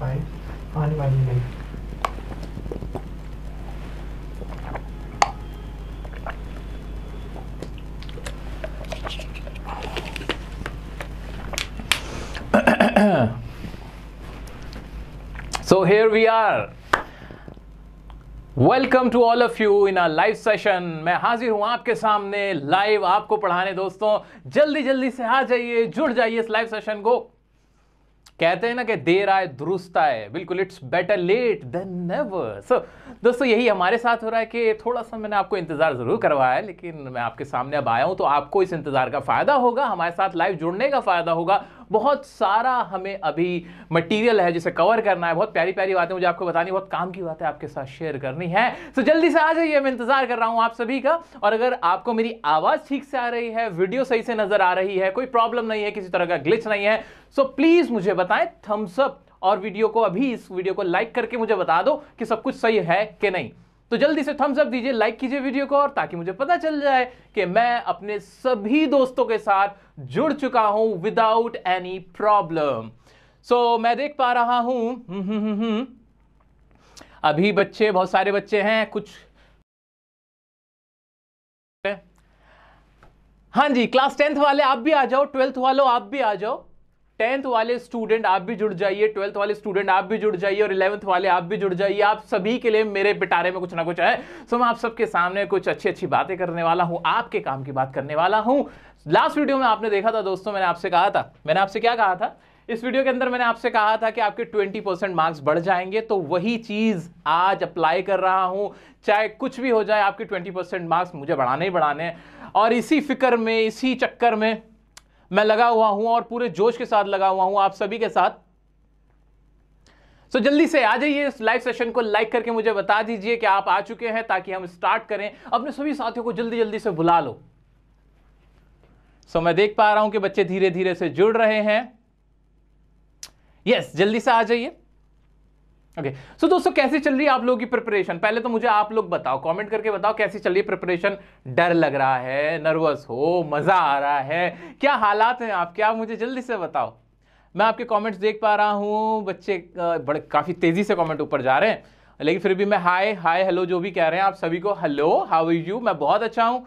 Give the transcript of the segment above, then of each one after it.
find find my email. so here we are welcome to all of you in a live session मैं हाजिर हूं आपके सामने live आपको पढ़ाने दोस्तों जल्दी जल्दी से आ जाइए जुड़ जाइए इस लाइव सेशन को कहते हैं ना कि देर आए दुरुस्त आए बिल्कुल it's better late than never so दोस्तों यही हमारे साथ हो रहा है कि थोड़ा सा मैंने आपको इंतज़ार ज़रूर करवाया है लेकिन मैं आपके सामने अब आया हूँ तो आपको इस इंतज़ार का फ़ायदा होगा हमारे साथ लाइव जुड़ने का फ़ायदा होगा बहुत सारा हमें अभी मटेरियल है जिसे कवर करना है बहुत प्यारी प्यारी बातें मुझे आपको बतानी बहुत काम की बातें आपके साथ शेयर करनी है तो जल्दी से आ जाइए मैं इंतजार कर रहा हूँ आप सभी का और अगर आपको मेरी आवाज़ ठीक से आ रही है वीडियो सही से नज़र आ रही है कोई प्रॉब्लम नहीं है किसी तरह का ग्लिच नहीं है सो प्लीज़ मुझे बताएं थम्सअप और वीडियो को अभी इस वीडियो को लाइक करके मुझे बता दो कि सब कुछ सही है कि नहीं तो जल्दी से थम्स अप दीजिए लाइक कीजिए वीडियो को और ताकि मुझे पता चल जाए कि मैं अपने सभी दोस्तों के साथ जुड़ चुका हूं विदाउट एनी प्रॉब्लम सो मैं देख पा रहा हूं हम्म, हम्म, हम्म, अभी बच्चे बहुत सारे बच्चे हैं कुछ हाँ जी क्लास टेंथ वाले आप भी आ जाओ ट्वेल्थ वालों आप भी आ जाओ टेंथ वाले स्टूडेंट आप भी जुड़ जाइए ट्वेल्थ वाले स्टूडेंट आप भी जुड़ जाइए और इलेवंथ वाले आप भी जुड़ जाइए आप सभी के लिए मेरे पिटारे में कुछ ना कुछ है सो मैं आप सबके सामने कुछ अच्छी अच्छी बातें करने वाला हूँ आपके काम की बात करने वाला हूँ लास्ट वीडियो में आपने देखा था दोस्तों मैंने आपसे कहा था मैंने आपसे क्या कहा था इस वीडियो के अंदर मैंने आपसे कहा था कि आपके 20 परसेंट मार्क्स बढ़ जाएंगे तो वही चीज़ आज अप्लाई कर रहा हूँ चाहे कुछ भी हो जाए आपके 20 परसेंट मार्क्स मुझे बढ़ाने ही बढ़ाने हैं और इसी फिक्र में इसी चक्कर में मैं लगा हुआ हूं और पूरे जोश के साथ लगा हुआ हूं आप सभी के साथ सो so, जल्दी से आ जाइए इस लाइव सेशन को लाइक करके मुझे बता दीजिए कि आप आ चुके हैं ताकि हम स्टार्ट करें अपने सभी साथियों को जल्दी जल्दी से बुला लो सो so, मैं देख पा रहा हूं कि बच्चे धीरे धीरे से जुड़ रहे हैं यस yes, जल्दी से आ जाइए ओके okay. सो so, दोस्तों कैसे चल रही है आप लोगों की प्रिपरेशन पहले तो मुझे आप लोग बताओ कमेंट करके बताओ कैसी चल रही है प्रिपरेशन डर लग रहा है नर्वस हो मज़ा आ रहा है क्या हालात हैं आपके आप मुझे जल्दी से बताओ मैं आपके कमेंट्स देख पा रहा हूँ बच्चे बड़े काफ़ी तेज़ी से कमेंट ऊपर जा रहे हैं लेकिन फिर भी मैं हाय हाय हेलो जो भी कह रहे हैं आप सभी को हेलो हाउ इज यू मैं बहुत अच्छा हूँ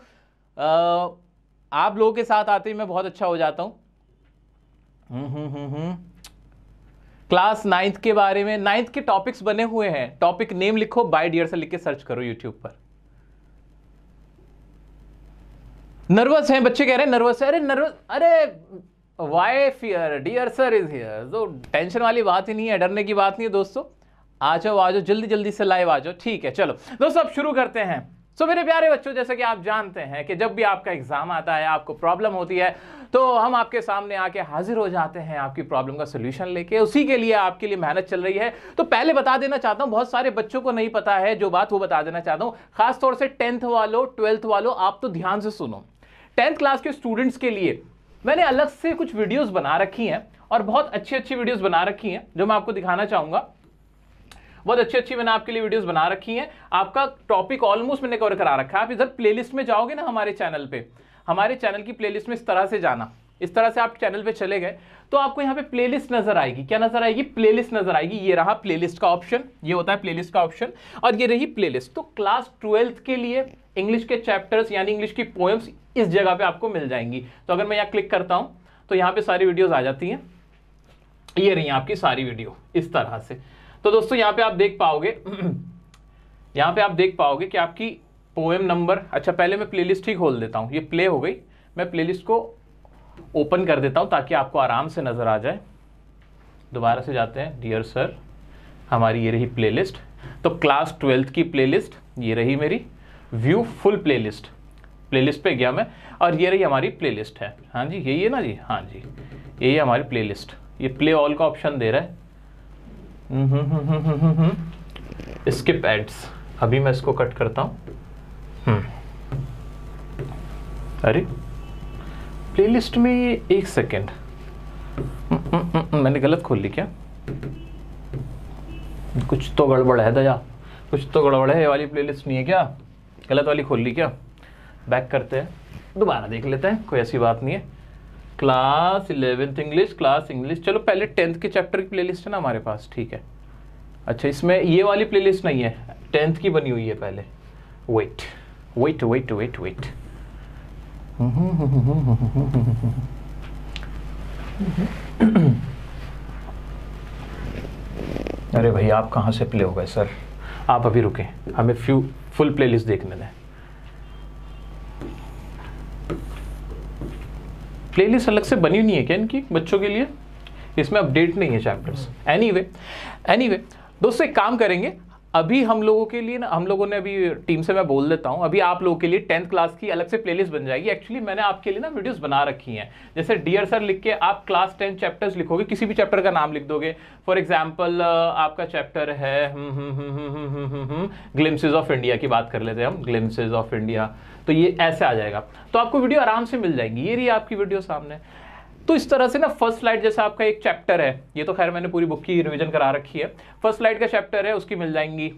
आप लोगों के साथ आते ही मैं बहुत अच्छा हो जाता हूँ हम्म हम्म हम्म, हम्म। क्लास नाइन्थ के बारे में नाइन्थ के टॉपिक्स बने हुए हैं टॉपिक नेम लिखो बाय डियर से लिख के सर्च करो यूट्यूब पर नर्वस हैं बच्चे कह रहे हैं नर्वस है अरे नर्वस अरे why fear dear sir is here तो टेंशन वाली बात ही नहीं है डरने की बात नहीं है दोस्तों आ जाओ आ जाओ जल्दी जल्दी से लाइव आ जाओ ठीक है चलो दोस्तों अब शुरू करते हैं सो so, मेरे प्यारे बच्चों जैसे कि आप जानते हैं कि जब भी आपका एग्ज़ाम आता है आपको प्रॉब्लम होती है तो हम आपके सामने आके हाजिर हो जाते हैं आपकी प्रॉब्लम का सोल्यूशन लेके उसी के लिए आपके लिए मेहनत चल रही है तो पहले बता देना चाहता हूँ बहुत सारे बच्चों को नहीं पता है जो बात वो बता देना चाहता हूँ खासतौर से टेंथ वालों ट्वेल्थ वालों आप तो ध्यान से सुनो टेंथ क्लास के स्टूडेंट्स के लिए मैंने अलग से कुछ वीडियोज़ बना रखी हैं और बहुत अच्छी अच्छी वीडियोज़ बना रखी हैं जो मैं आपको दिखाना चाहूँगा बहुत अच्छी अच्छी मैंने आपके लिए वीडियोस बना रखी हैं आपका टॉपिक ऑलमोस्ट मैंने कवर करा रखा है आप इधर प्लेलिस्ट में जाओगे ना हमारे चैनल पे हमारे चैनल की प्लेलिस्ट में इस तरह से जाना इस तरह से आप चैनल पे चले गए तो आपको यहाँ पे प्लेलिस्ट नजर आएगी क्या नजर आएगी प्लेलिस्ट नजर आएगी ये रहा प्लेलिस्ट का ऑप्शन ये होता है प्लेलिस्ट का ऑप्शन और ये रही प्लेलिस्ट तो क्लास ट्वेल्थ के लिए इंग्लिश के चैप्टर्स यानी इंग्लिश की पोएम्स इस जगह पे आपको मिल जाएंगी तो अगर मैं यहाँ क्लिक करता हूँ तो यहाँ पे सारी वीडियोज आ जाती हैं ये रही आपकी सारी वीडियो इस तरह से तो दोस्तों यहाँ पे आप देख पाओगे यहाँ पे आप देख पाओगे कि आपकी पोएम नंबर अच्छा पहले मैं प्लेलिस्ट ही खोल देता हूँ ये प्ले हो गई मैं प्लेलिस्ट को ओपन कर देता हूँ ताकि आपको आराम से नज़र आ जाए दोबारा से जाते हैं डियर सर हमारी ये रही प्ले तो क्लास ट्वेल्थ की प्ले ये रही मेरी व्यू फुल प्ले प्लेलिस्ट पे गया मैं और ये रही हमारी प्लेलिस्ट है हाँ जी यही है ना जी हाँ जी यही हमारी प्लेलिस्ट ये प्ले ऑल का ऑप्शन दे रहा है स्किप mm-hmm. एड्स अभी मैं इसको कट करता हूँ hmm. अरे प्लेलिस्ट में एक सेकेंड hmm, hmm, मैंने गलत खोल ली क्या कुछ तो गड़बड़ है दया कुछ तो गड़बड़ है ये वाली प्लेलिस्ट नहीं है क्या गलत वाली खोल ली क्या बैक करते हैं दोबारा देख लेते हैं कोई ऐसी बात नहीं है class eleventh English class English चलो पहले टेंथ के चैप्टर की प्लेलिस्ट है ना हमारे पास ठीक है अच्छा इसमें ये वाली प्लेलिस्ट नहीं है टेंथ की बनी हुई है पहले wait wait wait wait wait अरे भाई आप कहाँ से प्ले हो गए सर आप अभी रुके हमें फ्यू फुल प्लेलिस्ट देखने दें प्लेलिस्ट अलग से बनी नहीं है क्या इनकी बच्चों के लिए इसमें अपडेट नहीं है chapters anyway anyway दोस्तों एक काम करेंगे अभी हम लोगों के लिए ना हम लोगों ने अभी टीम से मैं बोल देता हूँ अभी आप लोगों के लिए टेंथ क्लास की अलग से प्लेलिस्ट बन जाएगी एक्चुअली मैंने आपके लिए ना वीडियोस बना रखी हैं जैसे डियर सर लिख के आप क्लास टेन चैप्टर्स लिखोगे किसी भी चैप्टर का नाम लिख दोगे फॉर एग्जाम्पल आपका चैप्टर है ग्लिम्सिस ऑफ इंडिया की बात कर लेते हैं हम ग्लिम्सिस ऑफ इंडिया तो ये ऐसे आ जाएगा तो आपको वीडियो आराम से मिल जाएगी ये रही आपकी वीडियो सामने तो इस तरह से ना फर्स्ट स्लाइड जैसा आपका एक चैप्टर है ये तो खैर मैंने पूरी बुक की रिविजन करा रखी है फर्स्ट स्लाइड का चैप्टर है उसकी मिल जाएंगी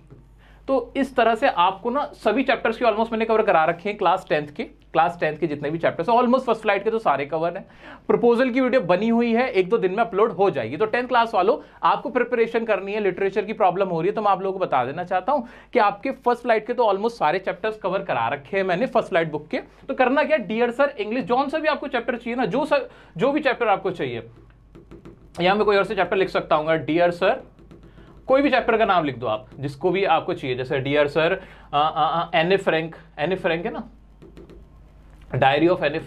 तो इस तरह से आपको ना सभी चैप्टर्स के ऑलमोस्ट मैंने कवर करा रखे हैं क्लास टेंथ के क्लास टेंथ के जितने भी चैप्टर्स हैं ऑलमोस्ट फर्स्ट फ्लाइट के तो सारे कवर हैं प्रपोजल की वीडियो बनी हुई है एक दो दिन में अपलोड हो जाएगी तो टेंथ क्लास वालों आपको प्रिपरेशन करनी है लिटरेचर की प्रॉब्लम हो रही है तो मैं आप लोगों को बता देना चाहता हूँ कि आपके फर्स्ट फ्लाइट के तो ऑलमोस्ट सारे चैप्टर्स कवर करा रखे हैं मैंने फर्स्ट फ्लाइट बुक के तो करना क्या डियर सर इंग्लिश जॉन सा भी आपको चैप्टर चाहिए ना जो सर जो भी चैप्टर आपको चाहिए या मैं कोई और से चैप्टर लिख सकता हूँ डियर सर कोई भी चैप्टर का नाम लिख दो आप जिसको भी आपको चाहिए जैसे dear sir Anne a any Anne है ना डायरी ऑफ एन ए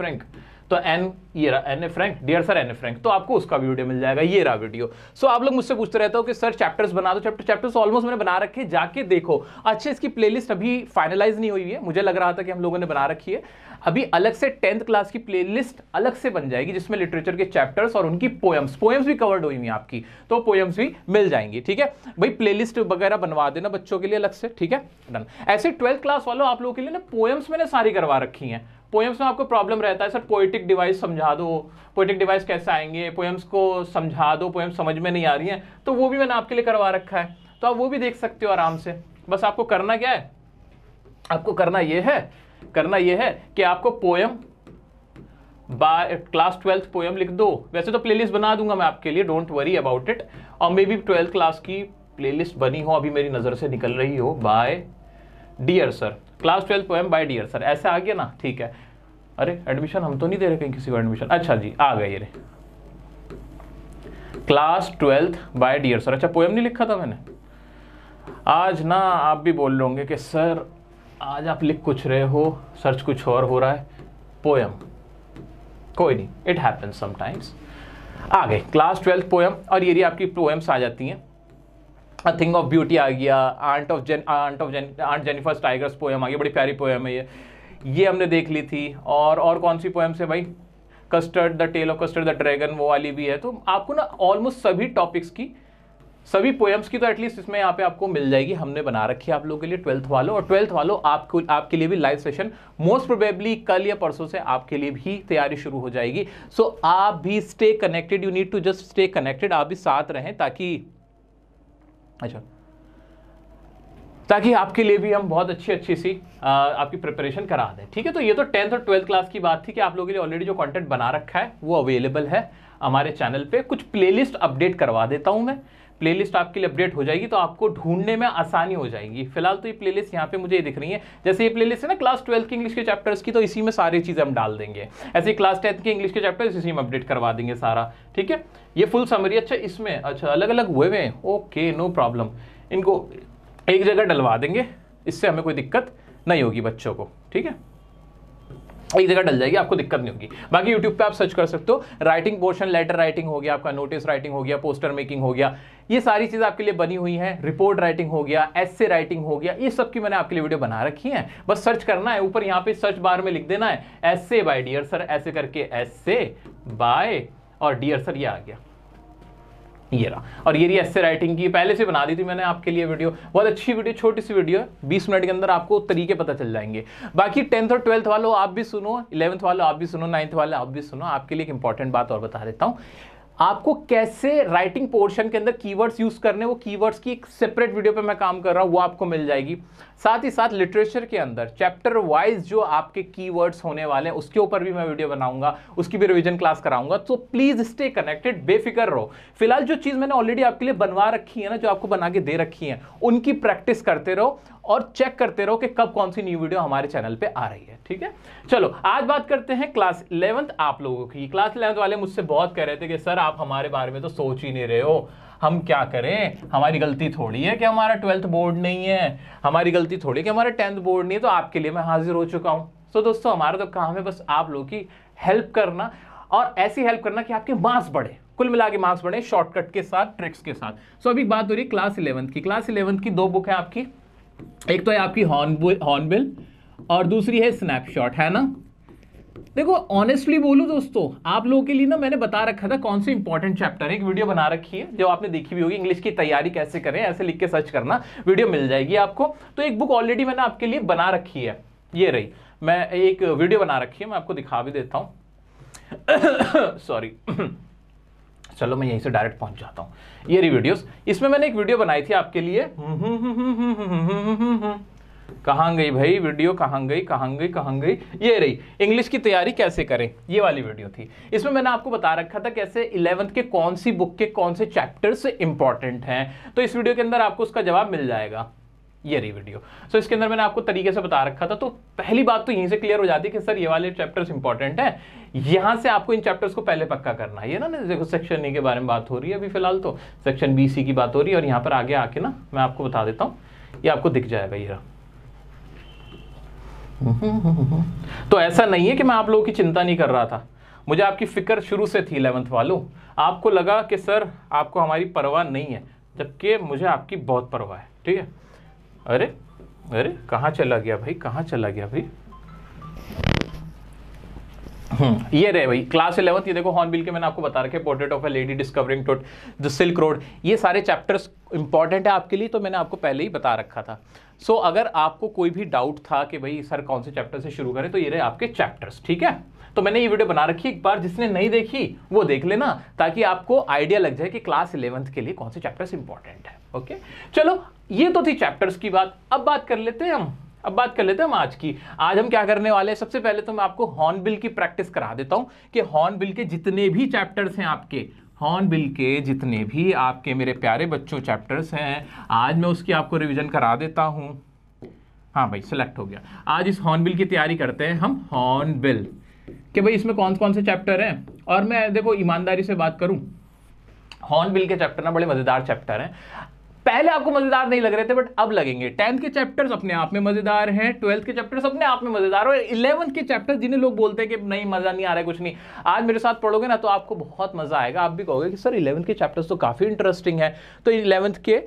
तो एन ये रहा Anne a Frank dear sir Anne a Frank तो आपको उसका वीडियो मिल जाएगा ये रहा वीडियो सो आप लोग मुझसे पूछते रहते हो कि सर चैप्टर्स बना दो चैप्टर चैप्टर्स ऑलमोस्ट मैंने बना रखे जाके देखो अच्छे इसकी प्लेलिस्ट अभी फाइनलाइज नहीं हुई है मुझे लग रहा था कि हम लोगों ने बना रखी है अभी अलग से टेंथ क्लास की प्लेलिस्ट अलग से बन जाएगी जिसमें लिटरेचर के चैप्टर्स और उनकी पोएम्स पोएम्स भी कवर्ड हुई हुई आपकी तो पोएम्स भी मिल जाएंगी ठीक है भाई प्लेलिस्ट वगैरह बनवा देना बच्चों के लिए अलग से ठीक है डन ऐसे ट्वेल्थ क्लास वालों आप लोगों के लिए ना पोएम्स मैंने सारी करवा रखी हैं पोएम्स में आपको प्रॉब्लम रहता है सर पोइटिक डिवाइस समझा दो पोइटिक डिवाइस कैसे आएंगे पोएम्स को समझा दो पोएम्स समझ में नहीं आ रही हैं तो वो भी मैंने आपके लिए करवा रखा है तो आप वो भी देख सकते हो आराम से बस आपको करना क्या है आपको करना ये है करना ये है कि आपको poem by class twelfth poem लिख दो वैसे तो प्लेलिस्ट बना दूंगा मैं आपके लिए डोंट वरी अबाउट इट और मे बी ट्वेल्थ क्लास की प्लेलिस्ट बनी हो अभी मेरी नज़र से निकल रही हो by dear sir class twelfth poem by dear sir ऐसे आ गया ना ठीक है अरे एडमिशन हम तो नहीं दे रहे कहीं किसी को एडमिशन अच्छा जी आ गए ये class twelfth by dear sir अच्छा पोएम नहीं लिखा था मैंने आज ना आप भी बोल लोगे कि सर आज आप लिख कुछ रहे हो सर्च कुछ और हो रहा है पोएम कोई नहीं इट हैपन्स समटाइम्स आ गए क्लास ट्वेल्थ पोएम और ये आपकी पोएम्स आ जाती हैं थिंग ऑफ ब्यूटी आ गया art of Jen art of aunt art Jennifer's tigers poem आ गई बड़ी प्यारी पोएम है ये ये हमने देख ली थी और और कौन सी पोएम्स है भाई Custard the tale of Custard the dragon वो वाली भी है तो आपको ना ऑलमोस्ट सभी टॉपिक्स की सभी पोएम्स की तो एटलीस्ट इसमें यहाँ पे आपको मिल जाएगी हमने बना रखी है आप लोगों के लिए ट्वेल्थ वालों और ट्वेल्थ वालों आपको आपके लिए भी लाइव सेशन मोस्ट प्रोबेबली कल या परसों से आपके लिए भी तैयारी शुरू हो जाएगी सो so, आप भी stay connected you need to just stay connected आप भी साथ रहें ताकि अच्छा ताकि आपके लिए भी हम बहुत अच्छी अच्छी सी आ, आपकी प्रिपरेशन करा दें ठीक है तो ये तो टेंथ और ट्वेल्थ क्लास की बात थी कि आप लोगों के लिए ऑलरेडी जो कंटेंट बना रखा है वो अवेलेबल है हमारे चैनल पे कुछ प्लेलिस्ट अपडेट करवा देता हूँ मैं प्लेलिस्ट आपके लिए अपडेट हो जाएगी तो आपको ढूंढने में आसानी हो जाएगी फिलहाल तो ये प्लेलिस्ट यहाँ पे मुझे दिख रही है जैसे ये प्लेलिस्ट है ना क्लास ट्वेल्थ के इंग्लिश के चैप्टर्स की तो इसी में सारी चीज़ें हम डाल देंगे ऐसे क्लास टेंथ के इंग्लिश के चैप्टर्स इसी में अपडेट करवा देंगे सारा ठीक है ये फुल समरी अच्छा इसमें अच्छा अलग अलग हुए हुए हैं ओके नो प्रॉब्लम इनको एक जगह डलवा देंगे इससे हमें कोई दिक्कत नहीं होगी बच्चों को ठीक है एक जगह डल जाएगी आपको दिक्कत नहीं होगी बाकी यूट्यूब पे आप सर्च कर सकते हो राइटिंग पोर्शन लेटर राइटिंग हो गया आपका नोटिस राइटिंग हो गया पोस्टर मेकिंग हो गया ये सारी चीज़ आपके लिए बनी हुई है रिपोर्ट राइटिंग हो गया एस राइटिंग हो गया ये सब की मैंने आपके लिए वीडियो बना रखी है बस सर्च करना है ऊपर यहाँ पे सर्च बार में लिख देना है एस से बाय डियर सर ऐसे करके एस से बाय और डियर सर ये आ गया ये रहा और ये रही ऐसे राइटिंग की पहले से बना दी थी मैंने आपके लिए वीडियो बहुत अच्छी वीडियो छोटी सी वीडियो है बीस मिनट के अंदर आपको तरीके पता चल जाएंगे बाकी टेंथ और ट्वेल्थ वालों आप भी सुनो इलेवंथ वालों आप भी सुनो नाइन्थ वाले आप भी सुनो आपके लिए एक इंपॉर्टेंट बात और बता देता हूँ आपको कैसे राइटिंग पोर्शन के अंदर कीवर्ड्स यूज करने वो कीवर्ड्स की एक सेपरेट वीडियो पे मैं काम कर रहा हूँ वो आपको मिल जाएगी साथ ही साथ लिटरेचर के अंदर चैप्टर वाइज जो आपके कीवर्ड्स होने वाले हैं उसके ऊपर भी मैं वीडियो बनाऊंगा उसकी भी रिविजन क्लास कराऊंगा तो प्लीज स्टे कनेक्टेड बेफिक्र रहो फिलहाल जो चीज मैंने ऑलरेडी आपके लिए बनवा रखी है ना जो आपको बना के दे रखी है उनकी प्रैक्टिस करते रहो और चेक करते रहो कि कब कौन सी न्यू वीडियो हमारे चैनल पे आ रही है ठीक है चलो आज बात करते हैं क्लास इलेवंथ आप लोगों की क्लास इलेवंथ वाले मुझसे बहुत कह रहे थे कि सर आप हमारे बारे में तो सोच ही नहीं रहे हो हम क्या करें हमारी गलती थोड़ी है कि हमारा ट्वेल्थ बोर्ड नहीं है हमारी गलती थोड़ी है कि हमारा टेंथ बोर्ड नहीं है तो आपके लिए मैं हाजिर हो चुका हूँ तो so, दोस्तों हमारा तो काम है बस आप लोग की हेल्प करना और ऐसी हेल्प करना कि आपके मार्क्स बढ़े कुल मिला के मार्क्स बढ़े शॉर्टकट के साथ ट्रिक्स के साथ सो so, अभी बात हो रही है क्लास इलेवंथ की क्लास इलेवंथ की दो बुक है आपकी एक तो है आपकी हॉर्नबिल और दूसरी है स्नैपशॉट है ना देखो ऑनेस्टली बोलूँ दोस्तों आप लोगों के लिए ना मैंने बता रखा था कौन से इंपॉर्टेंट चैप्टर है एक वीडियो बना रखी है जो आपने देखी भी होगी इंग्लिश की तैयारी कैसे करें ऐसे लिख के सर्च करना वीडियो मिल जाएगी आपको तो एक बुक ऑलरेडी मैंने आपके लिए बना रखी है ये रही मैं एक वीडियो बना रखी है मैं आपको दिखा भी देता हूँ सॉरी चलो मैं यहीं से डायरेक्ट पहुंच जाता हूँ ये रही वीडियोस इसमें मैंने एक वीडियो बनाई थी आपके लिए कहां गई भाई वीडियो कहां गई कहां गई कहां गई ये रही इंग्लिश की तैयारी कैसे करें ये वाली वीडियो थी इसमें मैंने आपको बता रखा था कैसे इलेवंथ के कौन सी बुक के कौन से चैप्टर्स इंपॉर्टेंट हैं तो इस वीडियो के अंदर आपको उसका जवाब मिल जाएगा ये रही वीडियो सो so, इसके अंदर मैंने आपको तरीके से बता रखा था तो पहली बात तो यहीं से क्लियर हो जाती है कि सर ये वाले चैप्टर्स इंपॉर्टेंट है यहां से आपको इन चैप्टर्स को पहले पक्का करना है ये ना देखो सेक्शन ए के बारे में बात हो रही है अभी फिलहाल तो सेक्शन बी सी की बात हो रही है और यहाँ पर आगे आके ना मैं आपको बता देता हूँ ये आपको दिख जाएगा ये रहा तो ऐसा नहीं है कि मैं आप लोगों की चिंता नहीं कर रहा था मुझे आपकी फ़िक्र शुरू से थी इलेवंथ वालों आपको लगा कि सर आपको हमारी परवाह नहीं है जबकि मुझे आपकी बहुत परवाह है ठीक है अरे अरे कहाँ चला गया भाई कहाँ चला गया भाई हम्म, ये रहे भाई क्लास इलेवंथ ये देखो हॉर्नबिल के मैंने आपको बता रखे portrait of a lady discovering Tut the silk road ये सारे चैप्टर्स इंपॉर्टेंट है आपके लिए तो मैंने आपको पहले ही बता रखा था सो so, अगर आपको कोई भी डाउट था कि भाई सर कौन से चैप्टर से शुरू करें तो ये रहे आपके चैप्टर्स ठीक है तो मैंने ये वीडियो बना रखी एक बार जिसने नहीं देखी वो देख लेना ताकि आपको आइडिया लग जाए कि क्लास इलेवंथ के लिए कौन से चैप्टर्स इंपॉर्टेंट है ओके चलो ये तो थी चैप्टर्स की बात अब बात कर लेते हैं हम अब बात कर लेते हैं हम आज की आज हम क्या करने वाले हैं सबसे पहले तो मैं आपको हॉर्नबिल की प्रैक्टिस करा देता हूं कि हॉर्नबिल के जितने भी चैप्टर्स हैं आपके हॉर्नबिल के जितने भी आपके मेरे प्यारे बच्चों चैप्टर्स हैं आज मैं उसकी आपको रिवीजन करा देता हूँ हाँ भाई सेलेक्ट हो गया आज इस हॉर्नबिल की तैयारी करते हैं हम हॉर्नबिल कि भाई इसमें कौन कौन से चैप्टर हैं और मैं देखो ईमानदारी से बात करूँ हॉर्नबिल के चैप्टर ना बड़े मज़ेदार चैप्टर हैं पहले आपको मजेदार नहीं लग रहे थे बट अब लगेंगे टेंथ के चैप्टर्स अपने आप में मजेदार हैं ट्वेल्थ के चैप्टर्स अपने आप में मजेदार और इलेवंथ के चैप्टर जिन्हें लोग बोलते हैं कि नहीं मजा नहीं आ रहा है कुछ नहीं आज मेरे साथ पढ़ोगे ना तो आपको बहुत मजा आएगा आप भी कहोगे कि सर इलेवंथ के चैप्टर्स तो काफी इंटरेस्टिंग है तो इलेवंथ के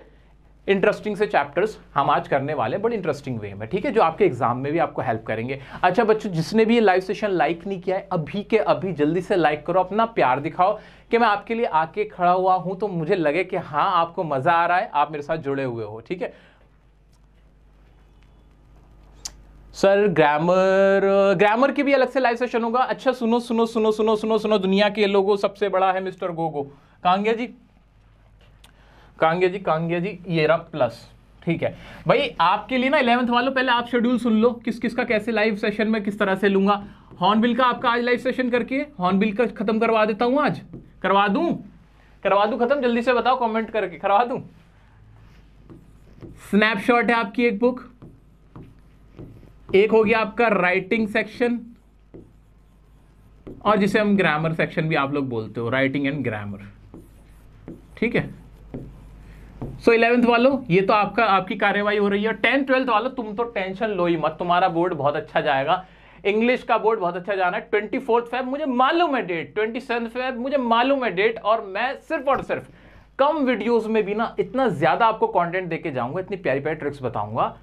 इंटरेस्टिंग से चैप्टर्स हम आज करने वाले हैं बड़े इंटरेस्टिंग वे में ठीक है जो आपके एग्जाम में भी आपको हेल्प करेंगे अच्छा बच्चों जिसने भी ये लाइव सेशन लाइक नहीं किया है अभी के अभी जल्दी से लाइक करो अपना प्यार दिखाओ कि मैं आपके लिए आके खड़ा हुआ हूं तो मुझे लगे कि हाँ आपको मजा आ रहा है आप मेरे साथ जुड़े हुए हो ठीक है सर ग्रामर ग्रामर की भी अलग से लाइव सेशन होगा अच्छा सुनो सुनो सुनो सुनो सुनो सुनो दुनिया के लोगों सबसे बड़ा है मिस्टर गोगो कांग्या जी कांग्या जी कांग्या जी येरा प्लस ठीक है भाई आपके लिए ना इलेवंथ वालों पहले आप शेड्यूल सुन लो किस किस का कैसे लाइव सेशन में किस तरह से लूंगा हॉर्नबिल का आपका आज लाइव सेशन करके हॉर्नबिल का खत्म करवा देता हूं आज करवा दू करवा दू खत्म जल्दी से बताओ कमेंट करके करवा दू स्नैपशॉट है आपकी एक बुक एक हो गया आपका राइटिंग सेक्शन और जिसे हम ग्रामर सेक्शन भी आप लोग बोलते हो राइटिंग एंड ग्रामर ठीक है सो so, इलेवेंथ वालों ये तो आपका आपकी कार्यवाही हो रही है टेंथ ट्वेल्थ वालों तुम तो टेंशन लो ही मत तुम्हारा बोर्ड बहुत अच्छा जाएगा इंग्लिश का बोर्ड बहुत अच्छा जाना है ट्वेंटी फोर्थ फेब मुझे मालूम है डेट ट्वेंटी सेवन फेब मुझे मालूम है डेट और मैं सिर्फ और सिर्फ कम वीडियोस में भी ना इतना ज़्यादा आपको कंटेंट देके जाऊंगा इतनी प्यारी प्यारी ट्रिक्स बताऊंगा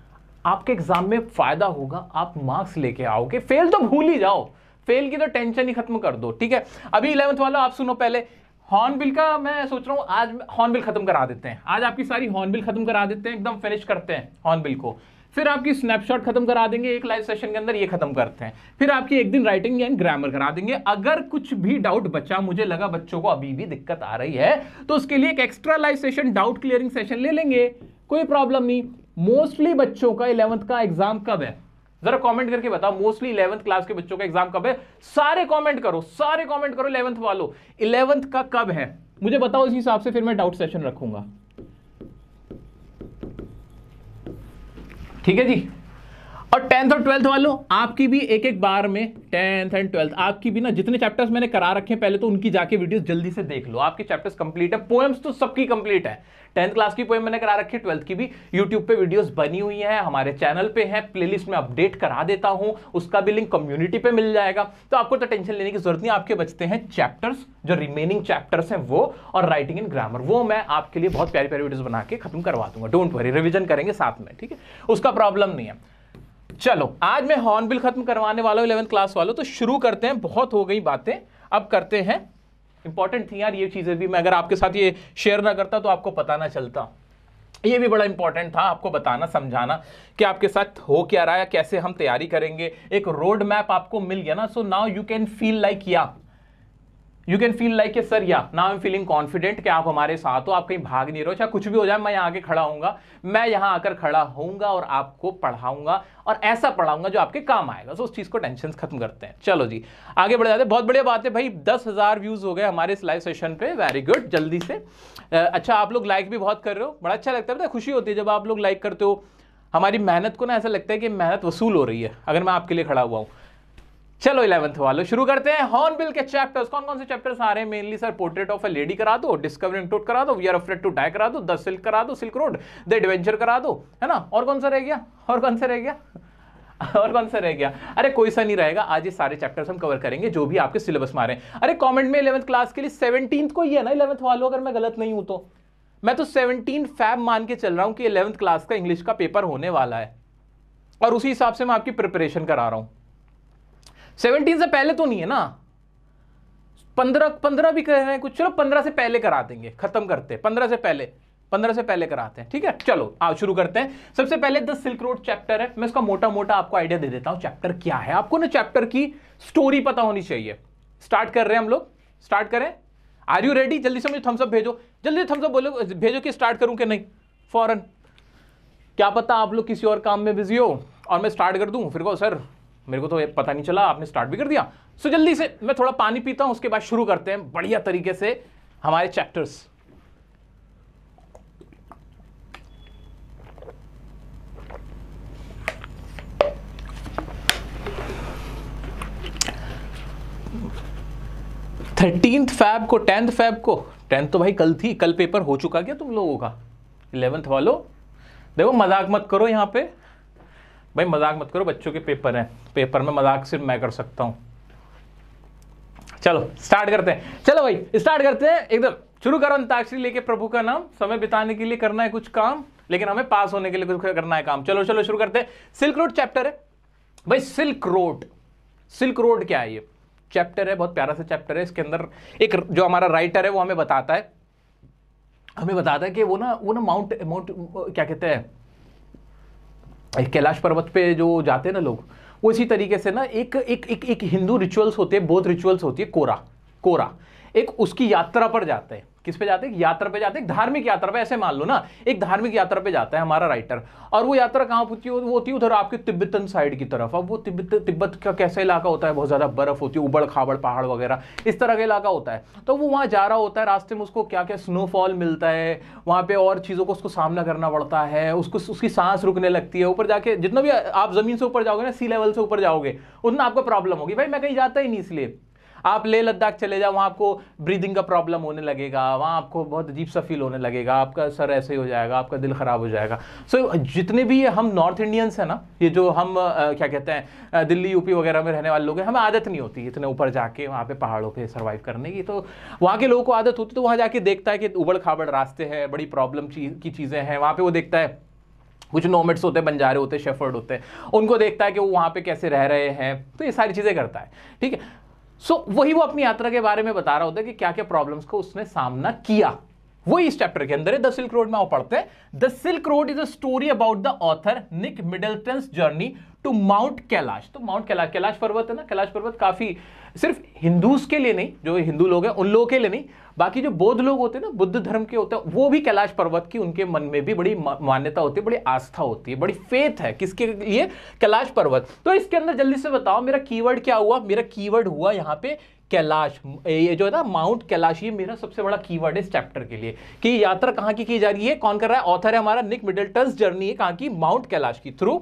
आपके एग्जाम में फ़ायदा होगा आप मार्क्स लेके आओगे फेल तो भूल ही जाओ फेल की तो टेंशन ही खत्म कर दो ठीक है अभी इलेवंथ वाला आप सुनो पहले हॉर्नबिल का मैं सोच रहा हूँ आज हॉर्नबिल खत्म करा देते हैं आज आपकी सारी हॉर्नबिल खत्म करा देते हैं एकदम फिनिश करते हैं हॉर्नबिल को फिर आपकी स्नैपशॉट खत्म करा देंगे एक लाइव सेशन के अंदर ये खत्म करते हैं फिर आपकी एक दिन राइटिंग एंड ग्रामर करा देंगे अगर कुछ भी डाउट बचा मुझे लगा बच्चों को अभी भी दिक्कत आ रही है तो उसके लिए एक extra live session doubt clearing session ले लेंगे कोई प्रॉब्लम नहीं मोस्टली बच्चों का इलेवंथ का एग्जाम कब है जरा कमेंट करके बताओ मोस्टली इलेवंथ क्लास के बच्चों का एग्जाम कब है सारे कमेंट करो सारे कमेंट करो इलेवंथ वालों इलेवंथ का कब है मुझे बताओ इस हिसाब से फिर मैं डाउट सेशन रखूंगा ठीक है जी और टेंथ और ट्वेल्थ वालों आपकी भी एक एक बार में टेंथ एंड ट्वेल्थ आपकी भी ना जितने चैप्टर्स मैंने करा रखे हैं पहले तो उनकी जाके वीडियोस जल्दी से देख लो आपके चैप्टर्स कंप्लीट है पोएम्स तो सबकी कंप्लीट है टेंथ क्लास की पोएम मैंने करा रखी है ट्वेल्थ की भी यूट्यूब पे वीडियोस बनी हुई है हमारे चैनल पे है प्ले में अपडेट करा देता हूँ उसका भी लिंक कम्युनिटी पे मिल जाएगा तो आपको तो टेंशन लेने की जरूरत नहीं आपके बचते हैं चैप्टर्स जो रिमेनिंग चैप्टर्स हैं वो और राइटिंग एंड ग्रामर वो मैं आपके लिए बहुत प्यारी प्यारी वीडियोज बना के खत्म करवा दूंगा डोंट वरी रिविजन करेंगे साथ में ठीक है उसका प्रॉब्लम नहीं है चलो आज मैं हॉर्नबिल खत्म करवाने वाला हूँ इलेवंथ क्लास वालों तो शुरू करते हैं बहुत हो गई बातें अब करते हैं इंपॉर्टेंट थी यार ये चीज़ें भी मैं अगर आपके साथ ये शेयर ना करता तो आपको पता ना चलता ये भी बड़ा इंपॉर्टेंट था आपको बताना समझाना कि आपके साथ हो क्या रहा है कैसे हम तैयारी करेंगे एक रोड मैप आपको मिल गया ना so now you can feel like yeah you can feel like sir yeah ना आई एम फीलिंग कॉन्फिडेंट कि आप हमारे साथ हो आप कहीं भाग नहीं रहो चाहे कुछ भी हो जाए मैं यहाँ आके खड़ा हूँ मैं यहाँ आकर खड़ा होऊंगा और आपको पढ़ाऊंगा और ऐसा पढ़ाऊंगा जो आपके काम आएगा सो उस चीज़ को टेंशन खत्म करते हैं चलो जी आगे बढ़ जाते हैं बहुत बढ़िया बात है भाई दस हज़ार व्यूज़ हो गए हमारे इस लाइव सेशन पे वेरी गुड जल्दी से अच्छा आप लोग लाइक भी बहुत कर रहे हो बड़ा अच्छा लगता है बता खुशी होती है जब आप लोग लाइक करते हो हमारी मेहनत को ना ऐसा लगता है कि मेहनत वसूल हो रही है अगर मैं आपके लिए खड़ा हुआ हूँ चलो इलेवंथ वालों शुरू करते हैं हॉर्नबिल के चैप्टर्स कौन कौन से चैप्टर्स आ रहे हैं mainly sir portrait of a lady करा दो डिस्कवरिंग टूट करा दो we are afraid to die करा दो द सिल्क करा दो सिल्क रोड द एडवेंचर करा दो है ना और कौन सा रह गया और कौन सा रह गया और कौन सा रह गया अरे कोई सा नहीं रहेगा आज ये सारे चैप्टर्स हम कवर करेंगे जो भी आपके सिलेबस में आ रहे हैं अरे कॉमेंट में इलेवंथ क्लास के लिए सेवनटीन को ही है ना इलेवंथ वालों अगर मैं गलत नहीं हूं तो मैं तो सेवनटीन फैब मान के चल रहा हूँ कि इलेवंथ क्लास का इंग्लिश का पेपर होने वाला है और उसी हिसाब से मैं आपकी प्रिपरेशन करा रहा हूँ सेवनटीन से पहले तो नहीं है ना पंद्रह पंद्रह भी कह रहे हैं कुछ चलो पंद्रह से पहले करा देंगे खत्म करते हैं पंद्रह से पहले पंद्रह से पहले कराते हैं ठीक है चलो आप शुरू करते हैं सबसे पहले द सिल्क रोड चैप्टर है मैं इसका मोटा मोटा आपको आइडिया दे देता हूं चैप्टर क्या है आपको ना चैप्टर की स्टोरी पता होनी चाहिए स्टार्ट कर रहे हैं हम लोग स्टार्ट करें आर यू रेडी जल्दी से मुझे थम्सअप भेजो जल्दी थम्सअप बोलो भेजो कि स्टार्ट करूं कि नहीं फॉरन क्या पता आप लोग किसी और काम में बिजी हो और मैं स्टार्ट कर दूं फिर कहो सर मेरे को तो पता नहीं चला आपने स्टार्ट भी कर दिया सो जल्दी से मैं थोड़ा पानी पीता हूं उसके बाद शुरू करते हैं बढ़िया तरीके से हमारे चैप्टर्स थर्टीन फैब को टेंथ फैब को टेंथ तो भाई कल थी कल पेपर हो चुका क्या तुम लोगों का इलेवेंथ वालों देखो मजाक मत करो यहां पे भाई मजाक मत करो बच्चों के पेपर हैं पेपर में मजाक सिर्फ मैं कर सकता हूँ चलो स्टार्ट करते हैं चलो भाई स्टार्ट करते हैं एकदम शुरू करो अंताक्षरी लेके प्रभु का नाम समय बिताने के लिए करना है कुछ काम लेकिन हमें पास होने के लिए कुछ करना है काम चलो चलो शुरू करते हैं सिल्क रोड चैप्टर है भाई सिल्क रोड सिल्क रोड क्या है ये चैप्टर है बहुत प्यारा सा चैप्टर है इसके अंदर एक जो हमारा राइटर है वो हमें बताता है हमें बताता है कि वो ना वो ना माउंट माउंट क्या कहते हैं कैलाश पर्वत पे जो जाते हैं ना लोग वो इसी तरीके से ना एक एक एक, एक हिंदू रिचुअल्स होते हैं बौद्ध रिचुअल्स होती है कोरा कोरा एक उसकी यात्रा पर जाते हैं किस पे जाते हैं यात्रा पे जाते हैं धार्मिक यात्रा पे ऐसे मान लो ना एक धार्मिक यात्रा पे जाता है हमारा राइटर और वो यात्रा कहाँ होती है वो होती है उधर आपके तिब्बतन साइड की तरफ अब वो तिब्बत तिब्बत का कैसा इलाका होता है बहुत ज़्यादा बर्फ होती है उबड़ खाबड़ पहाड़ वगैरह इस तरह का इलाका होता है तो वो वहाँ जा रहा होता है रास्ते में उसको क्या क्या स्नोफॉल मिलता है वहाँ पर और चीज़ों को उसको सामना करना पड़ता है उसको उसकी सांस रुकने लगती है ऊपर जाके जितना भी आप ज़मीन से ऊपर जाओगे ना सी लेवल से ऊपर जाओगे उतना आपको प्रॉब्लम होगी भाई मैं कहीं जाता ही नहीं इसलिए आप ले लद्दाख चले जाओ वहाँ आपको ब्रीदिंग का प्रॉब्लम होने लगेगा वहाँ आपको बहुत अजीब सा फील होने लगेगा आपका सर ऐसे ही हो जाएगा आपका दिल ख़राब हो जाएगा सो so, जितने भी हम नॉर्थ इंडियंस हैं ना ये जो हम क्या कहते हैं दिल्ली यूपी वगैरह में रहने वाले लोग हैं हमें आदत नहीं होती इतने ऊपर जाके वहाँ पे पहाड़ों पर सर्वाइव करने की तो वहाँ के लोगों को आदत होती तो वहाँ जाके देखता है कि उबड़ खाबड़ रास्ते हैं बड़ी प्रॉब्लम की चीज़ें हैं वहाँ पर वो देखता है कुछ नोमेट्स होते हैं बंजारे होते हैं शेफर्ड होते हैं उनको देखता है कि वो वहाँ पे कैसे रह रहे हैं तो ये सारी चीज़ें करता है ठीक है सो so, वही वो अपनी यात्रा के बारे में बता रहा होता है कि क्या क्या प्रॉब्लम्स को उसने सामना किया वही इस चैप्टर के अंदर है द सिल्क रोड में आप पढ़ते हैं the silk road is a story about the author Nick Middleton journey to Mount Kailash तो माउंट कैलाश कैलाश पर्वत है ना कैलाश पर्वत काफी सिर्फ हिंदूज के लिए नहीं जो हिंदू लोग हैं उन लोगों के लिए नहीं बाकी जो बौद्ध लोग होते हैं ना बुद्ध धर्म के होते हैं वो भी कैलाश पर्वत की उनके मन में भी बड़ी मान्यता होती है बड़ी आस्था होती है बड़ी फेथ है किसके लिए कैलाश पर्वत तो इसके अंदर जल्दी से बताओ मेरा कीवर्ड क्या हुआ मेरा कीवर्ड हुआ यहाँ पे कैलाश ये जो है ना माउंट कैलाश ये मेरा सबसे बड़ा कीवर्ड है इस चैप्टर के लिए कि यात्रा कहाँ की की जा रही है कौन कर रहा है ऑथर है हमारा निक मिडल्टन जर्नी है कहाँ की माउंट कैलाश की थ्रू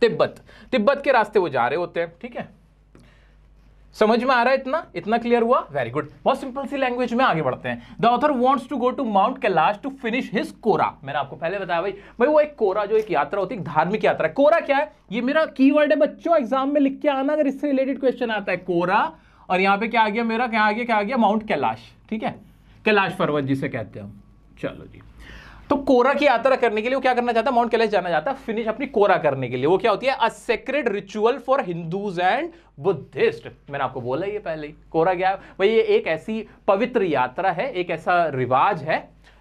तिब्बत तिब्बत के रास्ते वो जा रहे होते हैं ठीक है समझ में आ रहा है इतना इतना क्लियर हुआ वेरी गुड बहुत सिंपल सी लैंग्वेज में आगे बढ़ते हैं the author wants to go to Mount Kailash to finish his kora मैंने आपको पहले बताया भाई भाई वो एक कोरा जो एक यात्रा होती है धार्मिक यात्रा कोरा क्या है ये मेरा वर्ड है बच्चों एग्जाम में लिख के आना अगर इससे रिलेटेड क्वेश्चन आता है कोरा और यहाँ पे क्या आ गया मेरा क्या आ गया क्या आ गया माउंट कैलाश ठीक है कैलाश पर्वत जिसे कहते हैं हम चलो जी तो कोरा की यात्रा करने के लिए वो क्या करना चाहता है माउंट कैलाश जाना चाहता है फिनिश अपनी कोरा करने के लिए वो क्या होती है a sacred ritual for Hindus and Buddhist मैंने आपको बोला ये पहले ही कोरा क्या भाई ये एक ऐसी पवित्र यात्रा है एक ऐसा रिवाज है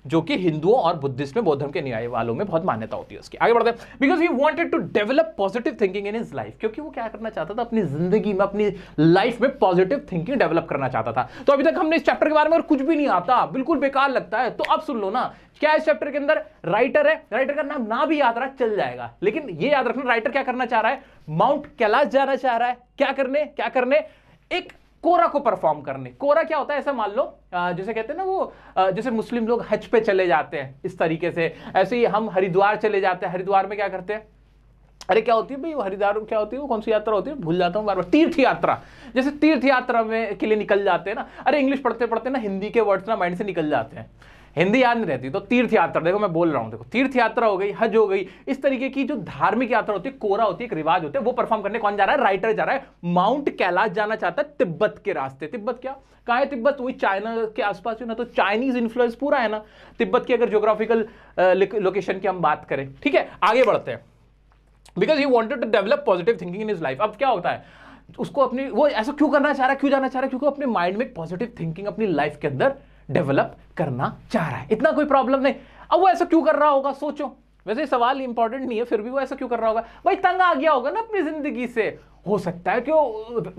जो कि हिंदुओं और बुद्धिस्ट में बौद्ध धर्म के न्याय वालों में बहुत मान्यता होती है उसकी आगे बढ़ते हैं because he wanted to develop positive thinking in is life क्योंकि वो क्या करना चाहता था अपनी जिंदगी में अपनी लाइफ में पॉजिटिव थिंकिंग डेवलप करना चाहता था तो अभी तक हमने इस चैप्टर के बारे में और कुछ भी नहीं आता बिल्कुल बेकार लगता है तो अब सुन लो ना क्या इस चैप्टर के अंदर राइटर है राइटर का नाम ना भी याद रहा चल जाएगा लेकिन ये याद रखना राइटर क्या करना चाह रहा है माउंट कैलाश जाना चाह रहा है क्या करने क्या करने एक कोरा को परफॉर्म करने कोरा क्या होता है ऐसा मान लो जैसे कहते हैं ना वो जैसे मुस्लिम लोग हज पे चले जाते हैं इस तरीके से ऐसे ही हम हरिद्वार चले जाते हैं हरिद्वार में क्या करते हैं अरे क्या होती है भाई हरिद्वार क्या होती है वो कौन सी यात्रा होती है भूल जाता हूँ बार बार तीर्थ यात्रा जैसे तीर्थ यात्रा में के लिए निकल जाते हैं ना अरे इंग्लिश पढ़ते पढ़ते ना हिंदी के वर्ड्स ना माइंड से निकल जाते हैं हिंदी याद नहीं रहती तो तीर्थ यात्रा देखो मैं बोल रहा हूँ देखो तीर्थ यात्रा हो गई हज हो गई इस तरीके की जो धार्मिक यात्रा होती है कोरा होती है एक रिवाज होते हैं वो परफॉर्म करने कौन जा रहा है राइटर जा रहा है माउंट कैलाश जाना चाहता है तिब्बत के रास्ते तिब्बत क्या कहा है तिब्बत वही चाइना के आसपास ही ना तो चाइनीज इन्फ्लुएंस पूरा है ना तिब्बत की अगर जोग्राफिकल लोकेशन की हम बात करें ठीक है आगे बढ़ते हैं because you wanted to develop positive thinking in is life अब क्या होता है उसको अपनी वो ऐसा क्यों करना चाह रहा है क्यों जाना चाह रहा है क्योंकि अपने माइंड में पॉजिटिव थिंकिंग अपनी लाइफ के अंदर डेवलप करना चाह रहा है इतना कोई प्रॉब्लम नहीं अब वो ऐसा क्यों कर रहा होगा सोचो वैसे सवाल इंपॉर्टेंट नहीं है फिर भी वो ऐसा क्यों कर रहा होगा भाई तंग आ गया होगा ना अपनी जिंदगी से हो सकता है कि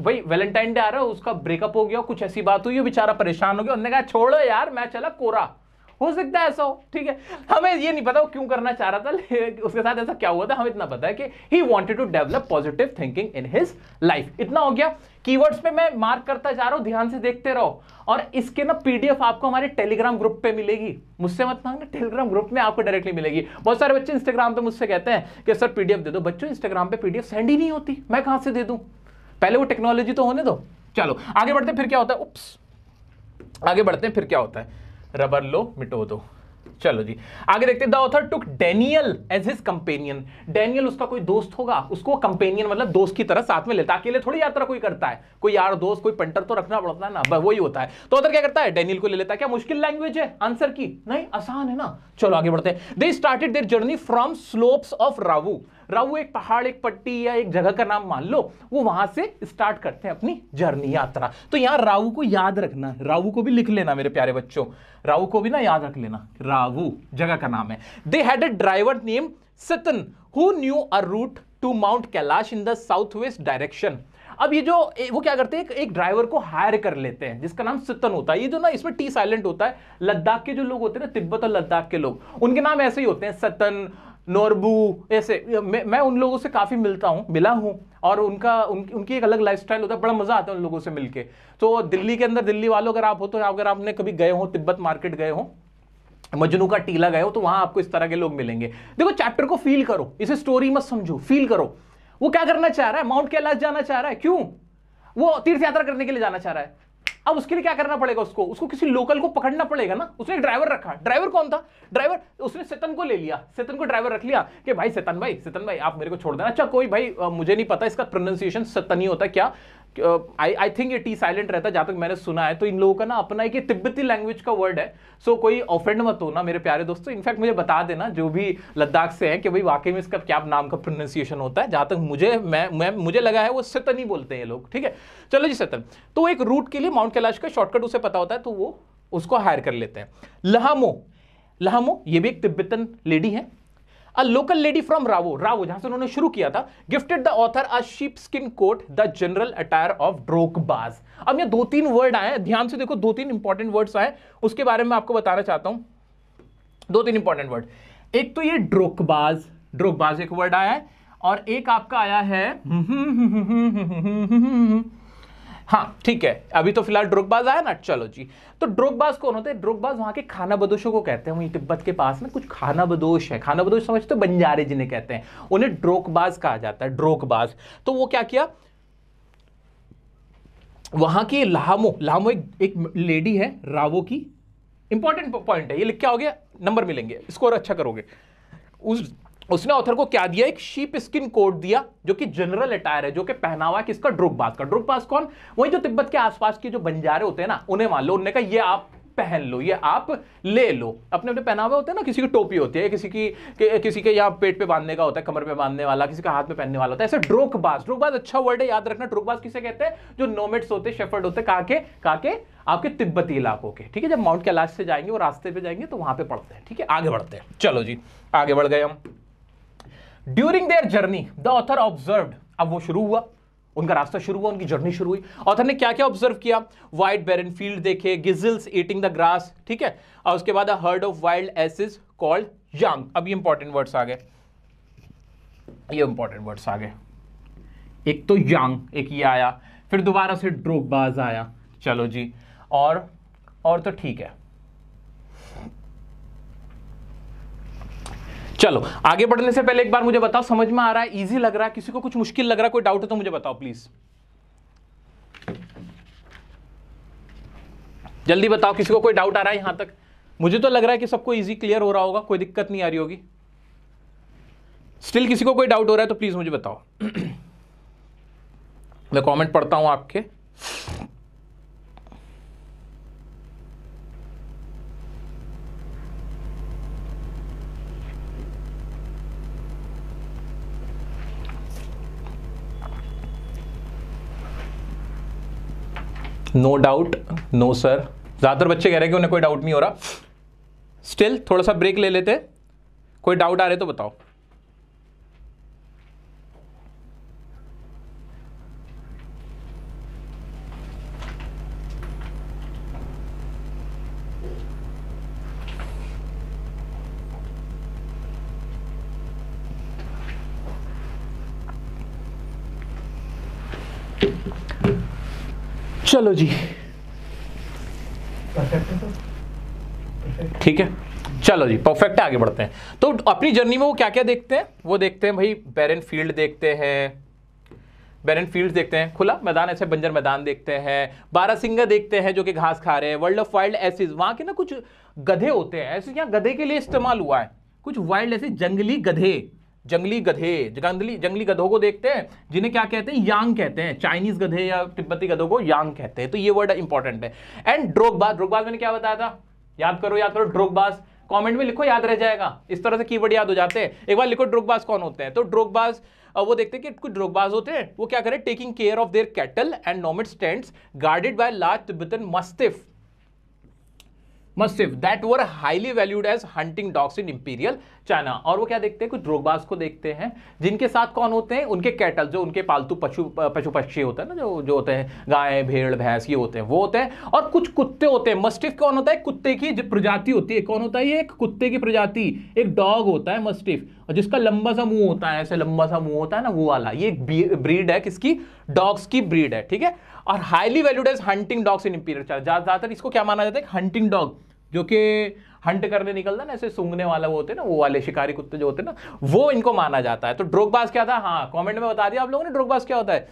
भाई वैलेंटाइन डे आ रहा है उसका ब्रेकअप हो गया कुछ ऐसी बात हुई बेचारा परेशान हो गया उन्होंने कहा छोड़ो यार मैं चला कोरा हो सकता है ऐसा हो ठीक है हमें ये नहीं पता वो क्यों करना चाह रहा था उसके साथ ऐसा क्या हुआ था हमें इतना पता है कि he wanted to develop positive thinking in his life इतना हो गया कीवर्ड्स पे मैं मार्क करता जा रहा हूं ध्यान से देखते रहो और इसके ना पीडीएफ आपको हमारे टेलीग्राम ग्रुप पे मिलेगी मुझसे मत मांगना टेलीग्राम ग्रुप में आपको डायरेक्टली मिलेगी बहुत सारे बच्चे इंस्टाग्राम पे मुझसे कहते हैं कि सर पीडीएफ दे दो बच्चों इंस्टाग्राम पे पीडीएफ सेंड ही नहीं होती मैं कहां से दे दू पहले वो टेक्नोलॉजी तो होने दो चलो आगे बढ़ते फिर क्या होता है उप्स आगे बढ़ते हैं फिर क्या होता है रबर लो मिटो दो चलो जी आगे देखते हैं author took Daniel as his companion Daniel उसका कोई दोस्त होगा उसको कंपेनियन मतलब दोस्त की तरह साथ में लेता अकेले थोड़ी यात्रा कोई करता है कोई यार दोस्त कोई पंटर तो रखना पड़ता है ना वही होता है तो ऑथर क्या करता है डेनियल को ले लेता है क्या मुश्किल लैंग्वेज है आंसर की नहीं आसान है ना चलो आगे बढ़ते हैं they started their journey from slopes of Ravu राहु एक पहाड़ एक पट्टी या एक जगह का नाम मान लो वो वहां से स्टार्ट करते हैं अपनी जर्नी यात्रा तो यहाँ राहु को याद रखना राहु को भी लिख लेना मेरे प्यारे बच्चों राहु को भी ना याद रख लेना राहु जगह का नाम है they had a driver name Tsetan who knew a route to Mount Kailash in the south west direction अब ये जो वो क्या करते हैं एक ड्राइवर को हायर कर लेते हैं जिसका नाम सितन होता है ये जो ना इसमें टी साइलेंट होता है लद्दाख के जो लोग होते हैं ना तिब्बत और लद्दाख के लोग उनके नाम ऐसे ही होते हैं सतन नॉर्बू ऐसे मैं, मैं उन लोगों से काफ़ी मिलता हूँ मिला हूँ और उनका उन, उनकी एक अलग लाइफस्टाइल होता है बड़ा मज़ा आता है उन लोगों से मिलके तो दिल्ली के अंदर दिल्ली वालों अगर आप हो तो अगर आपने कभी गए हो तिब्बत मार्केट गए हो मजनू का टीला गए हो तो वहाँ आपको इस तरह के लोग मिलेंगे देखो चैप्टर को फील करो इसे स्टोरी मत समझो फील करो वो क्या करना चाह रहा है माउंट कैलाश जाना चाह रहा है क्यों वो तीर्थ यात्रा करने के लिए जाना चाह रहा है अब उसके लिए क्या करना पड़ेगा उसको उसको किसी लोकल को पकड़ना पड़ेगा ना उसने ड्राइवर रखा ड्राइवर कौन था ड्राइवर उसने सेतन को ले लिया सेतन को ड्राइवर रख लिया कि भाई सेतन भाई सेतन भाई आप मेरे को छोड़ देना अच्छा कोई भाई मुझे नहीं पता इसका प्रोनाउंसिएशन सतन ही होता है क्या आई आई थिंक ये टी साइलेंट रहता है जहाँ तक मैंने सुना है तो इन लोगों का ना अपना एक तिब्बती लैंग्वेज का वर्ड है सो so, कोई ऑफेंड मत हो ना मेरे प्यारे दोस्तों इनफैक्ट मुझे बता देना जो भी लद्दाख से हैं कि भाई वाकई में इसका क्या नाम का प्रोनाउंसिएशन होता है जहाँ तक मुझे मैं, मैं मुझे लगा है वो सतन ही बोलते हैं लोग ठीक है चलो जी सतन तो एक रूट के लिए माउंट कैलाश का शॉर्टकट उसे पता होता है तो वो उसको हायर कर लेते हैं लहामो लहामो ये भी एक तिब्बतन लेडी है a local lady from Ravu Ravu जहां से उन्होंने शुरू किया था gifted the author a sheep skin coat the general attire of drokbas अब ये दो तीन वर्ड आए ध्यान से देखो दो तीन इंपॉर्टेंट वर्ड्स आए उसके बारे में आपको बताना चाहता हूं दो तीन इंपॉर्टेंट वर्ड एक तो ये ड्रोकबाज ड्रोकबाज एक वर्ड आया है और एक आपका आया है हाँ ठीक है अभी तो फिलहाल ड्रोकबाज आया ना चलो जी तो ड्रोकबाज कौन होते हैं ड्रोकबाज वहाँ के खाना बदोशों को कहते हैं वहीं तिब्बत के पास में कुछ खाना बदोश है खाना बदोश समझते हो बंजारे जिन्हें कहते हैं उन्हें ड्रोकबाज कहा जाता है ड्रोकबाज तो वो क्या किया वहां की लाहमो लाहमो एक, एक लेडी है रावो की इंपॉर्टेंट पॉइंट है ये लिख क्या हो गया नंबर मिलेंगे स्कोर अच्छा करोगे उस उसने ऑथर को क्या दिया एक शीप स्किन कोट दिया जो कि जनरल अटायर है जो कि पहनावा है किसका ड्रुगबाज का ड्रुगबाज कौन वही जो तिब्बत के आसपास के जो बंजारे होते हैं ना उन्हें मान लो उन्होंने कहा ये आप पहन लो ये आप ले लो अपने अपने पहनावे होते हैं ना किसी की टोपी होती है किसी की कि, किसी के यहाँ पेट पे बांधने का होता है कमर पे बांधने वाला किसी का हाथ में पहनने वाला होता है ऐसे ड्रोकबाज ड्रोकबास अच्छा वर्ड है याद रखना ड्रोकबाज किसे कहते हैं जो नोमेट्स होते हैं शेफर्ड होते हैं कहा के कहा के आपके तिब्बती इलाकों के ठीक है जब माउंट कैलाश से जाएंगे और रास्ते पे जाएंगे तो वहां पे पढ़ते हैं ठीक है आगे बढ़ते हैं चलो जी आगे बढ़ गए हम during their journey the author observe अब वो शुरू हुआ उनका रास्ता शुरू हुआ उनकी जर्नी शुरू हुई ऑथर ने क्या क्या ऑब्जर्व किया वाइट बेरन फील्ड देखे गिजल्स ईटिंग द ग्रास ठीक है और उसके बाद herd of wild ass is called kiang अब इंपॉर्टेंट वर्ड्स आ गए ये इंपॉर्टेंट वर्ड्स आ गए एक तो यंग एक ये आया फिर दोबारा से ड्रोगबाज आया चलो जी और और तो ठीक है चलो आगे बढ़ने से पहले एक बार मुझे बताओ समझ में आ रहा है इजी लग रहा है किसी को कुछ मुश्किल लग रहा है कोई डाउट है तो मुझे बताओ प्लीज जल्दी बताओ किसी को कोई डाउट आ रहा है यहां तक मुझे तो लग रहा है कि सबको इजी क्लियर हो रहा होगा कोई दिक्कत नहीं आ रही होगी स्टिल किसी को कोई डाउट हो रहा है तो प्लीज मुझे बताओ मैं कमेंट पढ़ता हूं आपके नो डाउट नो सर ज़्यादातर बच्चे कह रहे हैं कि उन्हें कोई डाउट नहीं हो रहा स्टिल थोड़ा सा ब्रेक ले लेते कोई डाउट आ रहे तो बताओ चलो जी तो? ठीक है चलो जी परफेक्ट आगे बढ़ते हैं तो अपनी जर्नी में वो क्या क्या देखते हैं वो देखते हैं भाई बैरन फील्ड देखते हैं बैरन फील्ड देखते हैं खुला मैदान ऐसे बंजर मैदान देखते हैं बारा सिंगा देखते हैं जो कि घास खा रहे हैं वर्ल्ड ऑफ वाइल्ड एसिस वहाँ के ना कुछ गधे होते हैं ऐसे यहाँ गधे के लिए इस्तेमाल हुआ है कुछ वाइल्ड ऐसे जंगली गधे जंगली गधे जंगली जंगली गधों को देखते हैं जिन्हें क्या कहते हैं यांग कहते हैं चाइनीज गधे या तिब्बती गधों को यांग कहते हैं तो ये वर्ड इंपॉर्टेंट है एंड ड्रोकबाज ड्रोकबाज मैंने क्या बताया था याद करो याद करो ड्रोकबाज कमेंट में लिखो याद रह जाएगा इस तरह से कीवर्ड याद हो जाते हैं एक बार लिखो ड्रोकबाज कौन होते हैं तो ड्रोकबाज वो देखते हैं कि कुछ ड्रोकबाज होते हैं वो क्या करें taking care of their cattle and nomad stand guarded by large Tibetan mastiff mastiff that were highly valued as hunting dogs in imperial China और वो क्या देखते हैं कुछ ड्रोगबाज को देखते हैं जिनके साथ कौन होते हैं उनके कैटल जो उनके पालतू पशु पशु पक्षी होते हैं ना जो जो होते हैं गाय भेड़ भैंस ये होते हैं वो होते हैं और कुछ कुत्ते होते हैं मस्टिफ कौन होता है कुत्ते की प्रजाति होती है कौन होता है ये एक कुत्ते की प्रजाति एक डॉग होता है मस्टिफ और जिसका लंबा सा मुंह होता है ऐसे लंबा सा मुंह होता है ना वो वाला ये एक ब्रीड है किसकी डॉग्स की ब्रीड है ठीक है और highly valued as hunting dogs in imperial China ज्यादातर इसको क्या माना जाता है हंटिंग डॉग जो कि हंट करने निकलता ना ऐसे सूंघने वाला वो होते ना वो वाले शिकारी कुत्ते जो होते ना वो इनको माना जाता है तो ड्रोकबाज क्या था हाँ कमेंट में बता दिया आप लोगों ने ड्रोकबाज क्या होता है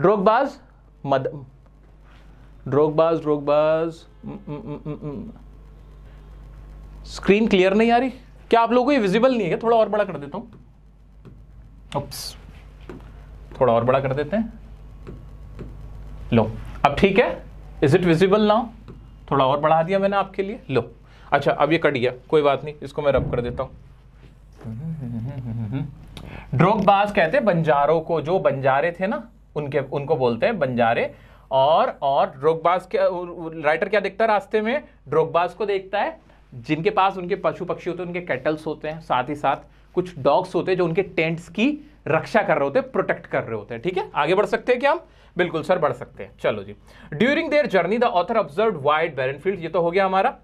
ड्रोगबाज मद ड्रोगबाज ड्रोगबाज स्क्रीन क्लियर नहीं आ रही क्या आप लोगों को ये विजिबल नहीं है थोड़ा और बड़ा कर देता हूं थोड़ा और बड़ा कर देते हैं लो अब ठीक है इज इट विजिबल नाउ थोड़ा और बढ़ा दिया मैंने आपके लिए लो अच्छा अब ये कट गया कोई बात नहीं इसको मैं रब कर देता हूँ ड्रोकबाज कहते हैं बंजारों को जो बंजारे थे ना उनके उनको बोलते हैं बंजारे और और ड्रोगबाज के राइटर क्या देखता है रास्ते में ड्रोकबाज को देखता है जिनके पास उनके पशु पक्षी होते हैं उनके कैटल्स होते हैं साथ ही साथ कुछ डॉग्स होते हैं जो उनके टेंट्स की रक्षा कर रहे होते हैं प्रोटेक्ट कर रहे होते हैं ठीक है आगे बढ़ सकते हैं क्या हम बिल्कुल सर बढ़ सकते हैं चलो जी during their journey the author observe wide barren field ये तो हो गया हमारा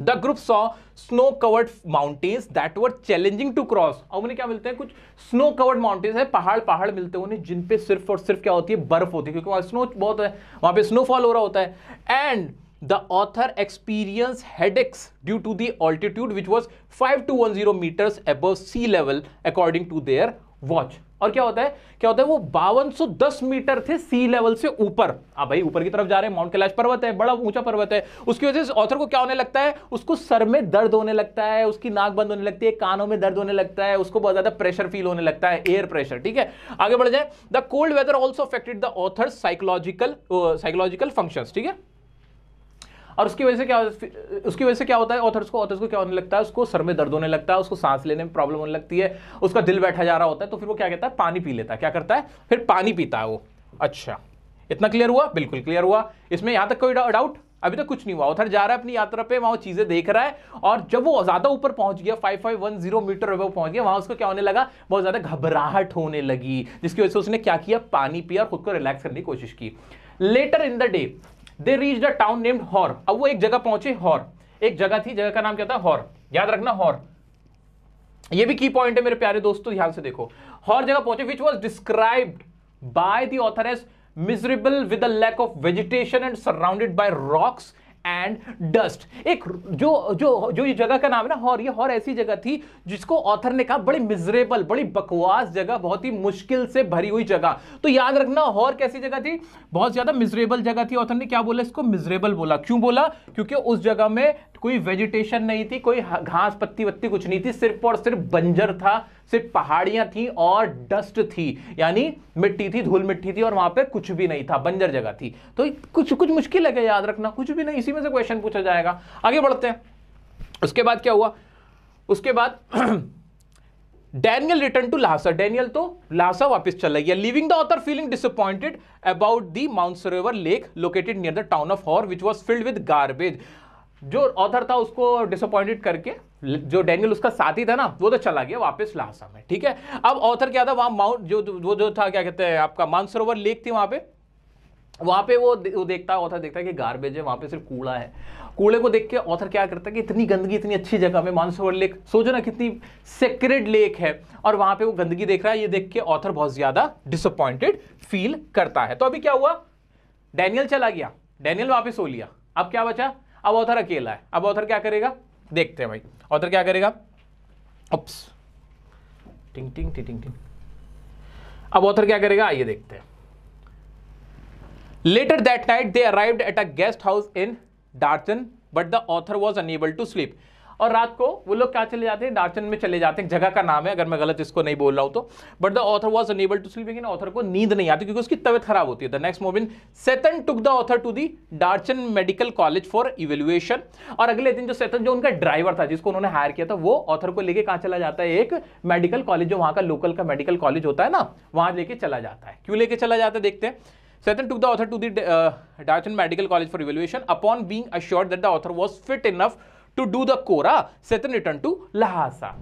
the group saw snow covered mountains that were challenging to cross और उन्हें क्या मिलते हैं कुछ स्नो कवर्ड माउंटेन्स है पहाड़ पहाड़ मिलते हैं उन्हें जिन पे सिर्फ और सिर्फ क्या होती है बर्फ होती है क्योंकि वहां स्नो बहुत है वहां पे स्नोफॉल हो रहा होता है and the author experience headaches due to headaches altitude which was five two one zero metres above sea level according to their watch और क्या होता है क्या होता है वो बावन मीटर थे सी लेवल से ऊपर आप भाई ऊपर की तरफ जा रहे हैं माउंट कैलाश पर्वत है बड़ा ऊंचा पर्वत है उसकी वजह से ऑथर को क्या होने लगता है उसको सर में दर्द होने लगता है उसकी नाक बंद होने लगती है कानों में दर्द होने लगता है उसको बहुत ज्यादा प्रेशर फील होने लगता है एयर प्रेशर ठीक है आगे बढ़ जाए the cold weather also affected the author psychological psychological function ठीक है और उसकी वजह से क्या उसकी वजह से क्या होता है ऑथर्स को ऑथर्स को क्या होने लगता है उसको सर में दर्द होने लगता है उसको सांस लेने में प्रॉब्लम होने लगती है उसका दिल बैठा जा रहा होता है तो फिर वो क्या कहता है पानी पी लेता है क्या करता है फिर पानी पीता है वो अच्छा इतना क्लियर हुआ बिल्कुल क्लियर हुआ इसमें यहाँ तक कोई डाउट अभी तक कुछ नहीं हुआ उधर जा रहा है अपनी यात्रा पे वहां चीजें देख रहा है और जब वो ज्यादा ऊपर पहुंच गया 5510 मीटर वो पहुंच गया वहां उसको क्या होने लगा बहुत ज्यादा घबराहट होने लगी जिसकी वजह से उसने क्या किया पानी पिया और खुद को रिलैक्स करने की कोशिश की later in the day they reach the town named Hor अब वो एक जगह पहुंचे हॉर एक जगह थी जगह का नाम क्या था हॉर याद रखना हॉर ये भी की पॉइंट है मेरे प्यारे दोस्तों ध्यान से देखो हॉर जगह पहुंचे which was describe by desirable author as miserable with a lack of and dust एक जो जो जो ये जगह का नाम है ना हॉर ये हॉर ऐसी जगह थी जिसको ऑथर ने कहा बड़ी मिजरेबल बड़ी बकवास जगह बहुत ही मुश्किल से भरी हुई जगह तो याद रखना हॉर कैसी जगह थी बहुत ज़्यादा मिजरेबल जगह थी ऑथर ने क्या बोला इसको मिजरेबल बोला क्यों बोला क्योंकि उस जगह में कोई वेजिटेशन नहीं थी कोई घास पत्ती वत्ती कुछ नहीं थी सिर्फ और सिर्फ बंजर था सिर्फ पहाड़ियां थी और डस्ट थी यानी मिट्टी थी धूल मिट्टी थी और वहां पे कुछ भी नहीं था बंजर जगह थी तो कुछ कुछ मुश्किल है याद रखना कुछ भी नहीं इसी में से क्वेश्चन पूछा जाएगा आगे बढ़ते हैं उसके बाद क्या हुआ उसके बाद Daniel return to Lhasa Daniel तो लासा वापस चला गया living the author feeling disappointed about the mount Sarovar lake located near the town of Hor which was filled with garbage जो ऑथर था उसको डिसअपॉइंटेड करके जो डेनियल उसका साथी था ना वो तो चला गया वापस लासा में ठीक है अब ऑथर क्या था वहां माउंट जो वो जो था क्या कहते हैं आपका मानसरोवर लेक थी वहां पे वहां पे वो वो देखता है ऑथर देखता है कि गार्बेज है वहां पे सिर्फ कूड़ा है कूड़े को देख के ऑथर क्या करता है कि इतनी गंदगी इतनी अच्छी जगह में मानसरोवर लेक सोचो ना कितनी सेक्रेड लेक है और वहां पे वो गंदगी देख रहा है ये देख के ऑथर बहुत ज़्यादा डिसअपॉइंटेड फील करता है तो अभी क्या हुआ डैनियल चला गया डैनियल वापस सो लिया अब क्या बचा अब ऑथर अकेला है अब ऑथर क्या करेगा देखते हैं भाई ऑथर क्या करेगा उप्स टिंग टिंग टिंग टिंग अब ऑथर क्या करेगा आइए देखते हैं later that night they arrived at a guest house in Darchen but the author was unable to sleep और रात को वो लोग क्या चले जाते हैं डार्चन में चले जाते हैं जगह का नाम है अगर मैं गलत इसको नहीं बोल रहा हूं तो but the author was unable to sleep लेकिन ऑथर को नींद नहीं आती क्योंकि उसकी तबियत खराब होती है the next moment Tsetan took the author to the Darchen medical college for evaluation और अगले दिन जो सेतन जो उनका ड्राइवर था जिसको उन्होंने हायर किया था वो ऑथर को लेके कहा चला जाता है एक मेडिकल कॉलेज जो वहां का लोकल का मेडिकल कॉलेज होता है ना वहां लेके चला जाता है क्यों लेके चला जाता है देखते हैं Satan took the author to the uh, Darton Medical College for evaluation upon being assured that the author was fit enough to do the kora Tsetan return to Lhasa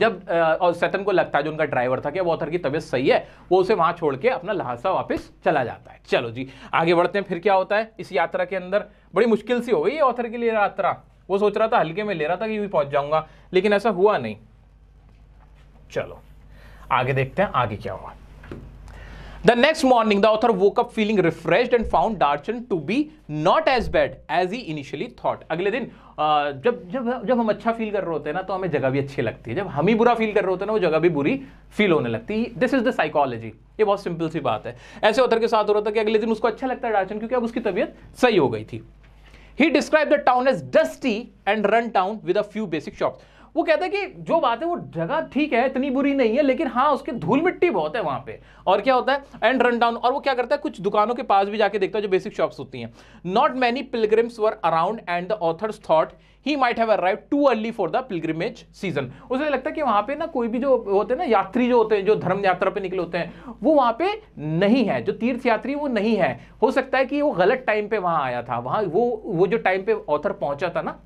जब और सेतन को लगता है जो उनका ड्राइवर था कि अब ऑथर की तबीयत सही है वो उसे वहां छोड़ के अपना लहासा वापस चला जाता है चलो जी आगे बढ़ते हैं फिर क्या होता है इस यात्रा के अंदर बड़ी मुश्किल सी हो गई ऑथर के लिए यात्रा वो सोच रहा था हल्के में ले रहा था कि भी पहुंच जाऊंगा लेकिन ऐसा हुआ नहीं चलो आगे देखते हैं आगे क्या हुआ the next morning the author woke up feeling refresh and found Darchen to be not as bad as he initially thought अगले दिन जब जब जब हम अच्छा फील कर रहे होते हैं ना तो हमें जगह भी अच्छी लगती है जब हम ही बुरा फील कर रहे होते हैं ना वो जगह भी बुरी फील होने लगती है दिस इज द साइकोलॉजी ये बहुत सिंपल सी बात है ऐसे उधर के साथ हो रहा था कि अगले दिन उसको अच्छा लगता है डार्चन क्योंकि अब उसकी तबीयत सही हो गई थी he describe the town as dusty and run town with a few basic shops वो कहता है कि जो बात है वो जगह ठीक है इतनी बुरी नहीं है लेकिन हाँ उसके धूल मिट्टी बहुत है वहां पे और क्या होता है एंड रन डाउन और वो क्या करता है कुछ दुकानों के पास भी जाके देखता है जो बेसिक शॉप्स होती हैं not many pilgrims were around and the authors thought he might have arrive too early for the pilgrimage season उसे लगता है कि वहां पे ना कोई भी जो होते हैं ना यात्री जो होते हैं जो धर्म यात्रा पे निकले होते हैं वो वहां पे नहीं है जो तीर्थ यात्री वो नहीं है हो सकता है कि वो गलत टाइम पे वहाँ आया था वहाँ वो वो जो टाइम पे ऑथर पहुंचा था ना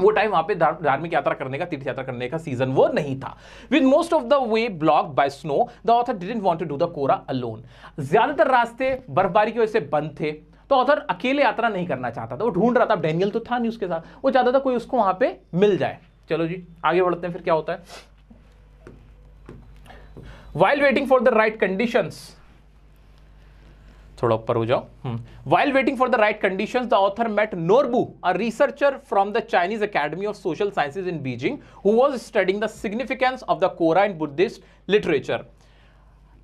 वो टाइम वहां पे धार्मिक यात्रा करने का तीर्थ यात्रा करने का सीजन वो नहीं था with most of the way block by snow the author didn't want to do the kora alone ज्यादातर रास्ते बर्फबारी की वजह से बंद थे तो ऑथर अकेले यात्रा नहीं करना चाहता था वो ढूंढ रहा था डेनियल तो था नहीं उसके साथ वो चाहता था कोई उसको वहां पर मिल जाए चलो जी आगे बढ़ते हैं फिर क्या होता है while waiting for the right conditions थोड़ा ऊपर हो जाओ while waiting for the right condition the author met Norbu a researcher from the Chinese Academy of Social Sciences in Beijing who was studying the significance of the kora in Buddhist literature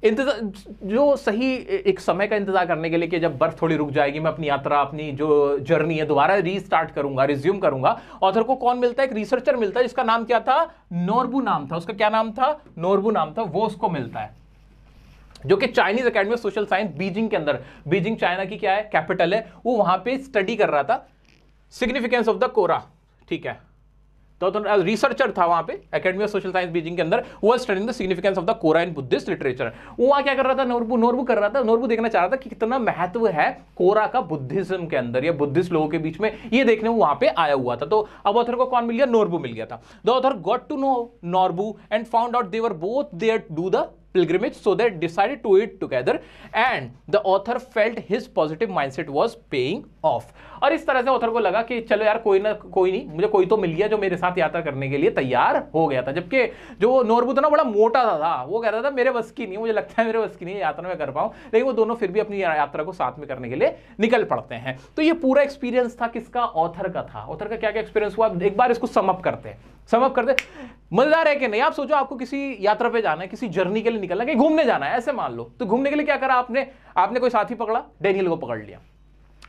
इंतजार जो सही एक समय का इंतजार करने के लिए कि जब बर्फ थोड़ी रुक जाएगी मैं अपनी यात्रा अपनी जो जर्नी है दोबारा रीस्टार्ट करूंगा रिज्यूम करूंगा ऑथर को कौन मिलता है एक रिसर्चर मिलता है जिसका नाम क्या था नोरबू नाम था उसका क्या नाम था नोरबू नाम था वो उसको मिलता है जो कि Chinese Academy of Social Science Beijing के अंदर बीजिंग चाइना की क्या है कैपिटल है वो वहां पे स्टडी कर रहा था सिग्निफिकेंस ऑफ द कोरा ठीक है तो, तो रिसर्चर था वहां पे Academy of Social Science Beijing के अंदर वो studying the significance of the kora in Buddhist literature वो वहां क्या कर रहा था नोरबू नोरबू कर रहा था नोरबू देखना चाह रहा था कि कितना महत्व है कोरा का बुद्धिज्म के अंदर या बुद्धिस्ट लोगों के बीच में ये देखने वो वहां पे आया हुआ था तो अब ऑथर को कौन मिल गया नोरबू मिल गया था the author got to know Norbu and found out they were both there do the pilgrimage so they decided to it together and the author felt his positive mindset was paying off और इस तरह से author को लगा कि चलो यार कोई ना कोई नहीं मुझे कोई तो मिल गया जो मेरे साथ यात्रा करने के लिए तैयार हो गया था जबकि जो नोरबू था ना बड़ा मोटा था, था वो कह रहा था मेरे बस की नहीं मुझे लगता है मेरे बस की नहीं यात्रा में कर पाऊँ लेकिन वो दोनों फिर भी अपनी यात्रा को साथ में करने के लिए निकल पड़ते हैं तो ये पूरा एक्सपीरियंस था किसका ऑथर का था ऑथर का क्या क्या एक्सपीरियंस हुआ एक बार इसको समअप करते हैं समअप कर दे मजेदार है कि नहीं आप सोचो आपको किसी यात्रा पे जाना है किसी जर्नी के लिए निकलना है कहीं घूमने जाना है ऐसे मान लो तो घूमने के लिए क्या करा आपने आपने कोई साथी पकड़ा डेनियल को पकड़ लिया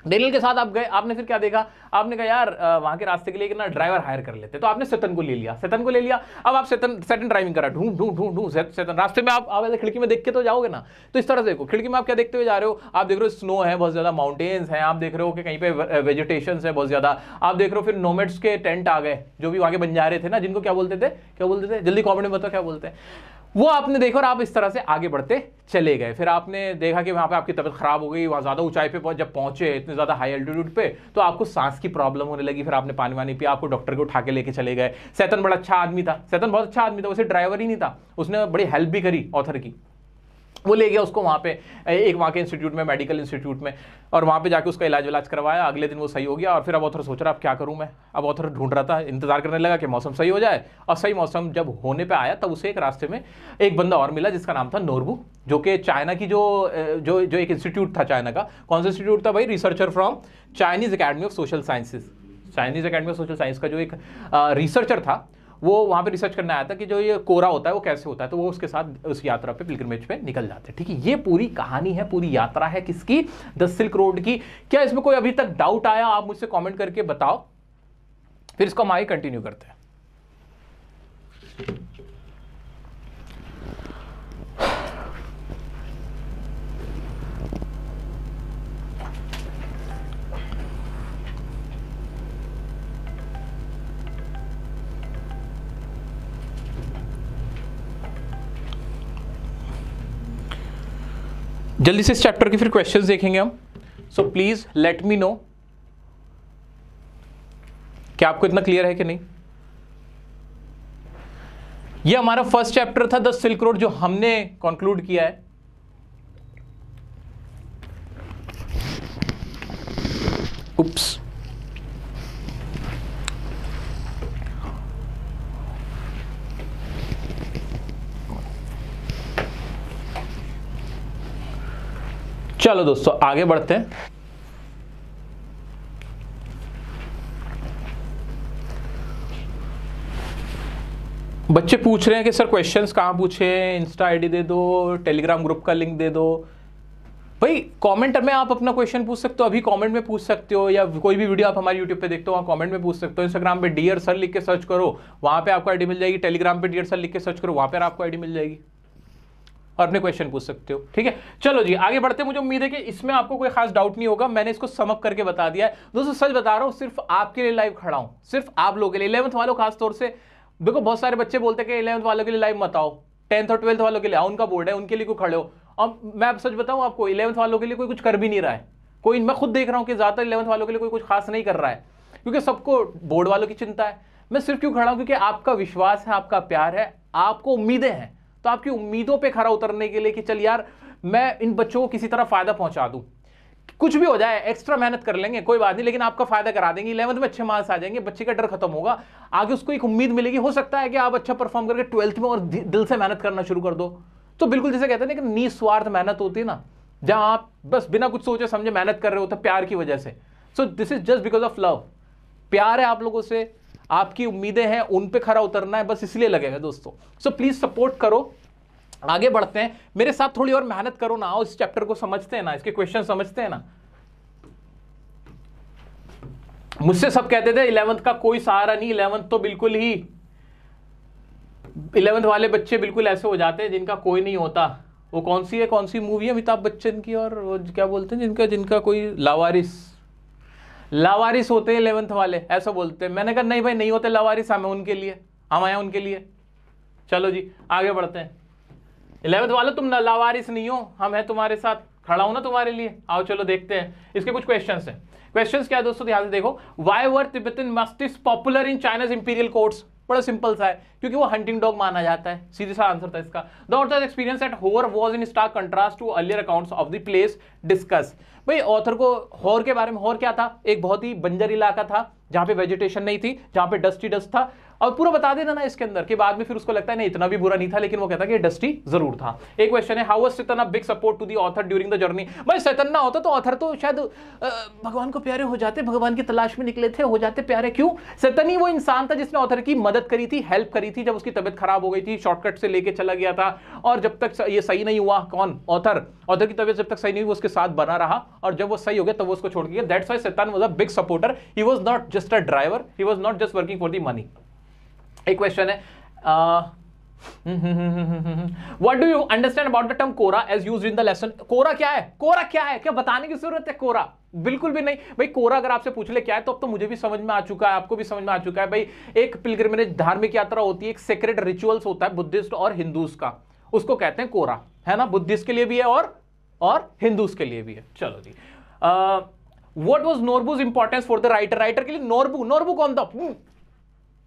डेनियल के साथ आप गए आपने फिर क्या देखा आपने कहा यार वहां के रास्ते के लिए ना ड्राइवर हायर कर लेते तो आपने सेतन को ले लिया सेतन को ले लिया अब आप सेतन सेतन ड्राइविंग करा ढूंढ ढूंढ ढूंढ ढूंढ सेतन रास्ते में आप आप खिड़की में देख के तो जाओगे ना तो इस तरह से देखो खिड़की में आप क्या देखते हुए जा रहे हो आप देख रहे हो स्नो है बहुत ज्यादा माउंटेन्स हैं आप देख रहे हो कि कहीं पे वेजिटेशन है बहुत ज्यादा आप देख रहे हो फिर नोमेट्स के टेंट आ गए जो भी वहां के बन जा रहे थे ना जिनको क्या बोलते थे क्या बोलते थे जल्दी कॉमेंट में बताओ क्या बोलते हैं वो आपने देखा और आप इस तरह से आगे बढ़ते चले गए फिर आपने देखा कि वहाँ पे आपकी तबीयत खराब हो गई वहाँ ज़्यादा ऊंचाई पे जब पहुँचे इतने ज़्यादा हाई एल्टीट्यूड पे तो आपको सांस की प्रॉब्लम होने लगी फिर आपने पानी वानी पिया आपको डॉक्टर को उठा के लेके चले गए सैतन बड़ा अच्छा आदमी था सैतन बहुत अच्छा आदमी था उसे ड्राइवर ही नहीं था उसने बड़ी हेल्प भी करी ऑथर की वो ले गया उसको वहाँ पे एक वहाँ के इंस्टीट्यूट में मेडिकल इंस्टीट्यूट में और वहाँ पे जाके उसका इलाज विलाज करवाया अगले दिन वो सही हो गया और फिर अब ऑथर सोच रहा अब क्या करूँ मैं अब ऑथर ढूंढ रहा था इंतजार करने लगा कि मौसम सही हो जाए और सही मौसम जब होने पर आया तब उसे एक रास्ते में एक बंदा और मिला जिसका नाम था नोरबू जो कि चाइना की जो जो जो एक इंस्टीट्यूट था चाइना का कौन सा इंस्टीट्यूट था भाई researcher from Chinese Academy of Social Sciences Chinese Academy of Social Science का जो एक रिसर्चर था वो वहाँ पे रिसर्च करने आया था कि जो ये कोरा होता है वो कैसे होता है तो वो उसके साथ उस यात्रा पे पिलग्रमेज पे निकल जाते हैं ठीक है ये पूरी कहानी है पूरी यात्रा है किसकी द सिल्क रोड की क्या इसमें कोई अभी तक डाउट आया आप मुझसे कॉमेंट करके बताओ फिर इसको हम आगे कंटिन्यू करते हैं जल्दी से इस चैप्टर के फिर क्वेश्चंस देखेंगे हम so please let me know क्या आपको इतना क्लियर है कि नहीं ये हमारा फर्स्ट चैप्टर था द सिल्क रोड जो हमने कंक्लूड किया है चलो दोस्तों आगे बढ़ते हैं बच्चे पूछ रहे हैं कि सर क्वेश्चंस कहाँ पूछे इंस्टा आईडी दे दो टेलीग्राम ग्रुप का लिंक दे दो भाई कमेंट में आप अपना क्वेश्चन पूछ सकते हो अभी कमेंट में पूछ सकते हो या कोई भी वीडियो आप हमारे यूट्यूब पे देखते हो वहाँ कमेंट में पूछ सकते हो इंस्टाग्राम पे डियर सर लिख के सर्च करो वहाँ पे आपको आईडी मिल जाएगी टेलीग्राम पे डियर सर लिख के सर्च करो वहाँ पर आपको आईडी मिल जाएगी और अपने क्वेश्चन पूछ सकते हो ठीक है चलो जी आगे बढ़ते मुझे उम्मीद है कि इसमें आपको कोई खास डाउट नहीं होगा मैंने इसको समअप करके बता दिया है दोस्तों सच बता रहा हूँ सिर्फ आपके लिए लाइव खड़ा हूँ सिर्फ आप लोगों के लिए इलेवंथ वालों खासतौर से देखो बहुत सारे बच्चे बोलते हैं कि इलेवंथ वालों के लिए लाइव मताओ टेंथ और ट्वेल्थ वालों के लिए आओ उनका बोर्ड है उनके लिए कोई खड़े हो और मैं आप सच बताऊँ आपको इलेवंथ वालों के लिए कोई कुछ कर भी नहीं रहा है कोई मैं खुद देख रहा हूँ कि ज़्यादातर इलेवंथ वालों के लिए कोई कुछ खास नहीं कर रहा है क्योंकि सबको बोर्ड वालों की चिंता है मैं सिर्फ क्यों खड़ा हूँ क्योंकि आपका विश्वास है आपका प्यार है आपको उम्मीदें हैं तो आपकी उम्मीदों पर खरा उतरने के लिए कि चल यार मैं इन बच्चों को किसी तरह फायदा पहुंचा दूं कुछ भी हो जाए एक्स्ट्रा मेहनत कर लेंगे कोई बात नहीं लेकिन आपका फायदा करा देंगे इलेवंथ में अच्छे मार्क्स आ जाएंगे बच्चे का डर खत्म होगा आगे उसको एक उम्मीद मिलेगी हो सकता है कि आप अच्छा परफॉर्म करके ट्वेल्थ में और दिल से मेहनत करना शुरू कर दो तो बिल्कुल जैसे कहते हैं ना कि निस्वार्थ मेहनत होती है ना जहां आप बस बिना कुछ सोचे समझे मेहनत कर रहे होते प्यार की वजह से so this is just because of love प्यार है आप लोगों से आपकी उम्मीदें हैं उन पे खरा उतरना है बस इसलिए लगेगा दोस्तों सो प्लीज़ सपोर्ट करो आगे बढ़ते हैं मेरे साथ थोड़ी और मेहनत करो ना इस चैप्टर को समझते हैं ना इसके क्वेश्चन समझते हैं ना मुझसे सब कहते थे इलेवंथ का कोई सहारा नहीं इलेवंथ तो बिल्कुल ही इलेवंथ वाले बच्चे बिल्कुल ऐसे हो जाते हैं जिनका कोई नहीं होता वो कौन सी है कौन सी मूवी है अमिताभ बच्चन की और क्या बोलते हैं जिनका जिनका कोई लावारिस लावारिस होते हैं इलेवंथ वाले ऐसा बोलते हैं मैंने कहा नहीं भाई नहीं होते लावारिस हमें उनके लिए हम आए उनके लिए चलो जी आगे बढ़ते हैं इलेवंथ वाले तुम ना लावारिस नहीं हो हम है तुम्हारे साथ खड़ा हो ना तुम्हारे लिए आओ चलो देखते हैं इसके कुछ क्वेश्चन है क्वेश्चन क्या है दोस्तों ध्यान से देखो why were mastiffs popular in China's imperial courts बड़ा सिंपल सा है क्योंकि वो हंटिंग डॉग माना जाता है सीधे सा आंसर था इसका the author experience at Hor was in stark contrast to earlier accounts of the place discuss भाई ऑथर को होर के बारे में होर क्या था एक बहुत ही बंजर इलाका था जहाँ पे वेजिटेशन नहीं थी जहाँ पे डस्टी डस्ट था और पूरा बता देना ना इसके अंदर कि बाद में फिर उसको लगता है नहीं इतना भी बुरा नहीं था लेकिन वो कहता है कि डस्टी जरूर था एक क्वेश्चन है how was Tsetan a big support to the author during the journey भाई सेतन्ना होता तो ऑथर तो शायद भगवान को प्यारे हो जाते भगवान की तलाश में निकले थे हो जाते प्यारे क्यों सेतन ही वो इंसान था जिसने ऑथर की मदद करी थी हेल्प करी थी जब उसकी तबियत खराब हो गई थी शॉर्टकट से लेके चला गया था और जब तक ये सही नहीं हुआ कौन ऑथर ऑथर की तबियत जब तक सही नहीं हुई उसके साथ बना रहा और जब वो सही हो गया तब वो उसको छोड़ गया that's why Tsetan was a big supporter he was not just a driver he was not just working for the money एक क्वेश्चन है what do you understand about the term kora as use in the lesson kora क्या है कोरा क्या है क्या बताने की जरूरत है कोरा बिल्कुल भी नहीं भाई कोरा अगर आपसे पूछ ले क्या है तो अब तो मुझे भी समझ में आ चुका है आपको भी समझ में आ चुका है भाई एक पिलग्रिमेज धार्मिक यात्रा होती है एक सेक्रेट रिचुअल्स होता है बुद्धिस्ट और हिंदूज का उसको कहते हैं कोरा है ना बुद्धिस्ट के लिए भी है और और हिंदूज के लिए भी है चलो जी what was Norbu's importance for the writer writer के लिए नोरबू नोरबू कौन था hmm.